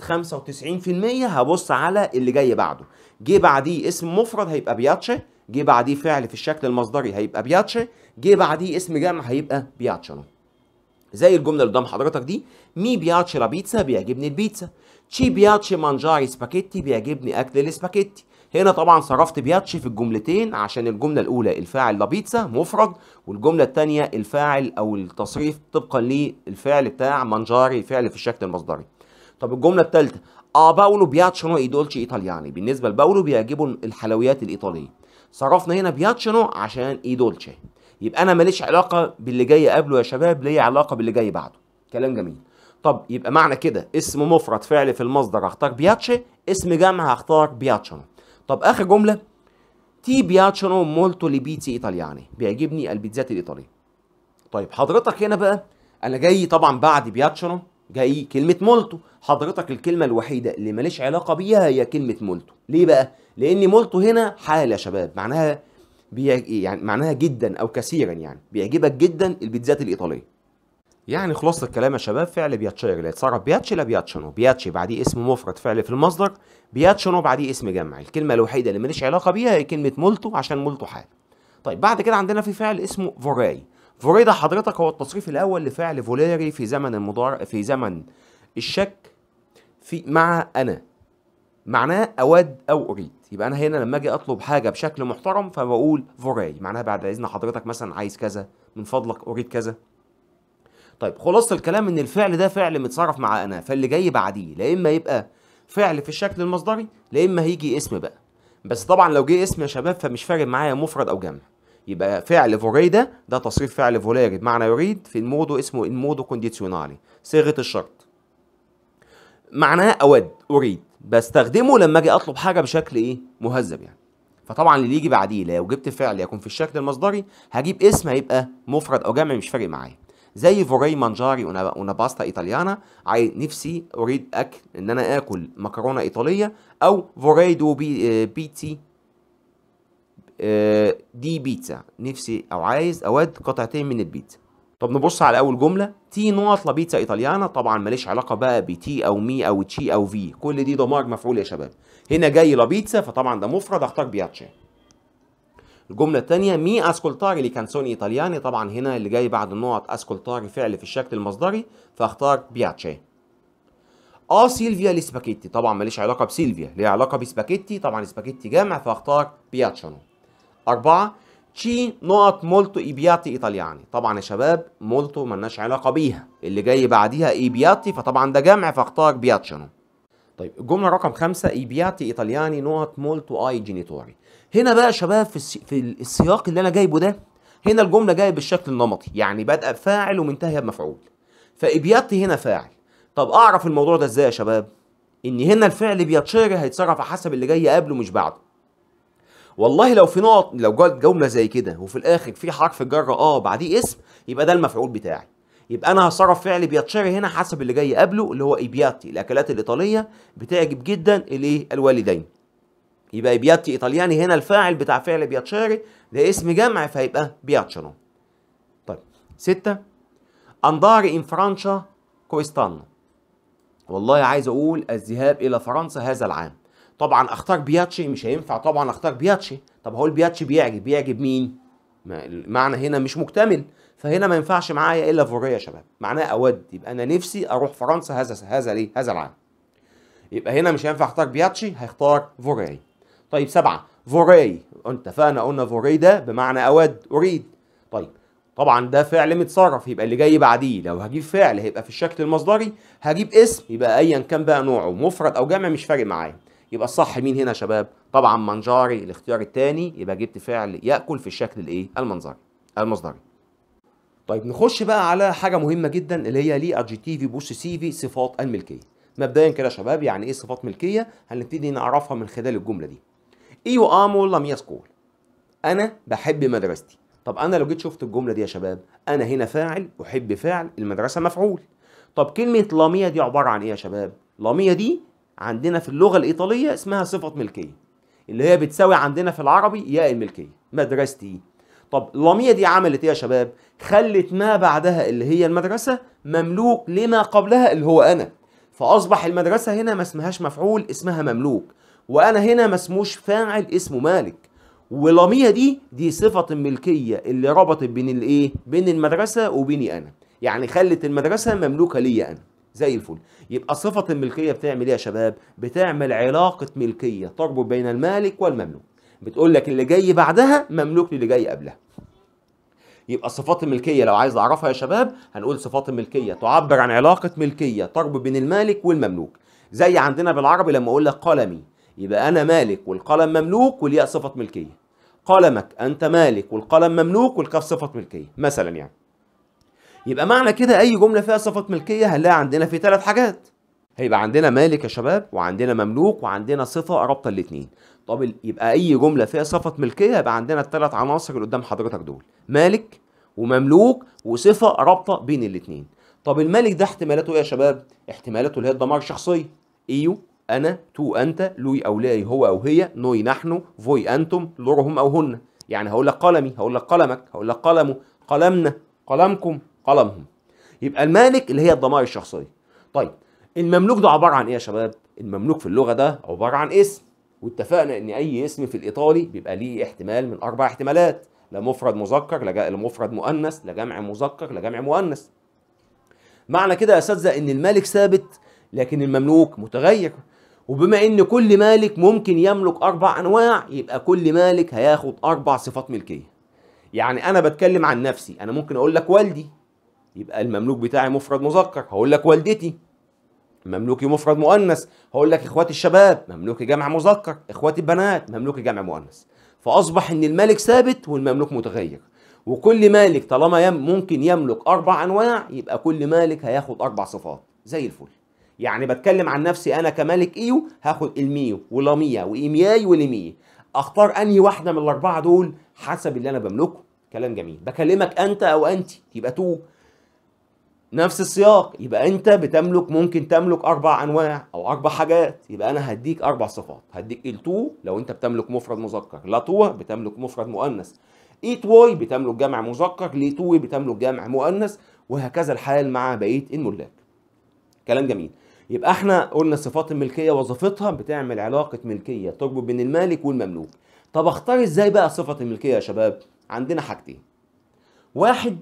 A: 95% هبص على اللي جاي بعده جه بعديه اسم مفرد هيبقى بياتشي جه بعديه فعل في الشكل المصدري هيبقى بياتشي جه بعديه اسم جمع هيبقى بياتشانو زي الجمله اللي قدام حضرتك دي مي بياتشي لا بيتزا بيعجبني البيتزا تشي بياتشي مانجاري سباكيتي بيعجبني اكل السباكيتي هنا طبعا صرفت بياتشي في الجملتين عشان الجمله الاولى الفاعل لا بيتزا مفرد والجمله الثانيه الفاعل او التصريف طبقا للفعل بتاع مانجاري فعل في الشكل المصدري طب الجمله الثالثه اه باولو بياتشينو اي دولتشي ايطالياني بالنسبه لباولو بيعجبه الحلويات الايطاليه صرفنا هنا بياتشينو عشان اي دولتشي يبقى انا ماليش علاقه باللي جاي قبله يا شباب ليا علاقه باللي جاي بعده كلام جميل طب يبقى معنى كده اسم مفرد فعل في المصدر هختار بياتشي اسم جمع هختار بياتشينو. طب اخر جمله تي بياتشنو مولتو لبيتي ايطالياني بيعجبني البيتزات الايطاليه طيب حضرتك هنا بقى انا جاي طبعا بعد بياتشنو جاي كلمه مولتو حضرتك الكلمه الوحيده اللي ماليش علاقه بيها هي كلمه مولتو ليه بقى لان مولتو هنا حال يا شباب معناها بيع... يعني معناها جدا او كثيرا يعني بيعجبك جدا البيتزات الايطاليه يعني خلاصة الكلام يا شباب فعل بياتشير اللي يتصرف بياتشي لا بياتشنو بياتشي بعديه اسم مفرد فعل في المصدر بياتشنو بعديه اسم جمع الكلمة الوحيدة اللي ماليش علاقة بيها هي كلمة مولتو عشان مولتو حال طيب بعد كده عندنا في فعل اسمه فوراي فوراي ده حضرتك هو التصريف الأول لفعل فوليري في زمن المضار في زمن الشك في مع أنا معناه أود أو أريد يبقى أنا هنا لما أجي أطلب حاجة بشكل محترم فبقول فوراي معناها بعد إذن حضرتك مثلا عايز كذا من فضلك أريد كذا طيب خلاصه الكلام ان الفعل ده فعل متصرف مع انا فاللي جاي بعديه لا اما يبقى فعل في الشكل المصدري لا اما هيجي اسم بقى بس طبعا لو جه اسم يا شباب فمش فارق معايا مفرد او جمع يبقى فعل فوري ده ده تصريف فعل فولاري بمعنى يريد في المودو اسمه المودو كونديسيونالي صيغه الشرط معناه اود اريد بستخدمه لما اجي اطلب حاجه بشكل ايه مهذب يعني فطبعا اللي يجي بعديه لو جبت فعل يكون في الشكل المصدري هجيب اسم هيبقى مفرد او جمع مش فارق معايا زي فوري مانجاري ونا باستا ايطاليانا عايز نفسي اريد اكل ان انا اكل مكرونه ايطاليه او فوري دو بي آه، بيتي آه، دي بيتزا نفسي او عايز اود قطعتين من البيتزا طب نبص على اول جمله تي نقط لبيتزا ايطاليانا طبعا ماليش علاقه بقى بتي او مي او تشي او في كل دي ضمائر مفعول يا شباب هنا جاي لبيتزا فطبعا ده مفرد اختار بياتشي الجملة الثانية مي اسكولتاري لي كانسوني ايطالياني طبعا هنا اللي جاي بعد النقط اسكولتاري فعل في الشكل المصدري فاختار بياتشي اه سيلفيا لي سباكيتي طبعا ماليش علاقة بسيلفيا ليها علاقة بسباكيتي طبعا سباكيتي جامع فاختار بياتشانو أربعة تشي نقط مولتو ايبياتي ايطالياني طبعا يا شباب مولتو ملناش علاقة بيها اللي جاي بعديها ايبياتي فطبعا ده جامع فاختار بياتشانو طيب الجملة رقم خمسة ايبياتي ايطالياني نقط مولتو اي جينيتوري هنا بقى يا شباب في, في السياق اللي انا جايبه ده هنا الجمله جايه بالشكل النمطي يعني بادئه بفاعل ومنتهيه بمفعول فابياتي هنا فاعل طب اعرف الموضوع ده ازاي يا شباب ان هنا الفعل بيتشير هيتصرف حسب اللي جاي قبله مش بعده والله لو في نقط لو جت جمله زي كده وفي الاخر في حرف الجر اه بعديه اسم يبقى ده المفعول بتاعي يبقى انا هصرف فعل بيتشري هنا حسب اللي جاي قبله اللي هو ابياتي الاكلات الايطاليه بتعجب جدا الايه الوالدين يبقى بياتي ايطالياني هنا الفاعل بتاع فعل بياتشاري ده اسم جمع فيبقى بياتشانو طيب ستة انداري ان فرانشا كويستان والله عايز اقول الذهاب الى فرنسا هذا العام طبعا اختار بياتشي مش هينفع طبعا اختار بياتشي طب هقول بياتشي بيعجب بيعجب مين المعنى هنا مش مكتمل فهنا ما ينفعش معايا الا فوريا يا شباب معناه اود يبقى انا نفسي اروح فرنسا هذا هذا ليه هذا العام يبقى هنا مش هينفع اختار بياتشي هيختار فوريه طيب سبعة فوري اتفقنا قلنا فوري ده بمعنى أود أريد طيب طبعا ده فعل متصرف يبقى اللي جاي بعديه لو هجيب فعل هيبقى في الشكل المصدري هجيب اسم يبقى ايا كان بقى نوعه مفرد او جمع مش فارق معايا يبقى الصح مين هنا يا شباب طبعا منجاري الاختيار الثاني يبقى جبت فعل ياكل في الشكل الايه المنظري المصدري طيب نخش بقى على حاجه مهمه جدا اللي هي ليه ادجيتيفي بوسيسيفي صفات الملكيه مبدئيا كده يا شباب يعني ايه صفات ملكيه هنبتدي نعرفها من خلال الجمله دي ايوه امو اه لا ميا سكول انا بحب مدرستي طب انا لو جيت شفت الجمله دي يا شباب انا هنا فاعل احب فاعل المدرسه مفعول طب كلمه لاميا دي عباره عن ايه يا شباب لاميا دي عندنا في اللغه الايطاليه اسمها صفه ملكيه اللي هي بتساوي عندنا في العربي ياء الملكيه مدرستي طب لاميا دي عملت ايه يا شباب خلت ما بعدها اللي هي المدرسه مملوك لما قبلها اللي هو انا فاصبح المدرسه هنا ما اسمهاش مفعول اسمها مملوك وانا هنا مسموش فاعل اسمه مالك ولاميه دي دي صفه الملكيه اللي ربطت بين الايه بين المدرسه وبيني انا يعني خلت المدرسه مملوكه ليا انا زي الفل يبقى صفه الملكيه بتعمل ايه يا شباب بتعمل علاقه ملكيه تربط بين المالك والمملوك بتقول لك اللي جاي بعدها مملوك للي جاي قبلها يبقى صفات الملكيه لو عايز اعرفها يا شباب هنقول صفات الملكيه تعبر عن علاقه ملكيه تربط بين المالك والمملوك زي عندنا بالعربي لما اقول لك قلمي يبقى أنا مالك والقلم مملوك والياء صفة ملكية قلمك أنت مالك والقلم مملوك والكاف صفة ملكية مثلا يعني يبقى معنى كده أي جملة فيها صفة ملكية هنلاقي عندنا في ثلاث حاجات هيبقى عندنا مالك يا شباب وعندنا مملوك وعندنا صفة رابطة الاثنين طب يبقى أي جملة فيها صفة ملكية يبقى عندنا الثلاث عناصر اللي قدام حضرتك دول مالك ومملوك وصفة رابطة بين الاثنين طب المالك ده احتمالاته ايه يا شباب؟ احتمالاته اللي هي الدمار الشخصية ايو أنا تو أنت لوي أو لاي هو أو هي نوي نحن فوي أنتم لورهم أو هن يعني هقول لك قلمي هقول لك قلمك هقول لك قلمه قلمنا قلمكم قلمهم يبقى المالك اللي هي الضمائر الشخصية طيب المملوك ده عبارة عن إيه يا شباب؟ المملوك في اللغة ده عبارة عن اسم واتفقنا إن أي اسم في الإيطالي بيبقى ليه احتمال من أربع احتمالات لا مفرد مذكر لا لمفرد مؤنث لا جمع مذكر لا جمع مؤنث معنى كده يا اساتذه ان المالك ثابت لكن المملوك متغير وبما ان كل مالك ممكن يملك اربع انواع يبقى كل مالك هياخد اربع صفات ملكيه يعني انا بتكلم عن نفسي انا ممكن اقول لك والدي يبقى المملوك بتاعي مفرد مذكر هقول لك والدتي مملوكي مفرد مؤنث هقول لك اخواتي الشباب مملوكي جمع مذكر اخواتي البنات مملوكي جمع مؤنث فاصبح ان الملك ثابت والمملوك متغير وكل مالك طالما يم ممكن يملك اربع انواع يبقى كل مالك هياخد اربع صفات زي الفل يعني بتكلم عن نفسي انا كمالك ايو هاخد الميو ولاميا وايمياي وليمي اختار انهي واحده من الاربعه دول حسب اللي انا بملكه كلام جميل بكلمك انت او انت يبقى تو نفس السياق يبقى انت بتملك ممكن تملك اربع انواع او اربع حاجات يبقى انا هديك اربع صفات هديك التو لو انت بتملك مفرد مذكر لا توا بتملك مفرد مؤنث ايت e واي بتملك جمع مذكر ليتوي بتملك جمع مؤنث وهكذا الحال مع بقيه الملاك كلام جميل يبقى احنا قلنا صفات الملكيه وظيفتها بتعمل علاقه ملكيه تربط بين المالك والمملوك طب اختار ازاي بقى صفه الملكيه يا شباب عندنا حاجتين واحد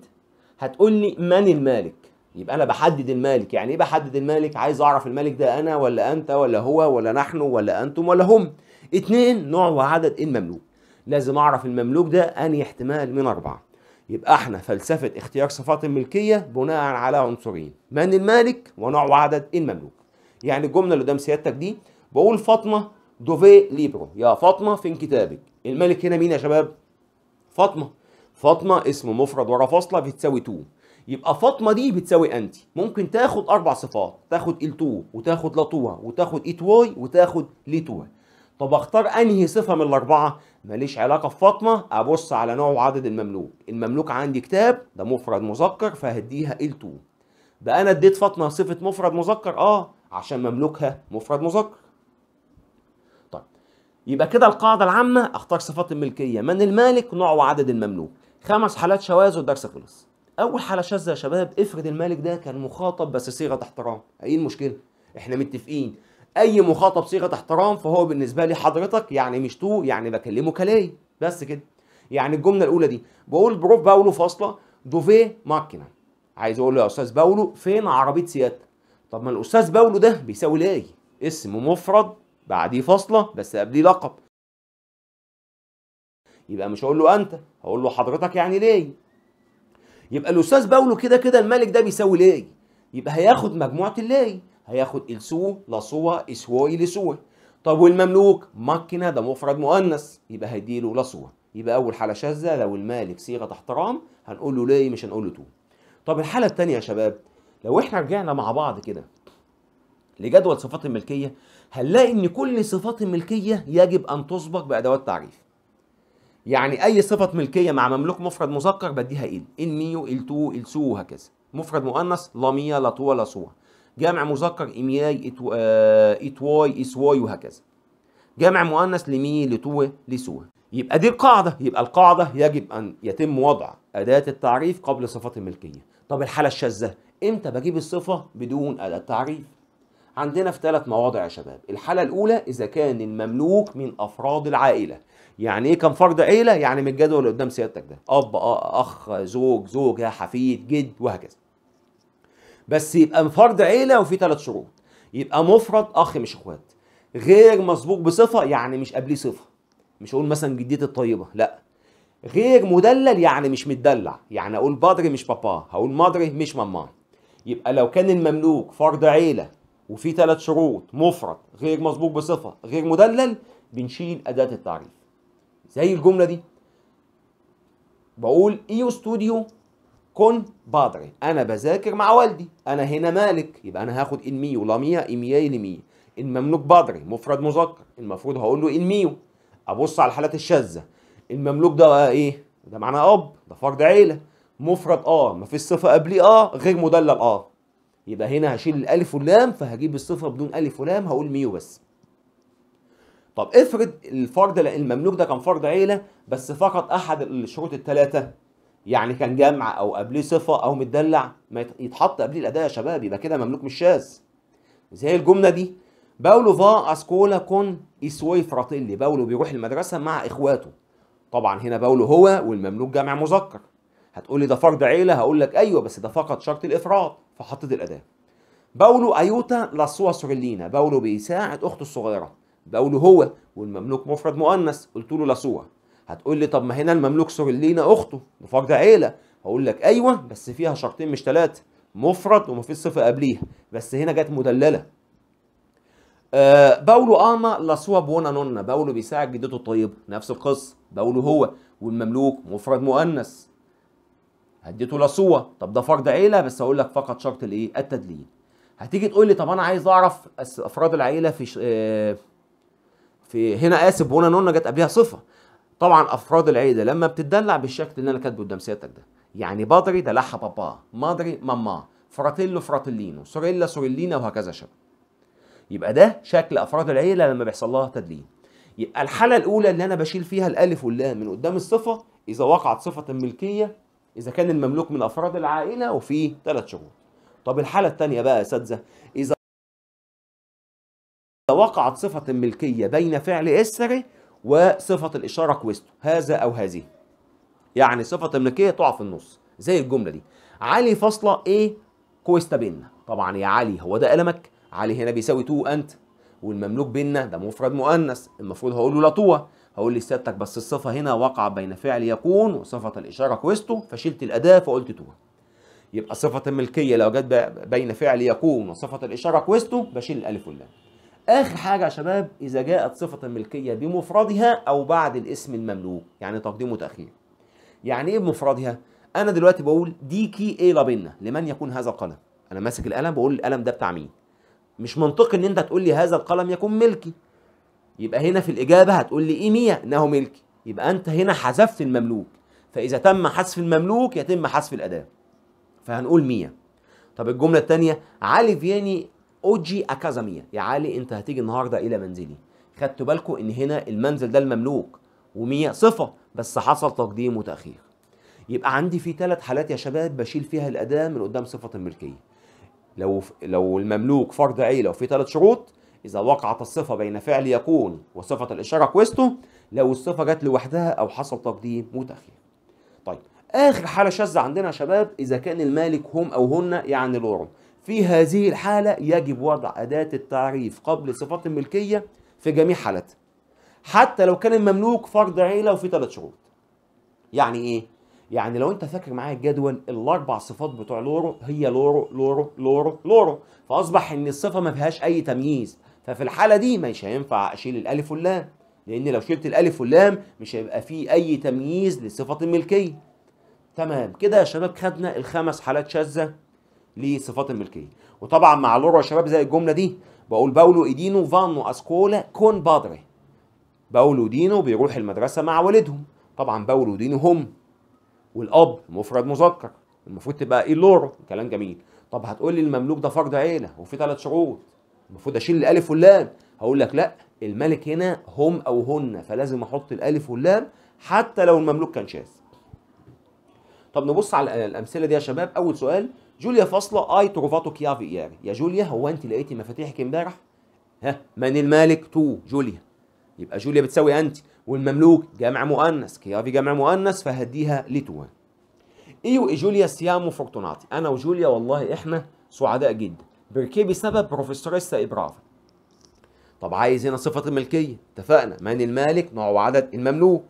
A: هتقول لي من المالك يبقى انا بحدد المالك يعني ايه بحدد المالك عايز اعرف المالك ده انا ولا انت ولا هو ولا نحن ولا انتم ولا هم اتنين نوع وعدد المملوك لازم اعرف المملوك ده انهي احتمال من اربعه يبقى احنا فلسفه اختيار صفات الملكيه بناء على عنصرين من المالك ونوع وعدد المملوك يعني الجمله اللي قدام سيادتك دي بقول فاطمه دوفي ليبرو يا فاطمه فين كتابك الملك هنا مين يا شباب فاطمه فاطمه اسم مفرد ورا فاصله بتساوي 2 يبقى فاطمه دي بتساوي انت ممكن تاخد اربع صفات تاخد ال التو وتاخد لا لاتوا وتاخد ايت واي وتاخد لي ليتوا طب اختار انهي صفه من الاربعه ماليش علاقه بفاطمه ابص على نوع وعدد المملوك المملوك عندي كتاب ده مفرد مذكر فهديها ال التو ده انا اديت فاطمه صفه مفرد مذكر اه عشان مملوكها مفرد مذكر طيب يبقى كده القاعدة العامة اختار صفات الملكية من المالك نوع وعدد المملوك خمس حالات شواذ والدرس خلص اول حالة شاذة يا شباب افرض المالك ده كان مخاطب بس صيغة احترام ايه المشكلة احنا متفقين اي مخاطب صيغة احترام فهو بالنسبة لي حضرتك يعني مش تو يعني بكلمه كلاي بس كده يعني الجملة الأولى دي بقول بروف باولو فاصلة دوفي ماكينة عايز اقول له يا استاذ باولو فين عربيه سيادتك طب ما الاستاذ باولو ده بيساوي لاي اسم مفرد بعديه فاصله بس قبليه لقب يبقى مش هقول له انت هقول له حضرتك يعني ليه يبقى الاستاذ باولو كده كده الملك ده بيساوي لاي يبقى هياخد مجموعه الليه هياخد السو لصوة اسواي لسوة طب والمملوك مكنة ده مفرد مؤنث يبقى هيديله لصوة يبقى اول حاله شاذه لو المالك صيغه احترام هنقول له لاي مش هنقول له تو طب الحاله الثانيه يا شباب لو احنا رجعنا مع بعض كده لجدول صفات الملكية هنلاقي ان كل صفات الملكية يجب ان تسبق بادوات تعريف يعني اي صفة ملكية مع مملوك مفرد مذكر بديها ال ان ميو ال تو ال سو وهكذا مفرد مؤنث تو لاتوا سو جامع مذكر امياي آه، اتواي واي وهكذا جامع مؤنث لمي لتو لسو يبقى دي القاعدة يبقى القاعدة يجب ان يتم وضع اداة التعريف قبل صفات الملكية طب الحالة الشاذة امتى بجيب الصفة بدون أداة تعريف عندنا في ثلاث مواضع يا شباب الحالة الأولى إذا كان المملوك من أفراد العائلة يعني إيه كان فرد عيلة يعني من الجدول اللي قدام سيادتك ده أب أخ زوج زوجة حفيد جد وهكذا بس يبقى فرد عيلة وفي ثلاث شروط يبقى مفرد أخ مش إخوات غير مسبوق بصفة يعني مش قبليه صفة مش أقول مثلا جدتي الطيبة لأ غير مدلل يعني مش متدلع يعني اقول بدر مش بابا هقول مادري مش ماما يبقى لو كان المملوك فرد عيله وفي ثلاث شروط مفرد غير مسبوق بصفه غير مدلل بنشيل اداه التعريف زي الجمله دي بقول ايو ستوديو كون بادري انا بذاكر مع والدي انا هنا مالك يبقى انا هاخد ان ميو لا ميا مياي لمي المملوك بادري مفرد مذكر المفروض هقول له ان ميو ابص على الحالات الشاذه المملوك ده بقى ايه ده معناه اب ده فرد عيله مفرد اه ما فيش صفه قبليه اه غير مدلل اه يبقى هنا هشيل الالف واللام فهجيب الصفه بدون الف ولام هقول ميو بس طب افرض الفرد المملوك ده كان فرد عيله بس فقط احد الشروط الثلاثه يعني كان جمع او قبليه صفه او متدلع ما يتحط قبليه الاداء يا شباب يبقى كده مملوك مش شاذ زي الجمله دي باولو فا اسكولا كون اسوي فراتيلي باولو بيروح المدرسه مع اخواته طبعا هنا بوله هو والمملوك جمع مذكر هتقولي ده فرد عيله هقول لك ايوه بس ده فقط شرط الافراد فحطيت الاداه بوله ايوتا لاسوسر سوريلينا بوله بيساعد اخته الصغيره بوله هو والمملوك مفرد مؤنث قلت له لاسوا هتقولي طب ما هنا المملوك سوريلينا اخته ده فرد عيله هقول لك ايوه بس فيها شرطين مش ثلاثه مفرد ومفيش صفه قبليها بس هنا جت مدلله آه، باولو اما لا سوا بونا نونا باولو بيساعد جدته الطيبه نفس القصه باولو هو والمملوك مفرد مؤنث هديته لسوا طب ده فرد عيله بس هقول لك فقط شرط الايه التدليل هتيجي تقول لي طب انا عايز اعرف افراد العيله في ش... آه، في هنا اسف هنا نونا جت قبلها صفه طبعا افراد العيله لما بتدلع بالشكل اللي انا كاتبه قدام سيادتك ده يعني بدري دلعها بابا مادري ماما فراتيلو فراتيلينو سوريلا سوريلينا وهكذا شباب يبقى ده شكل افراد العيله لما بيحصل لها تدليل يبقى الحاله الاولى اللي انا بشيل فيها الالف واللام من قدام الصفه اذا وقعت صفه ملكيه اذا كان المملوك من افراد العائله وفي ثلاث شهور طب الحاله الثانيه بقى يا اساتذه اذا اذا وقعت صفه ملكيه بين فعل اسري وصفه الاشاره كويستو هذا او هذه يعني صفه ملكيه تقع في النص زي الجمله دي علي فاصله ايه كويستا بينا طبعا يا علي هو ده قلمك علي هنا بيساوي تو انت والمملوك بينا ده مفرد مؤنث المفروض هقول له لطوه هقول لسيادتك بس الصفه هنا وقع بين فعل يكون وصفه الاشاره كويستو فشلت الاداه فقلت تو يبقى صفه الملكيه لو جت بين فعل يكون وصفه الاشاره كويستو بشيل الالف واللام اخر حاجه يا شباب اذا جاءت صفه الملكيه بمفردها او بعد الاسم المملوك يعني تقديم وتاخير يعني ايه بمفردها انا دلوقتي بقول ديكي ايه لابنا لمن يكون هذا القلم انا ماسك القلم بقول القلم ده بتاع مين مش منطقي ان انت تقول لي هذا القلم يكون ملكي يبقى هنا في الاجابه هتقول لي ايه ايميا انه ملكي يبقى انت هنا حذفت المملوك فاذا تم حذف المملوك يتم حذف الاداه فهنقول مية طب الجمله الثانيه علي فياني اوجي اكازا مية يا علي انت هتيجي النهارده الى منزلي خدتوا بالكم ان هنا المنزل ده المملوك ومية صفه بس حصل تقديم وتاخير يبقى عندي في ثلاث حالات يا شباب بشيل فيها الاداه من قدام صفه الملكيه لو لو المملوك فرض عيله وفي ثلاث شروط اذا وقعت الصفه بين فعل يكون وصفه الاشاره كويستو لو الصفه جت لوحدها او حصل تقديم متاخر طيب اخر حاله شاذه عندنا يا شباب اذا كان المالك هم او هن يعني لورم في هذه الحاله يجب وضع اداه التعريف قبل صفات الملكيه في جميع حالاتها حتى لو كان المملوك فرض عيله وفي ثلاث شروط يعني ايه يعني لو انت فاكر معايا الجدول الاربع صفات بتوع لورو هي لورو لورو لورو لورو فاصبح ان الصفه ما فيهاش اي تمييز ففي الحاله دي مش هينفع اشيل الالف واللام لان لو شلت الالف واللام مش هيبقى فيه اي تمييز لصفه الملكيه تمام كده يا شباب خدنا الخمس حالات شاذه لصفات الملكيه وطبعا مع لورو يا شباب زي الجمله دي بقول باولو ايدينو فانو اسكولا كون بادري باولو دينو بيروح المدرسه مع والدهم طبعا باولو دينو هم والاب مفرد مذكر المفروض تبقى ايه لور كلام جميل طب هتقول لي المملوك ده فرد عيله وفي ثلاث شروط المفروض اشيل الالف واللام هقول لك لا الملك هنا هم او هن فلازم احط الالف واللام حتى لو المملوك كان شاذ طب نبص على الامثله دي يا شباب اول سؤال جوليا فاصله اي تروفاتو كيافي اياري يا جوليا هو انت لقيتي مفاتيحك امبارح ها من المالك تو جوليا يبقى جوليا بتساوي انت والمملوك جامع مؤنث كيافي جامع مؤنث فهديها لتوا ايو جوليا سيامو فورتوناتي انا وجوليا والله احنا سعداء جدا بركي بسبب بروفيسوريسا ابرافا طب عايز هنا صفه الملكيه اتفقنا من المالك نوع وعدد المملوك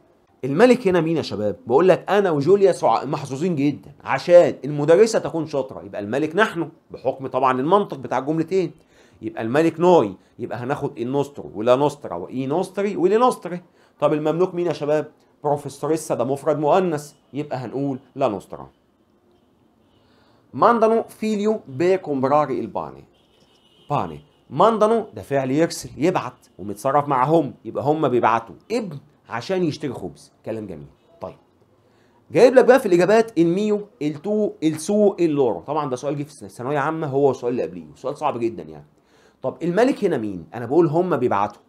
A: الملك هنا مين يا شباب بقول لك انا وجوليا محظوظين جدا عشان المدرسه تكون شاطره يبقى الملك نحن بحكم طبعا المنطق بتاع الجملتين يبقى الملك نوي يبقى هناخد النوسترو ولا نوسترا واي نوستري ولي نوستري طب المملوك مين يا شباب؟ بروفيسوريسا ده مفرد مؤنث يبقى هنقول لا نوسترا ماندانو فيليو بكمبراري الباني باني ماندانو ده فعل يرسل يبعت ومتصرف معهم يبقى هم بيبعتوا ابن عشان يشتري خبز كلام جميل طيب جايب لك بقى في الاجابات الميو التو السو اللورا طبعا ده سؤال جه في ثانويه عامه هو السؤال اللي قبليه سؤال صعب جدا يعني طب الملك هنا مين انا بقول هم بيبعتوا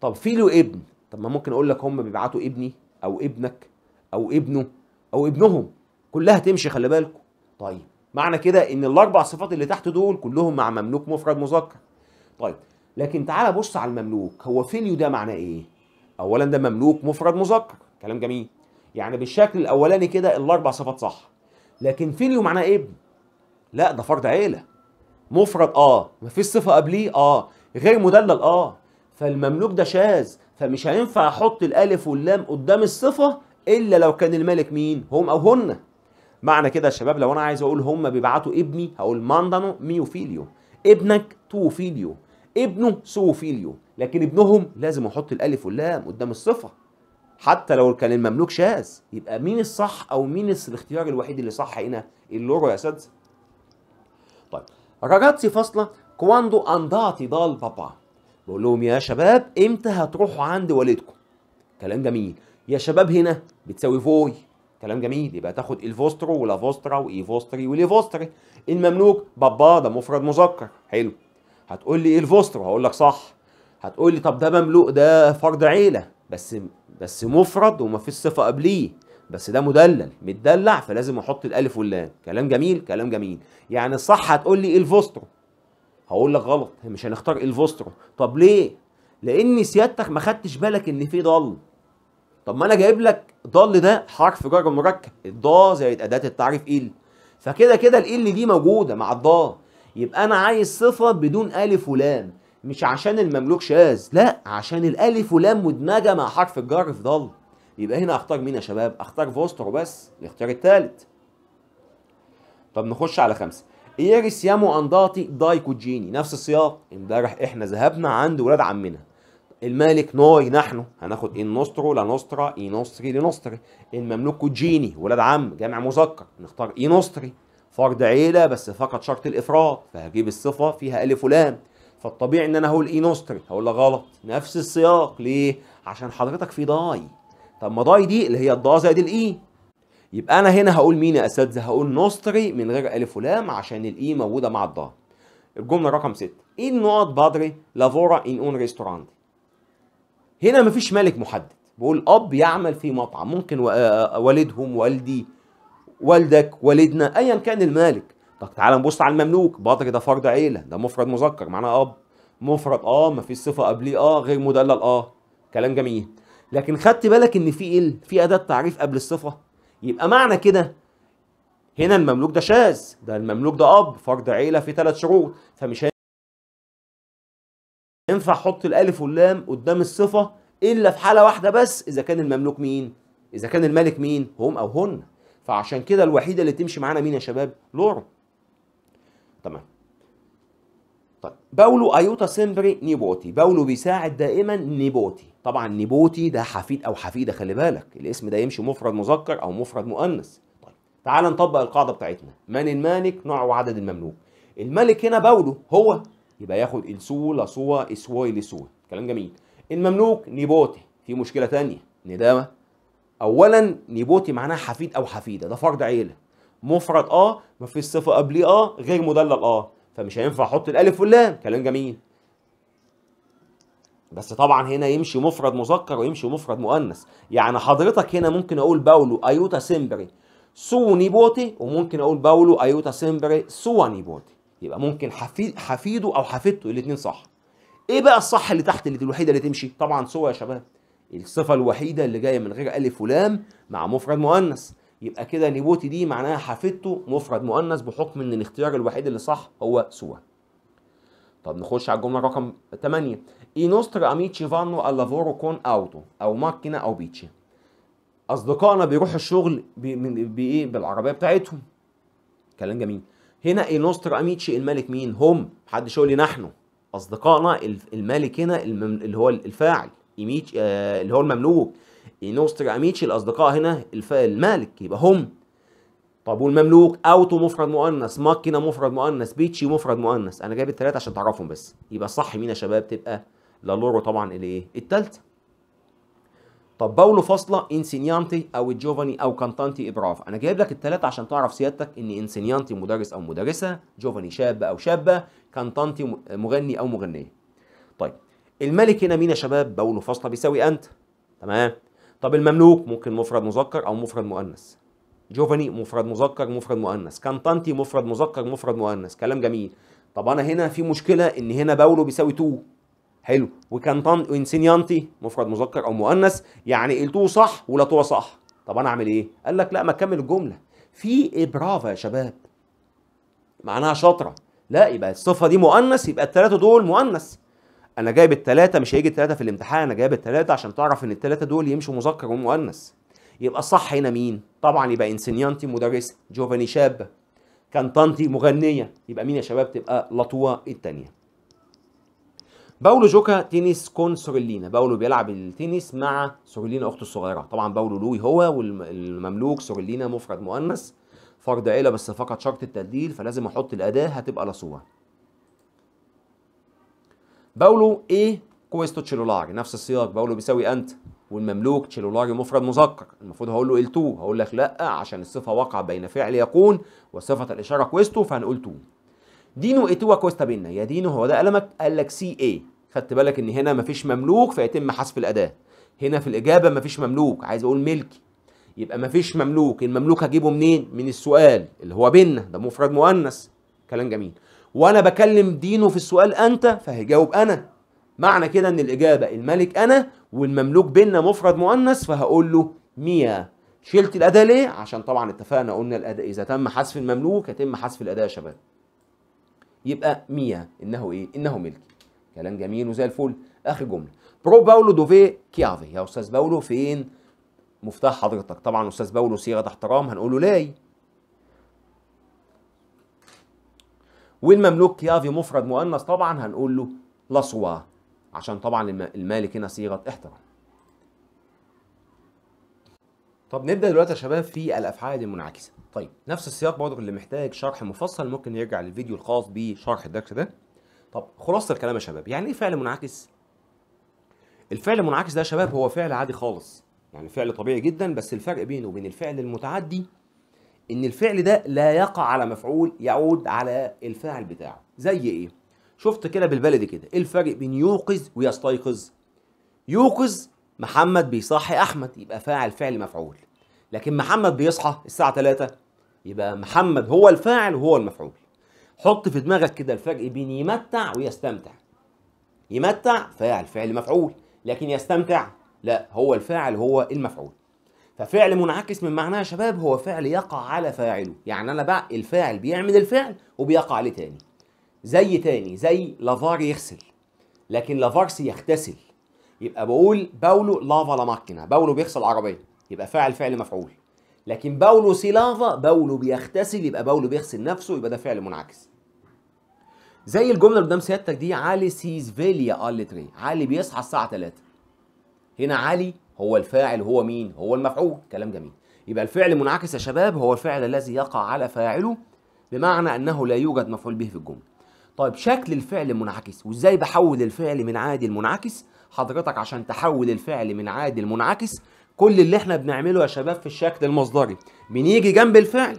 A: طب فيليو ابن طب ما ممكن اقول لك هم بيبعتوا ابني او ابنك او ابنه او ابنهم كلها تمشي خلي بالكم طيب معنى كده ان الاربع صفات اللي تحت دول كلهم مع مملوك مفرد مذكر طيب لكن تعالى بص على المملوك هو فيليو ده معناه ايه اولا ده مملوك مفرد مذكر كلام جميل يعني بالشكل الاولاني كده الاربع صفات صح لكن فيليو معناه ابن لا ده فرد عيله مفرد اه مفيش صفه قبليه اه غير مدلل اه فالمملوك ده شاذ فمش هينفع احط الالف واللام قدام الصفه الا لو كان الملك مين هم او هن معنى كده يا شباب لو انا عايز اقول هم بيبعتوا ابني هقول ماندانو ميو فيليو ابنك تو فيليو ابنه سو فيليو لكن ابنهم لازم احط الالف واللام قدام الصفه حتى لو كان المملوك شاذ يبقى مين الصح او مين الاختيار الوحيد اللي صح هنا اللورو يا اساتذه طيب راجاتسي فاصله كواندو انداتي دال بابا بقول لهم يا شباب امتى هتروحوا عند والدكم كلام جميل يا شباب هنا بتساوي فوي كلام جميل يبقى تاخد الفوسترو ولافوسترا وايفوستري وليفوستري المملوك بابا ده مفرد مذكر حلو هتقول لي إيه الفوسترو هقول لك صح هتقول لي طب ده مملوك ده فرد عيله بس بس مفرد وما فيش صفه قبليه بس ده مدلل متدلع فلازم احط الالف واللام كلام جميل كلام جميل يعني الصح هتقول لي إيه الفوسترو هقول لك غلط مش هنختار الفوسترو طب ليه لان سيادتك ما خدتش بالك ان في ضل طب ما انا جايب لك ضل ده حرف جر مركب الضا زائد اداه التعريف ال فكده كده ال دي موجوده مع الضا يبقى انا عايز صفه بدون الف ولام مش عشان المملوك شاذ لا عشان الالف ولام مدمجه مع حرف الجر في ضل يبقى هنا اختار مين يا شباب اختار فوسترو بس الاختيار الثالث طب نخش على خمسه إيريس يامو أنضاطي دايكوجيني نفس السياق امبارح إحنا ذهبنا عند ولاد عمنا الملك نوي نحن هناخد إن نوسترو نوسترا إي نوستري لنوستري المملوك جيني ولاد عم جامع مذكر نختار إي نوستري فرد عيلة بس فقط شرط الإفراد فهجيب الصفة فيها ألف ولام فالطبيعي إن أنا اقول إي نوستري هقول لك غلط نفس السياق ليه؟ عشان حضرتك في داي طب ما داي دي اللي هي الضا زائد الإي يبقى انا هنا هقول مين يا اساتذه هقول نوستري من غير الف ولام عشان الاي موجوده مع الضاد الجمله رقم 6 ايه النقط بدري لافورا ان اون ريستورانت هنا مفيش مالك محدد بقول اب يعمل في مطعم ممكن والدهم والدي والدك والدنا ايا كان المالك طب تعالى نبص على المملوك بدري ده فرد عيله ده مفرد مذكر معناه اب مفرد اه مفيش صفه قبليه اه غير مدلل اه كلام جميل لكن خدت بالك ان في ايه في اداه تعريف قبل الصفه يبقى معنى كده هنا المملوك ده شاذ ده المملوك ده اب فرد عيله في ثلاث شروط فمش ينفع احط الالف واللام قدام الصفه الا في حاله واحده بس اذا كان المملوك مين اذا كان الملك مين هم او هن فعشان كده الوحيده اللي تمشي معانا مين يا شباب لورا تمام طيب باولو ايوتا سيمبري نيبوتي باولو بيساعد دائما نيبوتي طبعا نيبوتي ده حفيد او حفيده خلي بالك الاسم ده يمشي مفرد مذكر او مفرد مؤنث طيب تعال نطبق القاعده بتاعتنا من المالك نوع وعدد المملوك الملك هنا بوله هو يبقى ياخد السو لسوا اسواي لسوا كلام جميل المملوك نيبوتي في مشكله تانية ندامه اولا نيبوتي معناه حفيد او حفيده ده فرد عيله مفرد اه ما فيش صفه قبليه اه غير مدلل اه فمش هينفع احط الالف واللام كلام جميل بس طبعا هنا يمشي مفرد مذكر ويمشي مفرد مؤنث يعني حضرتك هنا ممكن اقول باولو ايوتا سيمبري سوني بوتي وممكن اقول باولو ايوتا سيمبري سواني بوتي يبقى ممكن حفيد حفيده او حفيدته الاثنين صح ايه بقى الصح اللي تحت اللي الوحيده اللي تمشي طبعا سوى يا شباب الصفه الوحيده اللي جايه من غير الف ولام مع مفرد مؤنث يبقى كده نيبوتي دي معناها حفيدته مفرد مؤنث بحكم ان الاختيار الوحيد اللي صح هو سوى طب نخش على الجمله رقم 8 I nostri amici vanno al lavoro con auto او ماكينه او بيتشي اصدقائنا بيروحوا الشغل بايه بالعربيه بتاعتهم كلام جميل هنا اي نوستر اميتشي الملك مين هم محدش يقول لي نحن اصدقائنا الملك هنا اللي هو الفاعل ايميتش آه، اللي هو المملوك اي نوستر اميتشي الاصدقاء هنا المالك يبقى هم طب والمملوك اوتو مفرد مؤنث ماكينه مفرد مؤنث بيتشي مفرد مؤنث انا جايب الثلاثه عشان تعرفهم بس يبقى صح مين يا شباب تبقى لالورو طبعا الايه الثالثه طب باولو فاصله انسينيانتي او جوفاني او كانتانتي ابراف انا جايب لك الثلاثه عشان تعرف سيادتك ان انسينيانتي مدرس او مدرسه جوفاني شاب او شابه كانتانتي مغني او مغنيه طيب الملك هنا مين يا شباب باولو فاصله بيساوي انت تمام طب المملوك ممكن مفرد مذكر او مفرد مؤنث جوفاني مفرد مذكر مفرد مؤنث كانتانتي مفرد مذكر مفرد مؤنث كلام جميل طب انا هنا في مشكله ان هنا باولو بيساوي 2 حلو وكان وانسينيانتي مفرد مذكر او مؤنث يعني قلتوه صح ولا توا صح طب انا اعمل ايه قال لك لا ما اكمل الجمله في إيه؟ برافا يا شباب معناها شاطره لا يبقى الصفه دي مؤنث يبقى الثلاثه دول مؤنث انا جايب الثلاثه مش هيجي الثلاثه في الامتحان انا جايب الثلاثه عشان تعرف ان الثلاثه دول يمشوا مذكر ومؤنث يبقى الصح هنا مين طبعا يبقى انسينيانتي مدرسه جوفاني شابه كانتانتي مغنيه يبقى مين يا شباب تبقى لطوه الثانيه باولو جوكا تنس كون سوريلينا باولو بيلعب التنس مع سوريلينا اخته الصغيره طبعا باولو لوي هو والمملوك سوريلينا مفرد مؤنث فرد عيله بس فقط شرط التبديل فلازم احط الاداه هتبقى لاسوه باولو ايه كويستو تشيلولاري نفس السياق باولو بيساوي انت والمملوك تشيلولاري مفرد مذكر المفروض هقول له ال2 هقول لك لا عشان الصفه وقع بين فعل يكون وصفه الاشاره كويستو فهنقول 2 دينو اي 2 كوستا بينا يا دينو هو ده قلمك قال لك سي اي خدت بالك ان هنا مفيش مملوك فيتم حذف الاداه هنا في الاجابه مفيش مملوك عايز اقول ملكي يبقى مفيش مملوك المملوك هجيبه منين من السؤال اللي هو بينا ده مفرد مؤنث كلام جميل وانا بكلم دينو في السؤال انت فهيجاوب انا معنى كده ان الاجابه الملك انا والمملوك بينا مفرد مؤنث فهقول له ميا شلت الاداه ليه عشان طبعا اتفقنا قلنا الاداه اذا تم حذف المملوك يتم حذف الاداه يا شباب يبقى ميا انه ايه انه ملكي كلام جميل وزي الفل اخر جمله برو باولو دوفي كيافي يا استاذ باولو فين مفتاح حضرتك طبعا استاذ باولو صيغه احترام هنقول له لاي والمملوك كيافي مفرد مؤنث طبعا هنقول له لاسوا عشان طبعا المالك هنا صيغه احترام طب نبدا دلوقتي يا شباب في الافعال المنعكسه طيب نفس السياق برضه اللي محتاج شرح مفصل ممكن يرجع للفيديو الخاص بشرح الدرس ده طب خلاصه الكلام يا شباب يعني ايه فعل منعكس الفعل المنعكس ده يا شباب هو فعل عادي خالص يعني فعل طبيعي جدا بس الفرق بينه وبين الفعل المتعدي ان الفعل ده لا يقع على مفعول يعود على الفاعل بتاعه زي ايه شفت كده بالبلدي كده ايه الفرق بين يوقظ ويستيقظ يوقظ محمد بيصحي احمد يبقى فاعل فعل مفعول لكن محمد بيصحى الساعه 3 يبقى محمد هو الفاعل وهو المفعول حط في دماغك كده الفرق بين يمتع ويستمتع يمتع فاعل فعل مفعول لكن يستمتع لا هو الفاعل هو المفعول ففعل منعكس من معناه يا شباب هو فعل يقع على فاعله يعني انا بقى الفاعل بيعمل الفعل وبيقع عليه تاني زي تاني زي لافار يغسل لكن لافارس يغتسل يبقى بقول باولو لافا لا ماكينه باولو بيغسل عربيه يبقى فاعل فعل مفعول لكن باولو سي لافا باولو بيغتسل يبقى باولو بيغسل نفسه يبقى ده فعل منعكس زي الجمله اللي قدام سيادتك دي علي سيز فيليا التري علي بيصحى الساعه 3 هنا علي هو الفاعل هو مين هو المفعول كلام جميل يبقى الفعل منعكس يا شباب هو الفعل الذي يقع على فاعله بمعنى انه لا يوجد مفعول به في الجمله طيب شكل الفعل المنعكس وازاي بحول الفعل من عادي لمنعكس حضرتك عشان تحول الفعل من عادي لمنعكس كل اللي احنا بنعمله يا شباب في الشكل المصدري بنيجي جنب الفعل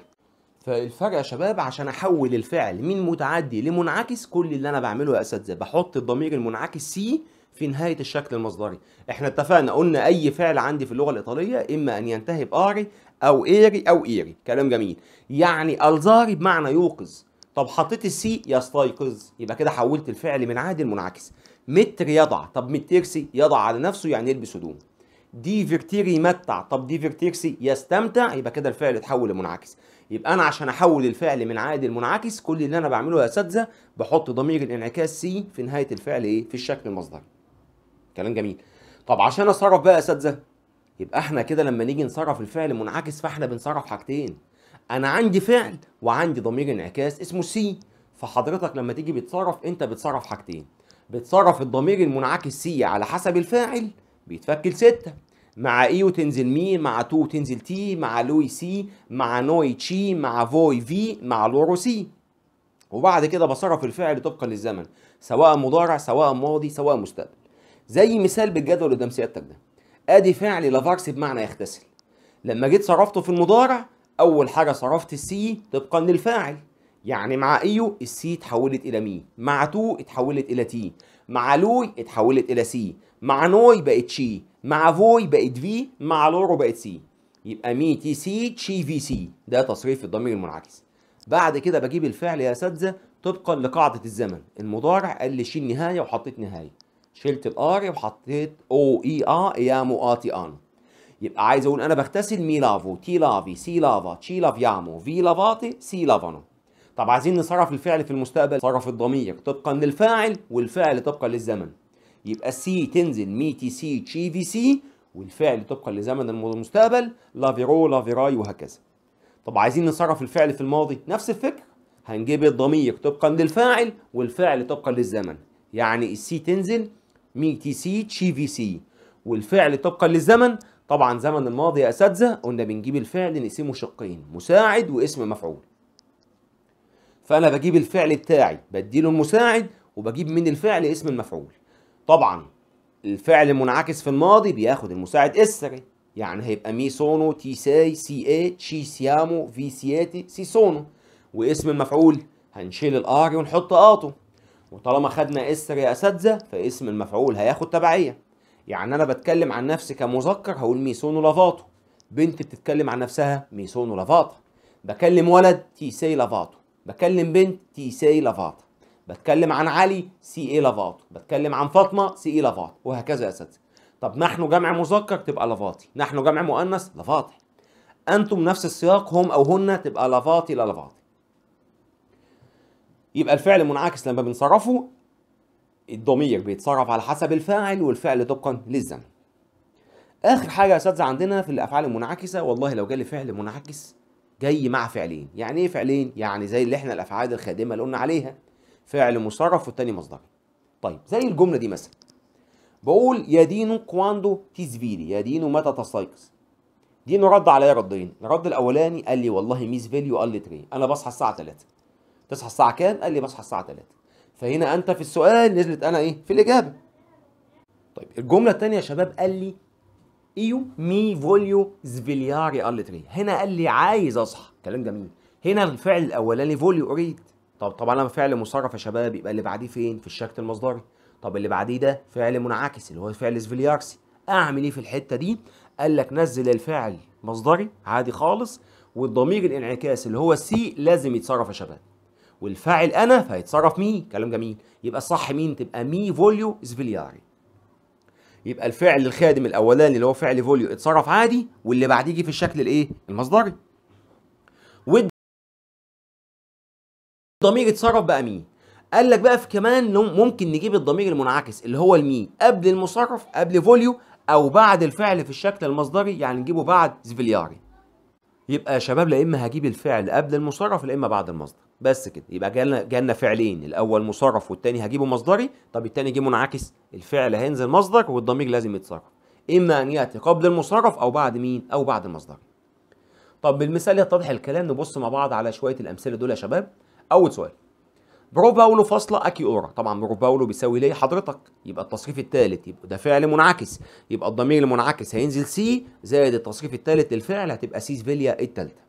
A: فالفرق يا شباب عشان احول الفعل من متعدي لمنعكس كل اللي انا بعمله يا اساتذه بحط الضمير المنعكس سي في نهايه الشكل المصدري احنا اتفقنا قلنا اي فعل عندي في اللغه الايطاليه اما ان ينتهي باري او ايري او ايري كلام جميل يعني الزاري بمعنى يوقظ طب حطيت السي يستيقظ يبقى كده حولت الفعل من عادي لمنعكس متر يضع طب مترسي يضع على نفسه يعني يلبس هدوم ديفرتيري يمتع طب ديفرتيرسي يستمتع يبقى كده الفعل اتحول لمنعكس يبقى انا عشان احول الفعل من عائد لمنعكس كل اللي انا بعمله يا اساتذه بحط ضمير الانعكاس سي في نهايه الفعل ايه في الشكل المصدري كلام جميل طب عشان اصرف بقى يا اساتذه يبقى احنا كده لما نيجي نصرف الفعل منعكس فاحنا بنصرف حاجتين انا عندي فعل وعندي ضمير انعكاس اسمه سي فحضرتك لما تيجي بتصرف انت بتصرف حاجتين بتصرف الضمير المنعكس سي على حسب الفاعل بيتفك لستة مع اي وتنزل مي مع تو وتنزل تي مع لوي سي مع نوي تشي مع فوي في مع لورو سي وبعد كده بصرف الفعل طبقا للزمن سواء مضارع سواء ماضي سواء مستقبل زي مثال بالجدول قدام سيادتك ده ادي فعل لافارس بمعنى يغتسل لما جيت صرفته في المضارع اول حاجه صرفت السي طبقا للفاعل يعني مع ايو السي اتحولت الى مي مع تو اتحولت الى تي مع لوي اتحولت الى سي مع نوي بقت شي مع فوي بقت في مع لورو بقت سي يبقى مي تي سي تشي في سي ده تصريف الضمير المنعكس بعد كده بجيب الفعل يا اساتذه طبقا لقاعده الزمن المضارع قال لي شيل نهايه وحطيت نهايه شلت الار وحطيت او اي ا يامو اتي ان يبقى عايز اقول انا بغتسل مي لافو تي لافي سي لافا تشي لافيامو في لافاتي سي لافانو طب عايزين نصرف الفعل في المستقبل صرف الضمير طبقا للفاعل والفعل طبقا للزمن يبقى سي تنزل مي تي سي تشي في سي والفعل طبقا لزمن المستقبل لافيرو لافيراي وهكذا طب عايزين نصرف الفعل في الماضي نفس الفكر هنجيب الضمير طبقا للفاعل والفعل طبقا للزمن يعني السي تنزل مي تي سي تشي في سي والفعل طبقا للزمن طبعا زمن الماضي يا اساتذه قلنا بنجيب الفعل نقسمه شقين مساعد واسم مفعول فأنا بجيب الفعل بتاعي بديله المساعد وبجيب من الفعل اسم المفعول طبعا الفعل المنعكس في الماضي بياخد المساعد اسري يعني هيبقى مي سونو تي ساي سي اي تشي سيامو في سياتي سي سونو واسم المفعول هنشيل الار ونحط اطو وطالما خدنا اسري يا اساتذه فاسم المفعول هياخد تبعيه يعني انا بتكلم عن نفسي كمذكر هقول مي سونو لافاتو بنت بتتكلم عن نفسها مي سونو لافاتا بكلم ولد تي ساي لافاتو بتكلم بنت تي سي لافاتا بتكلم عن علي سي اي لافاتو بتكلم عن فاطمه سي اي لافاتو وهكذا يا اساتذه طب نحن جمع مذكر تبقى لافاطي نحن جمع مؤنث لافاطي انتم نفس السياق هم او هن تبقى لافاطي لا يبقى الفعل منعكس لما بنصرفه الضمير بيتصرف على حسب الفاعل والفعل طبقا للزمن اخر حاجه يا اساتذه عندنا في الافعال المنعكسه والله لو جالي فعل منعكس جاي مع فعلين يعني ايه فعلين يعني زي اللي احنا الافعال الخادمه اللي قلنا عليها فعل مصرف والتاني مصدري طيب زي الجمله دي مثلا بقول يا دينو كواندو تيزفيلي يا دينو متى تستيقظ دينو رد عليا ردين الرد الاولاني قال لي والله ميز فيليو قال لي تري انا بصحى الساعه 3 تصحى الساعه كام قال لي بصحى الساعه 3 فهنا انت في السؤال نزلت انا ايه في الاجابه طيب الجمله الثانيه يا شباب قال لي ايو مي فوليو زفيلياري التري هنا قال لي عايز اصحى كلام جميل هنا الفعل الاولاني فوليو اريد طب طبعا لما فعل مصرف يا شباب يبقى اللي بعديه فين في الشكل المصدري طب اللي بعديه ده فعل منعكس اللي هو فعل زفيليارسي اعمل ايه في الحته دي قال لك نزل الفعل مصدري عادي خالص والضمير الانعكاس اللي هو سي لازم يتصرف يا شباب والفاعل انا فهيتصرف مي كلام جميل يبقى الصح مين تبقى مي فوليو زفيلياري يبقى الفعل الخادم الاولاني اللي هو فعل فوليو اتصرف عادي واللي بعديه جه في الشكل الايه المصدري والضمير اتصرف بقى مين قال لك بقى في كمان ممكن نجيب الضمير المنعكس اللي هو المين قبل المصرف قبل فوليو او بعد الفعل في الشكل المصدري يعني نجيبه بعد زفلياري يبقى يا شباب لا اما هجيب الفعل قبل المصرف لا اما بعد المصدر بس كده يبقى جالنا جالنا فعلين الاول مصرف والتاني هجيبه مصدري طب التاني جه منعكس الفعل هينزل مصدر والضمير لازم يتصرف اما ان ياتي قبل المصرف او بعد مين او بعد المصدر طب بالمثال يتضح الكلام نبص مع بعض على شويه الامثله دول يا شباب اول سؤال برو باولو فاصلة أكي أورا طبعا برو باولو بيساوي ليه حضرتك يبقى التصريف الثالث يبقى ده فعل منعكس يبقى الضمير المنعكس هينزل سي زائد التصريف الثالث للفعل هتبقى سيس فيليا الثالثة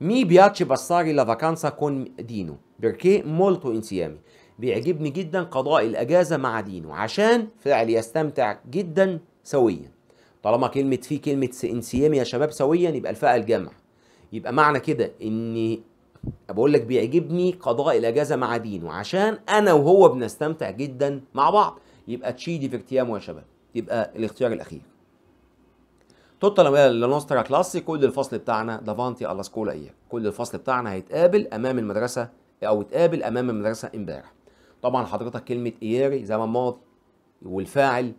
A: مي piace بصاري لا فاكانسا كون دينو perché مولتو انسيامي بيعجبني جدا قضاء الأجازة مع دينو عشان فعل يستمتع جدا سويا طالما كلمة في كلمة انسيامي يا شباب سويا يبقى الفاء الجمع يبقى معنى كده اني بقول لك بيعجبني قضاء الأجازة مع دينو عشان أنا وهو بنستمتع جدا مع بعض يبقى تشيدي في يا شباب يبقى الاختيار الأخير توتنهام قال لنوسترا كلاسي كل الفصل بتاعنا دافانتي الا سكولا إيه. كل الفصل بتاعنا هيتقابل امام المدرسه او اتقابل امام المدرسه امبارح طبعا حضرتك كلمه اياري زمن ماضي والفاعل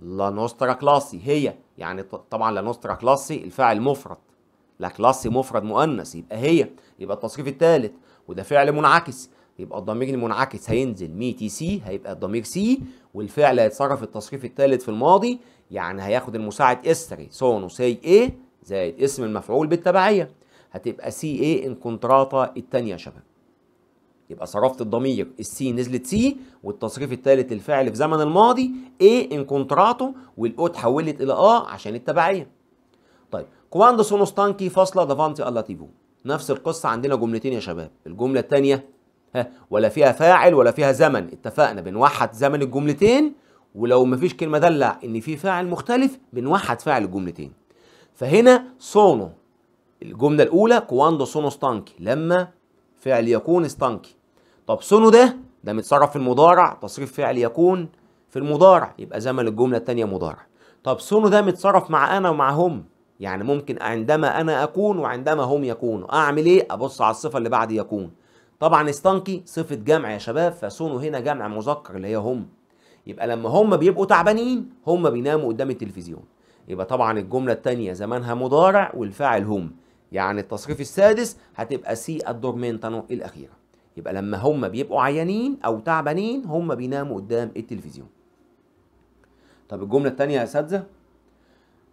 A: لا نوسترا كلاسي هي يعني طبعا لا نوسترا كلاسي الفاعل مفرد لا كلاسي مفرد مؤنث يبقى هي يبقى التصريف الثالث وده فعل منعكس يبقى الضمير المنعكس هينزل مي تي سي هيبقى الضمير سي والفعل هيتصرف التصريف الثالث في الماضي يعني هياخد المساعد استري صونو سي ايه زائد اسم المفعول بالتبعية هتبقى سي ايه انكونتراتا الثانيه يا شباب يبقى صرفت الضمير السي نزلت سي والتصريف الثالث الفعل في زمن الماضي ايه انكونتراتو والاو اتحولت الى اه عشان التبعية طيب كواندو سونو ستانكي فاصلة دافانتي اللاتيفو نفس القصة عندنا جملتين يا شباب الجملة الثانية ها ولا فيها فاعل ولا فيها زمن اتفقنا بنوحد زمن الجملتين ولو مفيش كلمه دلع ان في فاعل مختلف بنوحد فاعل الجملتين فهنا سونو الجمله الاولى كواندو سونو ستانكي لما فعل يكون ستانكي طب سونو ده ده متصرف في المضارع تصريف فعل يكون في المضارع يبقى زمن الجمله الثانيه مضارع طب سونو ده متصرف مع انا ومع هم يعني ممكن عندما انا اكون وعندما هم يكونوا اعمل ايه ابص على الصفه اللي بعد يكون طبعا ستانكي صفه جمع يا شباب فسونو هنا جمع مذكر اللي هي هم يبقى لما هم بيبقوا تعبانين هم بيناموا قدام التلفزيون يبقى طبعا الجملة التانية زمانها مضارع والفاعل هم يعني التصريف السادس هتبقى سي الدورمنتانو الأخيرة يبقى لما هم بيبقوا عيانين أو تعبانين هم بيناموا قدام التلفزيون طب الجملة التانية يا أساتذة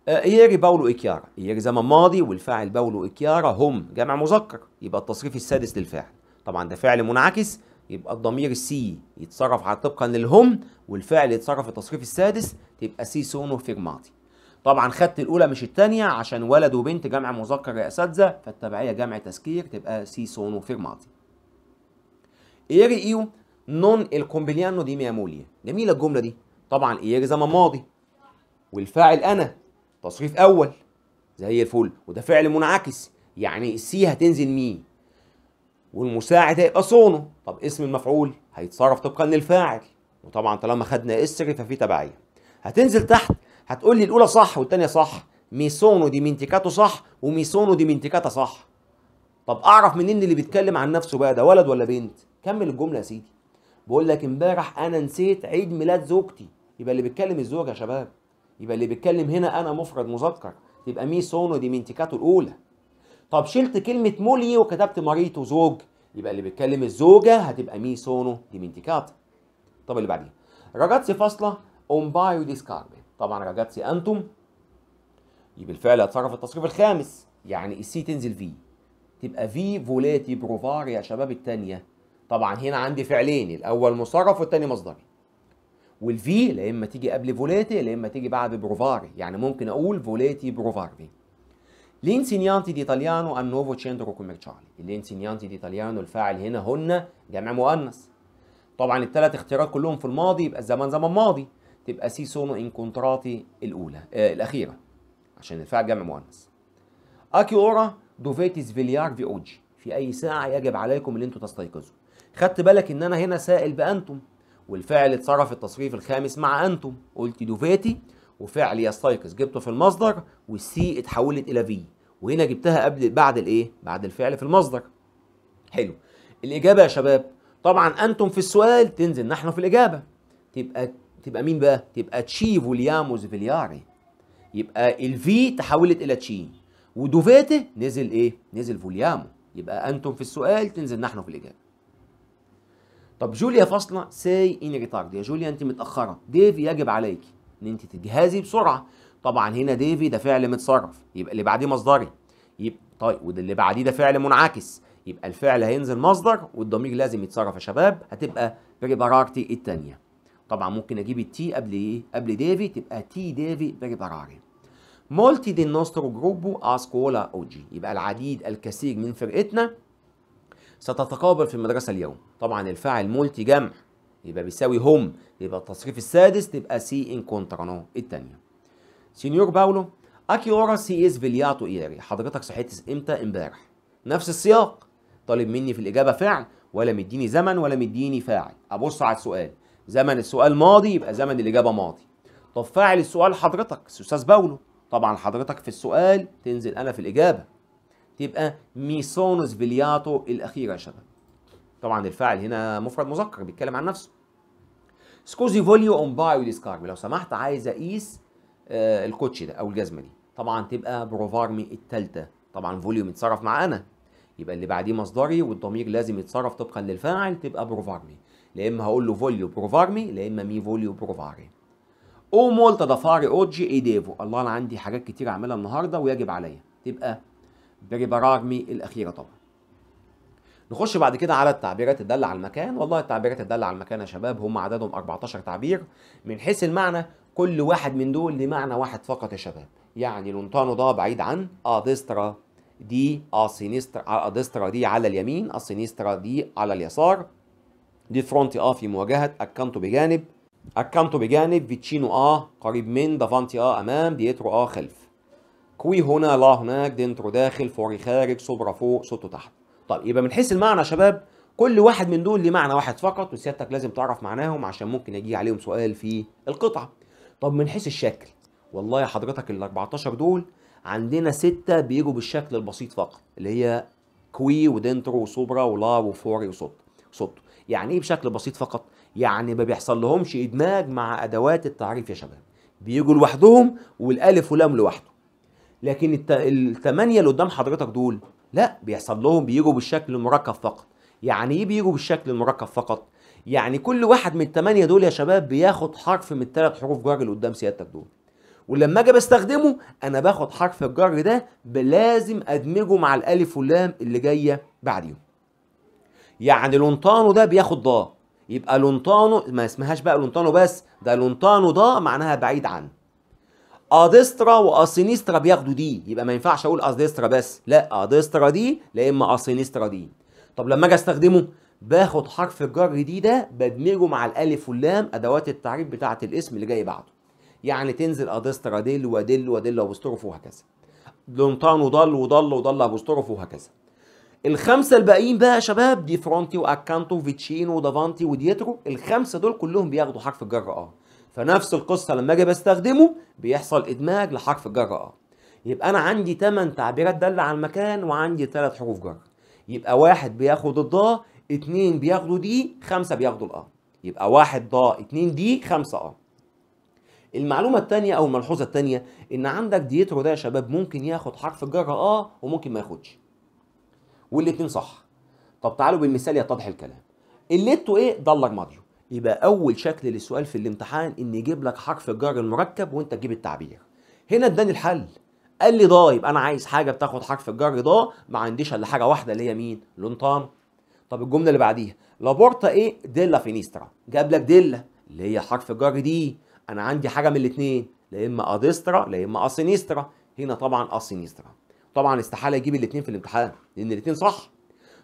A: آه، إيري باولو إكيارا إيري زمن ماضي والفاعل باولو إكيارا هم جمع مذكر يبقى التصريف السادس للفاعل طبعا ده فعل منعكس يبقى الضمير سي يتصرف على طبقا للهم والفعل يتصرف التصريف السادس تبقى سي سونو فيرماتي طبعا خدت الاولى مش الثانيه عشان ولد وبنت جمع مذكر يا اساتذه فالتبعيه جمع تذكير تبقى سي سونو فيرماتي ايري ايو نون الكومبليانو دي مياموليا جميله الجمله دي طبعا ايري زمن ماضي والفاعل انا تصريف اول زي الفل وده فعل منعكس يعني السي هتنزل مين والمساعد هيبقى صونه طب اسم المفعول هيتصرف طبقا للفاعل وطبعا طالما خدنا اسر ففي تبعيه هتنزل تحت هتقول لي الاولى صح والثانيه صح ميسونو دي منتكاتو صح وميسونو دي منتكاتا صح طب اعرف منين اللي بيتكلم عن نفسه بقى ده ولد ولا بنت كمل الجمله يا سيدي بقول لك امبارح انا نسيت عيد ميلاد زوجتي يبقى اللي بيتكلم الزوج يا شباب يبقى اللي بيتكلم هنا انا مفرد مذكر تبقى ميسونو دي منتكاتو الاولى طب شلت كلمه مولي وكتبت مريته زوج يبقى اللي بيتكلم الزوجه هتبقى مي سونو ديمنتيكاتا طب اللي بعديه راجاتسي فاصله اون بايو ديسكاربي طبعا راجاتسي انتم بالفعل هتصرف التصريف الخامس يعني السي تنزل في تبقى في فولاتي بروفار يا شباب التانية طبعا هنا عندي فعلين الاول مصرف والتاني مصدري والفي لا اما تيجي قبل فولاتي لا اما تيجي بعد بروفاري يعني ممكن اقول فولاتي بروفاري Gli insegnanti di italiano al nuovo centro commerciale. Gli insegnanti di italiano الفاعل هنا هن جمع مؤنث. طبعا الثلاث اختيارات كلهم في الماضي يبقى الزمن زمن ماضي تبقى سي سونو ان الاولى آه الاخيره عشان الفاعل جمع مؤنث. اكي اورا دوفيتيز فيليار في اوجي في اي ساعه يجب عليكم ان انتم تستيقظوا. خدت بالك ان انا هنا سائل بانتم والفعل اتصرف التصريف الخامس مع انتم قلت دوفيتي وفعل يستيقظ جبته في المصدر والسي اتحولت الى في وهنا جبتها قبل بعد الايه بعد الفعل في المصدر حلو الاجابه يا شباب طبعا انتم في السؤال تنزل نحن في الاجابه تبقى تبقى مين بقى تبقى تشي فولياموز فيلياري يبقى الفي تحولت الى تشي ودوفيتي نزل ايه نزل فوليامو يبقى انتم في السؤال تنزل نحن في الاجابه طب جوليا فاصله ساي ان ريتارد يا جوليا انت متاخره ديف يجب عليكي ان انت تجهزي بسرعه طبعا هنا ديفي ده فعل متصرف يبقى اللي بعديه مصدري يبقى طيب وده اللي بعديه ده فعل منعكس يبقى الفعل هينزل مصدر والضمير لازم يتصرف يا شباب هتبقى بريبرارتي الثانيه طبعا ممكن اجيب التي قبل ايه قبل ديفي تبقى تي ديفي بريبراري مولتي دي نوسترو جروبو اسكولا اوجي يبقى العديد الكثير من فرقتنا ستتقابل في المدرسه اليوم طبعا الفاعل مولتي جمع يبقى بيساوي هم يبقى التصريف السادس تبقى سي ان كونترانو الثانيه سينيور باولو اكيورا سي اس فيلياتو ايري حضرتك صحيت امتى امبارح نفس السياق طالب مني في الاجابه فعل ولا مديني زمن ولا مديني فاعل ابص على السؤال زمن السؤال ماضي يبقى زمن الاجابه ماضي طب فاعل السؤال حضرتك استاذ باولو طبعا حضرتك في السؤال تنزل انا في الاجابه تبقى ميسونوس فيلياتو الاخيره يا شباب طبعا الفاعل هنا مفرد مذكر بيتكلم عن نفسه سكوزي فوليو اون باي وديسكارمي لو سمحت عايز اقيس آه الكوتش ده او الجزمه دي طبعا تبقى بروفارمي الثالثه طبعا فوليو متصرف مع انا يبقى اللي بعديه مصدري والضمير لازم يتصرف طبقا للفاعل تبقى بروفارمي يا اما هقول له فوليو بروفارمي يا اما مي فوليو بروفاري او مول دافاري اوجي اي ديفو الله انا عندي حاجات كتير اعملها النهارده ويجب عليا تبقى بريبارارمي الاخيره طبعا نخش بعد كده على التعبيرات الدالة على المكان والله التعبيرات الدالة على المكان يا شباب هم عددهم 14 تعبير من حيث المعنى كل واحد من دول ليه معنى واحد فقط يا شباب يعني لونتانو ده بعيد عن اديسترا دي اسينسترا اديسترا دي على اليمين اسينسترا دي على اليسار دي فرونتي اه في مواجهة اكانتو بجانب اكانتو بجانب فيتشينو اه قريب من دافانتي اه امام ديترو اه خلف كوي هنا لا هناك دينترو داخل فوري خارج سوبرا فوق سوتو تحت طيب يبقى من حيث المعنى يا شباب كل واحد من دول ليه معنى واحد فقط وسيادتك لازم تعرف معناهم عشان ممكن يجي عليهم سؤال في القطعه طب من حيث الشكل والله يا حضرتك ال 14 دول عندنا ستة بيجوا بالشكل البسيط فقط اللي هي كوي ودنترو وسوبرا ولا وفوري وصوت صوت يعني ايه بشكل بسيط فقط يعني ما بيحصل لهمش ادماج مع ادوات التعريف يا شباب بيجوا لوحدهم والالف ولام لوحده لكن الثمانيه اللي قدام حضرتك دول لا بيحصل لهم بيجوا بالشكل المركب فقط يعني ايه بيجوا بالشكل المركب فقط يعني كل واحد من الثمانيه دول يا شباب بياخد حرف من الثلاث حروف جر اللي قدام سيادتك دول ولما اجي بستخدمه انا باخد حرف الجر ده بلازم ادمجه مع الالف واللام اللي جايه بعديهم يعني لونطانو ده بياخد ضا يبقى لونطانو ما اسمهاش بقى لونطانو بس ده لونطانو ضا معناها بعيد عنه اديسترا واسينيسترا بياخدوا دي يبقى ما ينفعش اقول اديسترا بس لا اديسترا دي لا اما اسينيسترا دي طب لما اجي استخدمه باخد حرف الجر دي ده بدمجه مع الالف واللام ادوات التعريف بتاعه الاسم اللي جاي بعده يعني تنزل اديسترا ديل وديل وديل ابوستروف وهكذا دونتان وضل وضل وضل ابوستروف وهكذا الخمسه الباقيين بقى يا شباب دي فرونتي واكانتو فيتشينو ودافانتي وديترو الخمسه دول كلهم بياخدوا حرف الجر اه فنفس القصة لما اجي بستخدمه بيحصل ادماج لحرف الجر اه يبقى انا عندي 8 تعبيرات دالة على المكان وعندي 3 حروف جر يبقى واحد بياخد الضا اتنين بياخدوا دي خمسة بياخدوا الاه يبقى واحد ضا اتنين دي خمسة اه المعلومة التانية أو الملحوظة التانية إن عندك ديترو ده يا شباب ممكن ياخد حرف الجر آه وممكن ما ياخدش. والاتنين صح. طب تعالوا بالمثال يتضح الكلام. الليتو إيه؟ ضلر ماريو. يبقى اول شكل للسؤال في الامتحان ان يجيب لك حرف الجر المركب وانت تجيب التعبير هنا اداني الحل قال لي ضايب انا عايز حاجه بتاخد حرف الجر ضا ما عنديش الا حاجه واحده اللي هي مين لون لونطام طب الجمله اللي بعديها لابورتا ايه ديلا فينيسترا جاب لك ديلا اللي هي حرف الجر دي انا عندي حاجه من الاتنين لا اما اديسترا لا اما اسينيسترا هنا طبعا اسينيسترا طبعا استحاله يجيب الاتنين في الامتحان لان الاتنين صح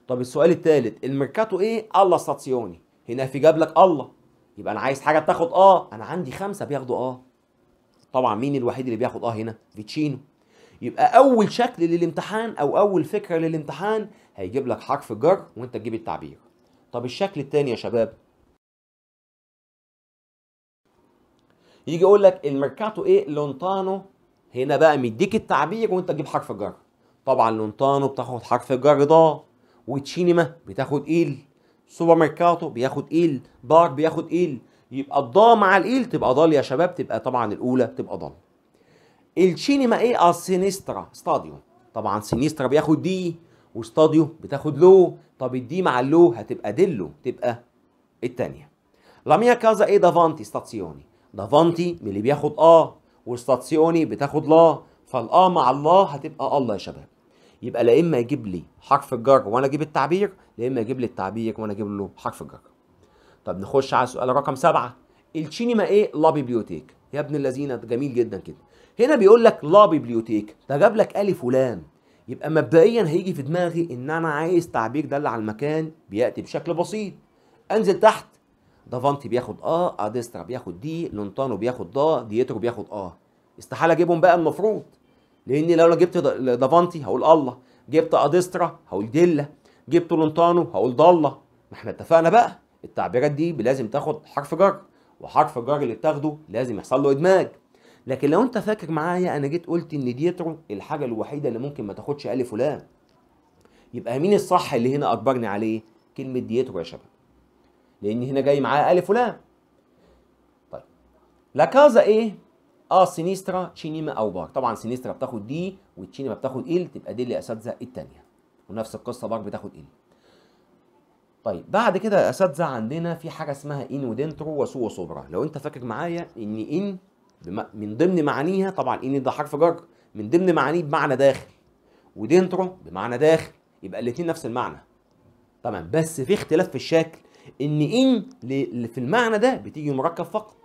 A: طب السؤال الثالث الميركاتو ايه الله ستاسيوني هنا في جاب لك الله يبقى انا عايز حاجه بتاخد اه انا عندي خمسه بياخدوا اه طبعا مين الوحيد اللي بياخد اه هنا فيتشينو يبقى اول شكل للامتحان او اول فكره للامتحان هيجيب لك حرف جر وانت تجيب التعبير طب الشكل الثاني يا شباب يجي يقول لك الميركاتو ايه لونتانو هنا بقى مديك التعبير وانت تجيب حرف الجر طبعا لونتانو بتاخد حرف الجر ضا وتشينما بتاخد ايل سوبر ميركاتو بياخد ايل دار بياخد ايل يبقى الضا مع الايل تبقى ضال يا شباب تبقى طبعا الاولى تبقى ضال الشينما ايه السينسترا آه، ستاديو طبعا سينسترا بياخد دي وستاديو بتاخد لو طب الدي مع اللو هتبقى ديلو تبقى الثانيه لا ميا كازا ايه دافانتي ستاسيوني دافانتي من اللي بياخد اه وستاتسيوني بتاخد لا فالا مع الله هتبقى الله يا شباب يبقى لا اما يجيب لي حرف الجر وانا اجيب التعبير لا اما يجيب لي التعبير وانا اجيب له حرف الجر طب نخش على السؤال رقم سبعة السينما ايه لا بيبليوتيك يا ابن الذين جميل جدا كده هنا بيقول لك لا بيبليوتيك ده جاب لك الف ولام يبقى مبدئيا هيجي في دماغي ان انا عايز تعبير دل على المكان بياتي بشكل بسيط انزل تحت دافانتي بياخد اه اديسترا بياخد دي لونتانو بياخد ضا ديترو بياخد اه استحاله اجيبهم بقى المفروض لاني لو جبت دافانتي هقول الله جبت اديسترا هقول ديلا جبت لونتانو هقول ضله ما احنا اتفقنا بقى التعبيرات دي لازم تاخد حرف جر وحرف الجر اللي بتاخده لازم يحصل له ادماج لكن لو انت فاكر معايا انا جيت قلت ان ديترو الحاجه الوحيده اللي ممكن ما تاخدش الف ولام يبقى مين الصح اللي هنا اجبرني عليه كلمه ديترو يا شباب لان هنا جاي معايا الف ولام طيب لا ايه اه سينيسترا تشينيما او بار طبعا سينيسترا بتاخد دي وتشينيما بتاخد ال تبقى دي الاساتذه الثانيه ونفس القصه بار بتاخد ال طيب بعد كده اساتذه عندنا في حاجه اسمها ان ودنترو وسو وصبرا لو انت فاكر معايا ان ان من ضمن معانيها طبعا ان ده حرف جر من ضمن معانيه بمعنى داخل ودنترو بمعنى داخل يبقى الاثنين نفس المعنى تمام بس في اختلاف في الشكل ان ان في المعنى ده بتيجي مركب فقط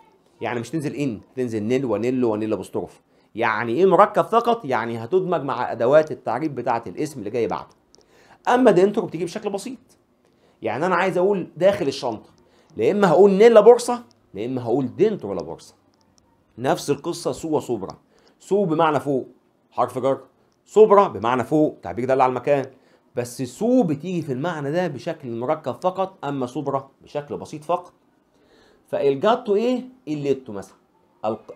A: يعني مش تنزل ان تنزل نيل ونيل ونيل ابوستروف يعني ايه مركب فقط يعني هتدمج مع ادوات التعريف بتاعه الاسم اللي جاي بعده اما دينترو بتيجي بشكل بسيط يعني انا عايز اقول داخل الشنطه لا اما هقول نيلا بورصه لا اما هقول دينترو لا بورصه نفس القصه سو صبرا سو بمعنى فوق حرف جر صبرا بمعنى فوق تعبير دل على المكان بس سو بتيجي في المعنى ده بشكل مركب فقط اما صبرا بشكل بسيط فقط فالجاتو ايه؟ الليتو مثلا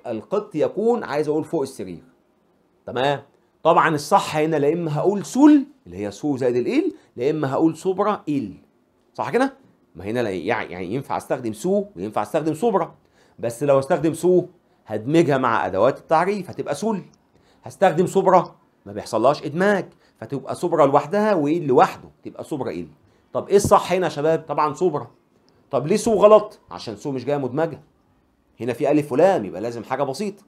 A: القط يكون عايز اقول فوق السرير تمام طبعا الصح هنا لا اما هقول سول اللي هي سو زائد ال لا اما هقول سوبرا ال صح كده؟ ما هنا يعني يعني ينفع استخدم سو وينفع استخدم سوبرا بس لو استخدم سو هدمجها مع ادوات التعريف هتبقى سول هستخدم سوبرا ما بيحصلهاش ادماج فتبقى سوبرا لوحدها وال لوحده تبقى سوبرا ال طب ايه الصح هنا يا شباب؟ طبعا سوبرا طب ليه سو غلط عشان سو مش جايه مدمجه هنا في الف ولام يبقى لازم حاجه بسيطه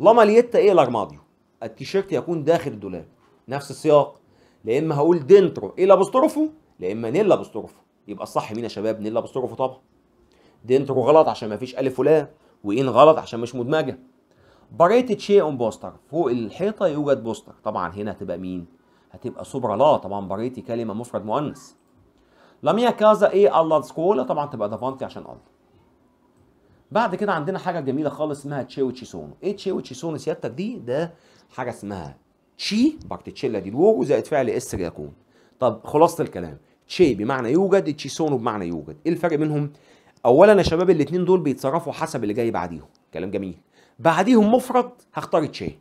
A: لا ليتا ايه لارماديو التيشيرت يكون داخل الدولاب نفس السياق لا اما هقول دينترو ايه لابستروفو لا اما نيل لابستروفو يبقى الصح مين يا شباب نيل لابستروفو طبعا دنترو غلط عشان ما فيش الف ولام وان غلط عشان مش مدمجه بريت تشي اون بوستر فوق الحيطه يوجد بوستر طبعا هنا هتبقى مين هتبقى سوبرا لا طبعا بريتي كلمه مفرد مؤنث لاميا كازا ايه الله سكولا طبعا تبقى دافانتي عشان الله بعد كده عندنا حاجه جميله خالص اسمها تشيو تشيسونو ايه تشيو تشيسونو سيادتك دي ده حاجه اسمها تشي تشيلا دي الواو زائد فعل اس يكون طب خلاصه الكلام تشي بمعنى يوجد تشيسونو بمعنى يوجد ايه الفرق بينهم اولا يا شباب الاثنين دول بيتصرفوا حسب اللي جاي بعديهم كلام جميل بعديهم مفرد هختار تشي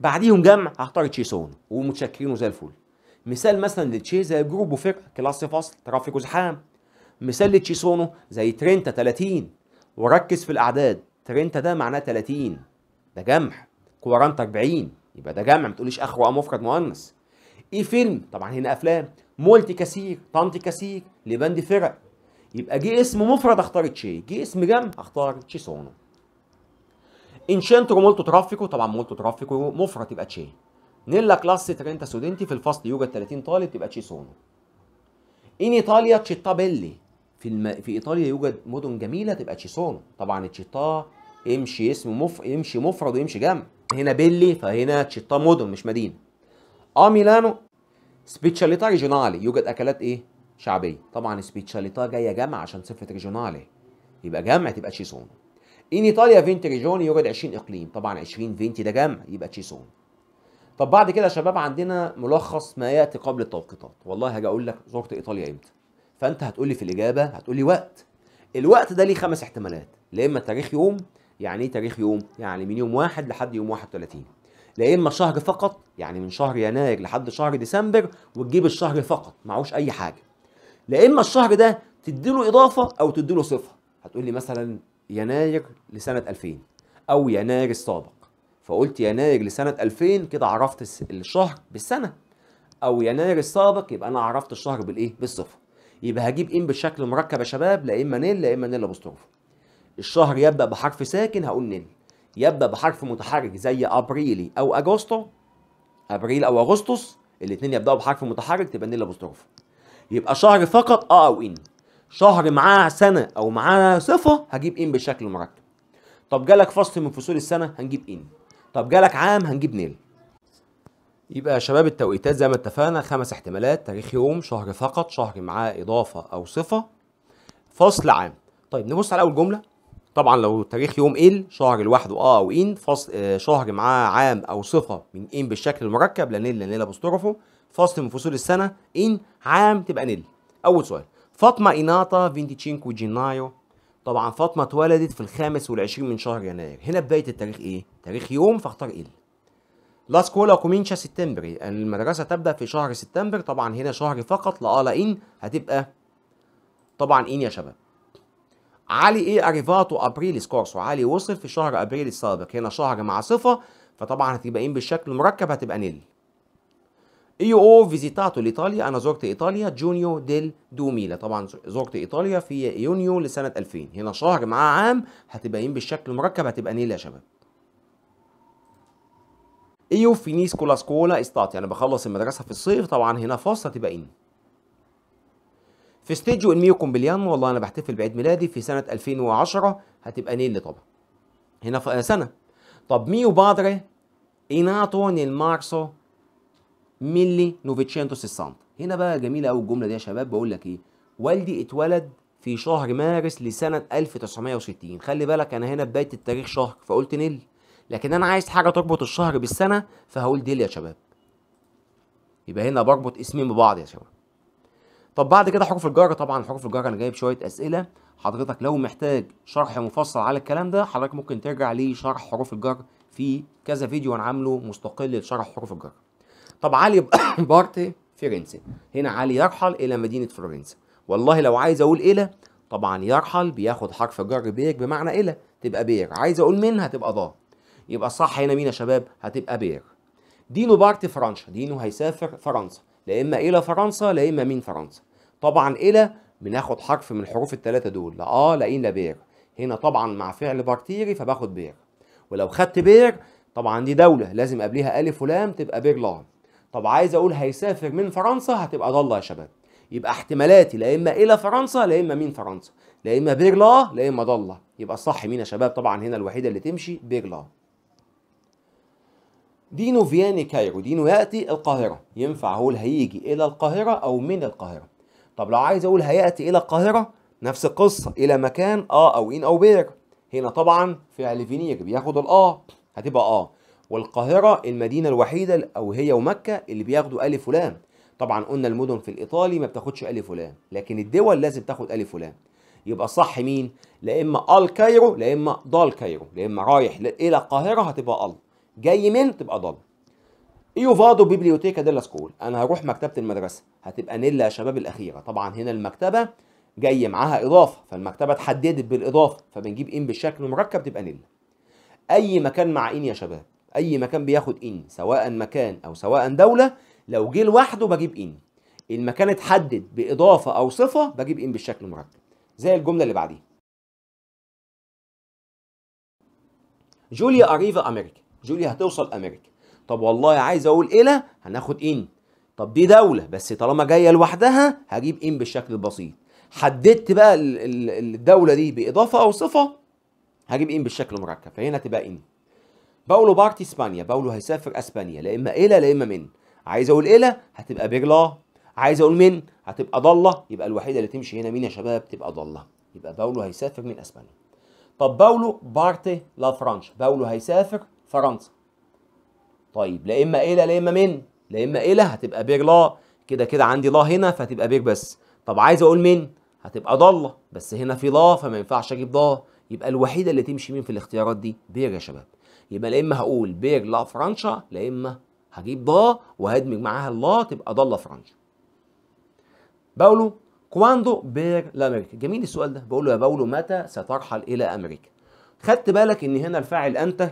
A: بعديهم جمع هختار تشيسونو ومتشكرين وزي الفل مثال مثلا لتشي زي جروب وفرقه كلاس فصل ترافيك وزحام مثال لتشيسونو زي ترينتا 30 وركز في الاعداد ترينتا ده معناه 30 ده جمع كورانتا 40 يبقى ده جمع ما تقوليش اخره مفرد مؤنث ايه فيلم طبعا هنا افلام مولتي كثير طنطي كثير لبند فرق يبقى جه اسم مفرد اختار تشي جه اسم جمع اختار تشيسونو انشانتو مولتو ترافيكو طبعا مولتو ترافيكو مفرد يبقى تشي Nella كلاس 30 studenti في الفصل يوجد 30 طالب تبقى تشيسونو. ان ايطاليا Italia città في الم... في ايطاليا يوجد مدن جميله تبقى تشيسونو طبعا التشيتا يمشي اسم مف... يمشي مفرد ويمشي جمع هنا بيلي فهنا تشيتا مدن مش مدينه اه ميلانو سبيتشاليتا ريجونالي يوجد اكلات ايه شعبيه طبعا سبيتشاليتا جايه جمع عشان صفه ريجونالي يبقى جمع تبقى تشيسونو ان ايطاليا فينتي ريجوني يوجد 20 اقليم طبعا 20 فينتي ده جمع يبقى تشيسونو طب بعد كده يا شباب عندنا ملخص ما ياتي قبل التوقيتات والله هاجي اقول لك زرت ايطاليا امتى فانت هتقول لي في الاجابه هتقول لي وقت الوقت ده ليه خمس احتمالات لا اما تاريخ يوم يعني ايه تاريخ يوم يعني من يوم واحد لحد يوم 31 لا اما شهر فقط يعني من شهر يناير لحد شهر ديسمبر وتجيب الشهر فقط معهوش اي حاجه لا اما الشهر ده تديله اضافه او تديله صفه هتقول لي مثلا يناير لسنه 2000 او يناير السابق فقلت يناير لسنة 2000 كده عرفت الشهر بالسنة أو يناير السابق يبقى أنا عرفت الشهر بالإيه؟ بالصفر يبقى هجيب إن إيه بالشكل المركب يا شباب لا إما نيل لا إما نيل أبوستروف الشهر يبدأ بحرف ساكن هقول نيل يبدأ بحرف متحرك زي أبريلي أو أجوستو أبريل أو أغسطس الاثنين يبدأوا بحرف متحرك تبقى نيل أبوستروف يبقى شهر فقط أه أو إن شهر معاه سنة أو معاه صفة هجيب إن بالشكل المركب طب جالك فصل من فصول السنة هنجيب إن طب جالك عام هنجيب نيل يبقى يا شباب التوقيتات زي ما اتفقنا خمس احتمالات تاريخ يوم شهر فقط شهر معاه اضافه او صفه فصل عام طيب نبص على اول جمله طبعا لو تاريخ يوم ال شهر لوحده اه او ان فصل آه، شهر معاه عام او صفه من ان بالشكل المركب لا نيل لا نيل ابوستروفه فصل من فصول السنه ان عام تبقى نيل اول سؤال فاطمه اناتا فينتيتشينكو جينايو طبعا فاطمه اتولدت في الخامس والعشرين من شهر يناير هنا بدايه التاريخ ايه تاريخ يوم فاختار ال لا سكولا كومينشا سبتمبري المدرسه تبدا في شهر سبتمبر طبعا هنا شهر فقط لا لا ان هتبقى طبعا ان يا شباب علي ايه اريفاتو ابريل سكورسو علي وصل في شهر ابريل السابق هنا شهر مع صفه فطبعا هتبقى ان بالشكل المركب هتبقى نيل ايو او فيزيتاتو لايطاليا انا زرت ايطاليا جونيو ديل دوميلا طبعا زرت ايطاليا في يونيو لسنه 2000 هنا شهر معاه عام هتبين بالشكل المركب هتبقى نيل يا شباب ايو فينيس كولا سكولا استاتي انا بخلص المدرسه في الصيف طبعا هنا فاصله هتبقى ان فيستيجيو ان ميو كومبليانو والله انا بحتفل بعيد ميلادي في سنه 2010 هتبقى نيل طبعا هنا سنه طب ميو بادري ايناتو نيل مارسو ملي نوفيتشينتو 60 هنا بقى جميله قوي الجمله دي يا شباب بقول لك ايه والدي اتولد في شهر مارس لسنه 1960 خلي بالك انا هنا بدايه التاريخ شهر فقلت نيل لكن انا عايز حاجه تربط الشهر بالسنه فهقول ديل يا شباب يبقى هنا بربط اسمين ببعض يا شباب طب بعد كده حروف الجر طبعا حروف الجر انا جايب شويه اسئله حضرتك لو محتاج شرح مفصل على الكلام ده حضرتك ممكن ترجع لشرح حروف الجر في كذا فيديو انا عامله مستقل لشرح حروف الجر طب علي بارت فرنسي هنا علي يرحل الى مدينه فلورنسا والله لو عايز اقول الى طبعا يرحل بياخد حرف جر بير بمعنى الى تبقى بير عايز اقول من هتبقى ضا يبقى صح هنا مين يا شباب هتبقى بير دينو بارت فرنسا دينو هيسافر فرنسا لا اما الى فرنسا لا اما من فرنسا طبعا الى بناخد حرف من الحروف الثلاثه دول لا اه لا إيه، لا بير هنا طبعا مع فعل بارتيري فباخد بير ولو خدت بير طبعا دي دوله لازم قبلها الف ولام تبقى بير لام طب عايز اقول هيسافر من فرنسا هتبقى ضاله يا شباب يبقى احتمالاتي لا اما الى فرنسا لا اما من فرنسا لا اما بيرلا لا اما ضاله يبقى الصح مين يا شباب طبعا هنا الوحيده اللي تمشي بيرلا دينو فياني كايرو دينو ياتي القاهره ينفع اقول هيجي الى القاهره او من القاهره طب لو عايز اقول هياتي الى القاهره نفس القصه الى مكان اه او ان او بير هنا طبعا فعل فينير بياخد الاه هتبقى اه والقاهرة المدينة الوحيدة أو هي ومكة اللي بياخدوا ألف ولام طبعا قلنا المدن في الإيطالي ما بتاخدش ألف ولام لكن الدول لازم تاخد ألف ولام يبقى صح مين؟ لا إما آل كايرو لا إما ضال كايرو لا إما رايح إلى القاهرة هتبقى آل جاي من تبقى ضال ايو فادو بيبليوتيكا ديلا سكول انا هروح مكتبه المدرسه هتبقى نيلا يا شباب الاخيره طبعا هنا المكتبه جاي معاها اضافه فالمكتبه اتحددت بالاضافه فبنجيب ان بالشكل المركب تبقى نيلا اي مكان مع ان يا شباب اي مكان بياخد ان سواء مكان او سواء دوله لو جه لوحده بجيب ان المكان اتحدد باضافه او صفه بجيب ان بالشكل المركب زي الجمله اللي بعديها جوليا اريفا امريكا جوليا هتوصل امريكا طب والله عايز اقول الى هناخد ان طب دي دوله بس طالما جايه لوحدها هجيب ان بالشكل البسيط حددت بقى الدوله دي باضافه او صفه هجيب ان بالشكل المركب فهنا تبقى ان باولو بارتي اسبانيا باولو هيسافر اسبانيا لا اما الى لا اما من عايز اقول الى هتبقى بيرلا عايز اقول من هتبقى ضاله يبقى الوحيده اللي تمشي هنا مين يا شباب تبقى ضاله يبقى باولو هيسافر من اسبانيا طب باولو بارتي لا فرنش باولو هيسافر فرنسا طيب لا اما الى لا اما من لا اما الى هتبقى بير لا كده كده عندي لا هنا فهتبقى بير بس طب عايز اقول من هتبقى ضاله بس هنا في لا فما ينفعش اجيب ضاه يبقى الوحيده اللي تمشي مين في الاختيارات دي بير يا شباب يبقى لا اما هقول بير لا فرنشا لا اما هجيب ضا وهدمج معاها اللا تبقى ضا فرنشا باولو كواندو بير لامريكا جميل السؤال ده بقول له يا باولو متى سترحل الى امريكا خدت بالك ان هنا الفاعل انت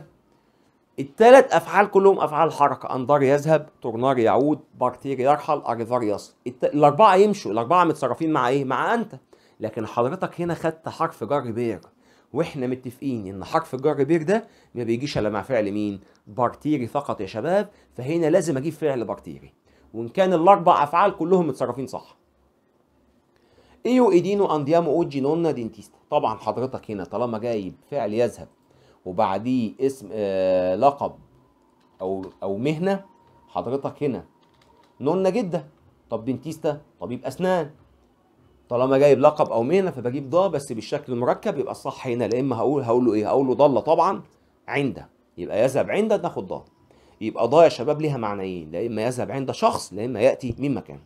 A: التلات افعال كلهم افعال حركه انظار يذهب تورنار يعود بارتير يرحل اريفار يصل الاربعه يمشوا الاربعه متصرفين مع ايه مع انت لكن حضرتك هنا خدت حرف جر بير واحنا متفقين ان حرف الجر بير ده ما بيجيش الا مع فعل مين بارتيري فقط يا شباب فهنا لازم اجيب فعل بارتيري وان كان الاربع افعال كلهم متصرفين صح ايو ايدينو انديامو اوجي نونا دينتيستا طبعا حضرتك هنا طالما جايب فعل يذهب وبعديه اسم آه لقب او او مهنه حضرتك هنا نونا جده طب دينتيستا طبيب اسنان طالما جايب لقب او مهنه فبجيب ضا بس بالشكل المركب يبقى الصح هنا لا اما هقول هقول له ايه هقول له ضل طبعا عند يبقى يذهب عند ناخد ضا يبقى ضا يا شباب ليها معنيين لا اما يذهب عند شخص لا اما ياتي من مكان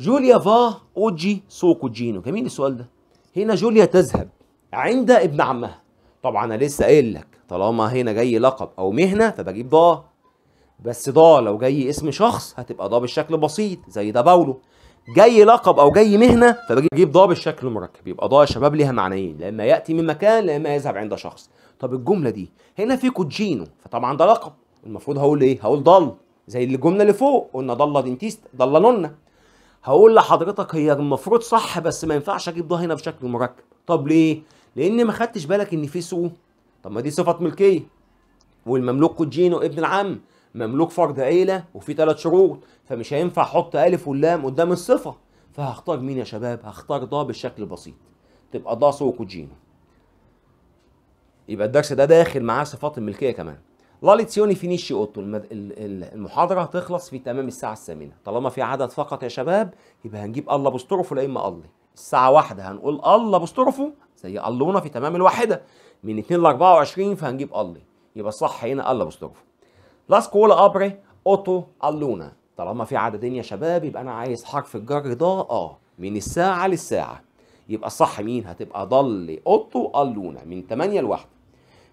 A: جوليا فا اوجي سوكو جينو جميل السؤال ده هنا جوليا تذهب عند ابن عمها طبعا انا لسه قايل لك طالما هنا جاي لقب او مهنه فبجيب ضا بس ضا لو جاي اسم شخص هتبقى ضا بالشكل البسيط زي ده باولو جاي لقب او جاي مهنه فبجيب ضابط شكل المركب يبقى ضاء الشباب ليها معنيين لا اما ياتي من مكان لا اما يذهب عند شخص طب الجمله دي هنا في كوتشينو فطبعا ده لقب المفروض هقول ايه هقول ضل زي الجمله اللي فوق قلنا ضل دنتيست ضل نونا هقول لحضرتك هي المفروض صح بس ما ينفعش اجيب ده هنا بشكل مركب طب ليه لان ما خدتش بالك ان في سوء طب ما دي صفه ملكيه والمملوك كوتشينو ابن العم مملوك فرد عيله وفي ثلاث شروط فمش هينفع احط الف واللام قدام الصفه فهختار مين يا شباب هختار ضا بالشكل البسيط تبقى ضا سو وجيم يبقى الدرس ده داخل معاه صفات الملكيه كمان لاليتسيوني فينيشي اوتو المحاضره هتخلص في تمام الساعه الثامنه طالما في عدد فقط يا شباب يبقى هنجيب الله بسترفه لا اما الله الساعه واحدة هنقول الله بسترفه زي اللونا في تمام الواحده من 2 ل 24 فهنجيب الله يبقى الصح هنا الله بسترفه La scuola apre اوتو اللونا طالما في عددين يا شباب يبقى انا عايز حرف الجر ده اه من الساعة للساعة يبقى الصح مين هتبقى ضل اوتو اللونا من 8 لواحد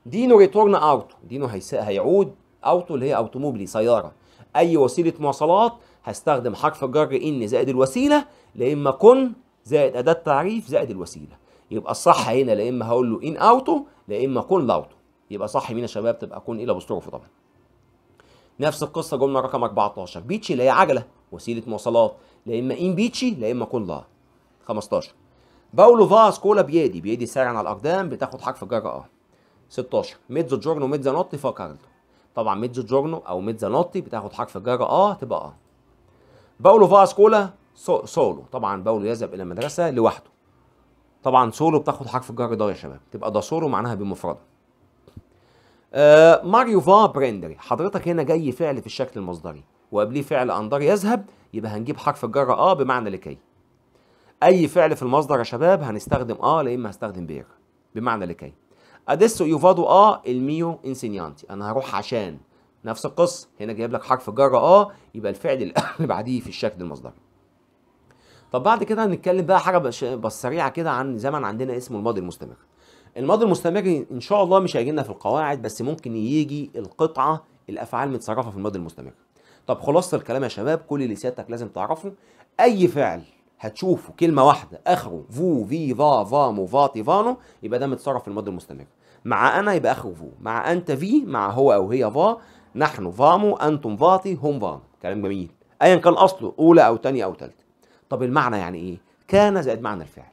A: دينو ريتورن اوتو دينو هيعود اوتو اللي هي اوتوموبيلي سيارة اي وسيلة مواصلات هستخدم حرف الجر ان زائد الوسيلة لا اما كن زائد اداة تعريف زائد الوسيلة يبقى الصح هنا لا اما هقول له ان اوتو لا اما كن لاوتو يبقى صح مين يا شباب تبقى كن الى بوستروفو طبعا نفس القصه جمله رقم 14 بيتشي لا هي عجله وسيله مواصلات لا اما ان بيتشي لا اما كلها 15 باولو فاس كولا بيدي بيدي سريعا على الاقدام بتاخد حرف الجر اه 16 ميتزو جورنو ميتزا نوتي فاكاردو طبعا ميتزو جورنو او ميتزا نوتي بتاخد حرف الجر اه تبقى اه باولو فاس كولا سولو طبعا باولو يذهب الى المدرسه لوحده طبعا سولو بتاخد حرف الجر ده يا شباب تبقى ده سولو معناها بمفرده آه، ماريو فا برندري حضرتك هنا جاي فعل في الشكل المصدري وقبليه فعل اندر يذهب يبقى هنجيب حرف الجر اه بمعنى لكي اي فعل في المصدر يا شباب هنستخدم اه لا اما هستخدم بير بمعنى لكي اديسو يوفادو اه الميو انسينيانتي انا هروح عشان نفس القصه هنا جايب لك حرف الجره اه يبقى الفعل اللي بعديه في الشكل المصدري طب بعد كده هنتكلم بقى حاجه بس سريعه كده عن زمن عندنا اسمه الماضي المستمر الماضي المستمر ان شاء الله مش هيجي لنا في القواعد بس ممكن يجي القطعه الافعال متصرفه في الماضي المستمر طب خلاصه الكلام يا شباب كل اللي سيادتك لازم تعرفه اي فعل هتشوفه كلمه واحده اخره فو في فا فا مو فا تيفانو يبقى ده متصرف في الماضي المستمر مع انا يبقى اخره فو مع انت في مع هو او هي فا نحن فامو انتم فاتي هم فامو كلام جميل ايا كان اصله اولى او ثانيه او ثالثه طب المعنى يعني ايه كان زائد معنى الفعل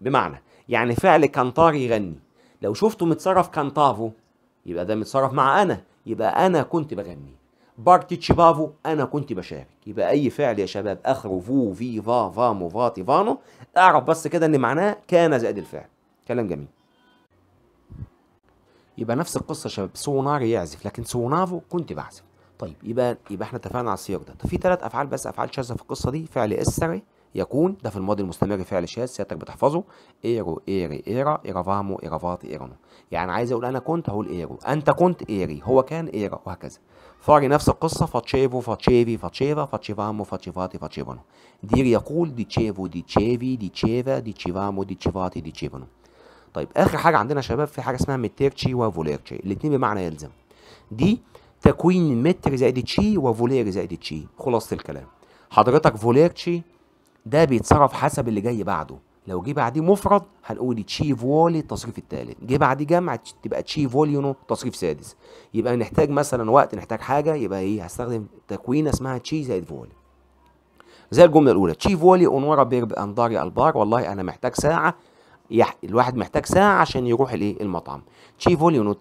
A: بمعنى يعني فعل كان طاري يغني لو شفته متصرف كان كانتافو يبقى ده متصرف مع انا يبقى انا كنت بغني بارتي تشيبافو انا كنت بشارك يبقى اي فعل يا شباب اخره فو في فا فامو فاتي فانو اعرف بس كده ان معناه كان زائد الفعل كلام جميل يبقى نفس القصه يا شباب سوناري يعزف لكن سونافو كنت بعزف طيب يبقى يبقى احنا اتفقنا على السياق ده طب في ثلاث افعال بس افعال شاذه في القصه دي فعل اسري يكون ده في الماضي المستمر فعل شاذ سيادتك بتحفظه ايرو ايري ايرا ايرافامو ايرافاتي ايرانو يعني عايز اقول انا كنت هقول ايرو انت كنت ايري هو كان ايرا وهكذا فاري نفس القصة فاتشيفو فاتشيفي فاتشيفا فاتشيفامو فاتشيفاتي فاتشيفانو دير يقول دي تشيفو دي تشيفي دي تشيفا دي تشيفامو دي تشيفاتي دي تشيفانو طيب اخر حاجة عندنا يا شباب في حاجة اسمها ميتيرتشي وفوليرتشي الاتنين بمعنى يلزم دي تكوين متر زائد تشي وفولير زائد تشي خلاصة الكلام حضرتك فوليرتشي ده بيتصرف حسب اللي جاي بعده لو جه بعديه مفرد هنقول تشي فولي التصريف الثالث جه بعديه جمع تبقى تشي فوليونو تصريف سادس يبقى نحتاج مثلا وقت نحتاج حاجه يبقى ايه هستخدم تكوينه اسمها تشي زائد فولي زي الجمله الاولى تشي فولي اونورا بيرب انداري البار والله انا محتاج ساعه يح... الواحد محتاج ساعه عشان يروح الايه المطعم تشي فولي اونو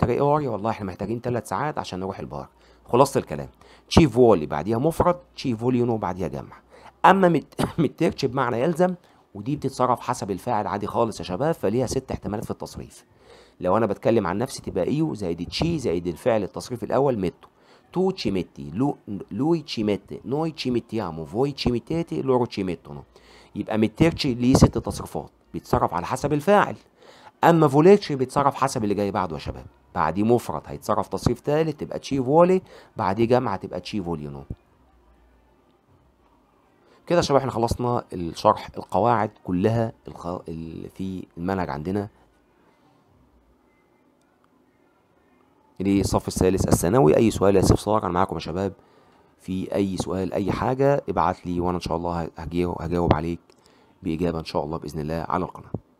A: والله احنا محتاجين ثلاث ساعات عشان نروح البار خلاصه الكلام تشي فولي بعديها مفرد تشي فوليونو بعديها جمع اما متركش بمعنى يلزم ودي بتتصرف حسب الفاعل عادي خالص يا شباب فليها ست احتمالات في التصريف لو انا بتكلم عن نفسي تبقى ايو زائد تشي زائد الفعل التصريف الاول متو تو تشيميتي لو لوي تشيميتي نوي تشيميتيامو فوي تشيميتيتي لورو تشيميتونو يبقى متيرتشي ليه ست تصرفات بيتصرف على حسب الفاعل اما فوليتشي بيتصرف حسب اللي جاي بعده يا شباب بعديه مفرد هيتصرف تصريف ثالث تبقى تشي فولي بعديه جمع تبقى تشي فوليونو كده يا شباب احنا خلصنا الشرح القواعد كلها اللي في المنهج عندنا للصف يعني الثالث الثانوي اي سؤال يا سيف انا معاكم يا شباب في اي سؤال اي حاجه ابعت لي وانا ان شاء الله هجاوب عليك باجابه ان شاء الله باذن الله على القناه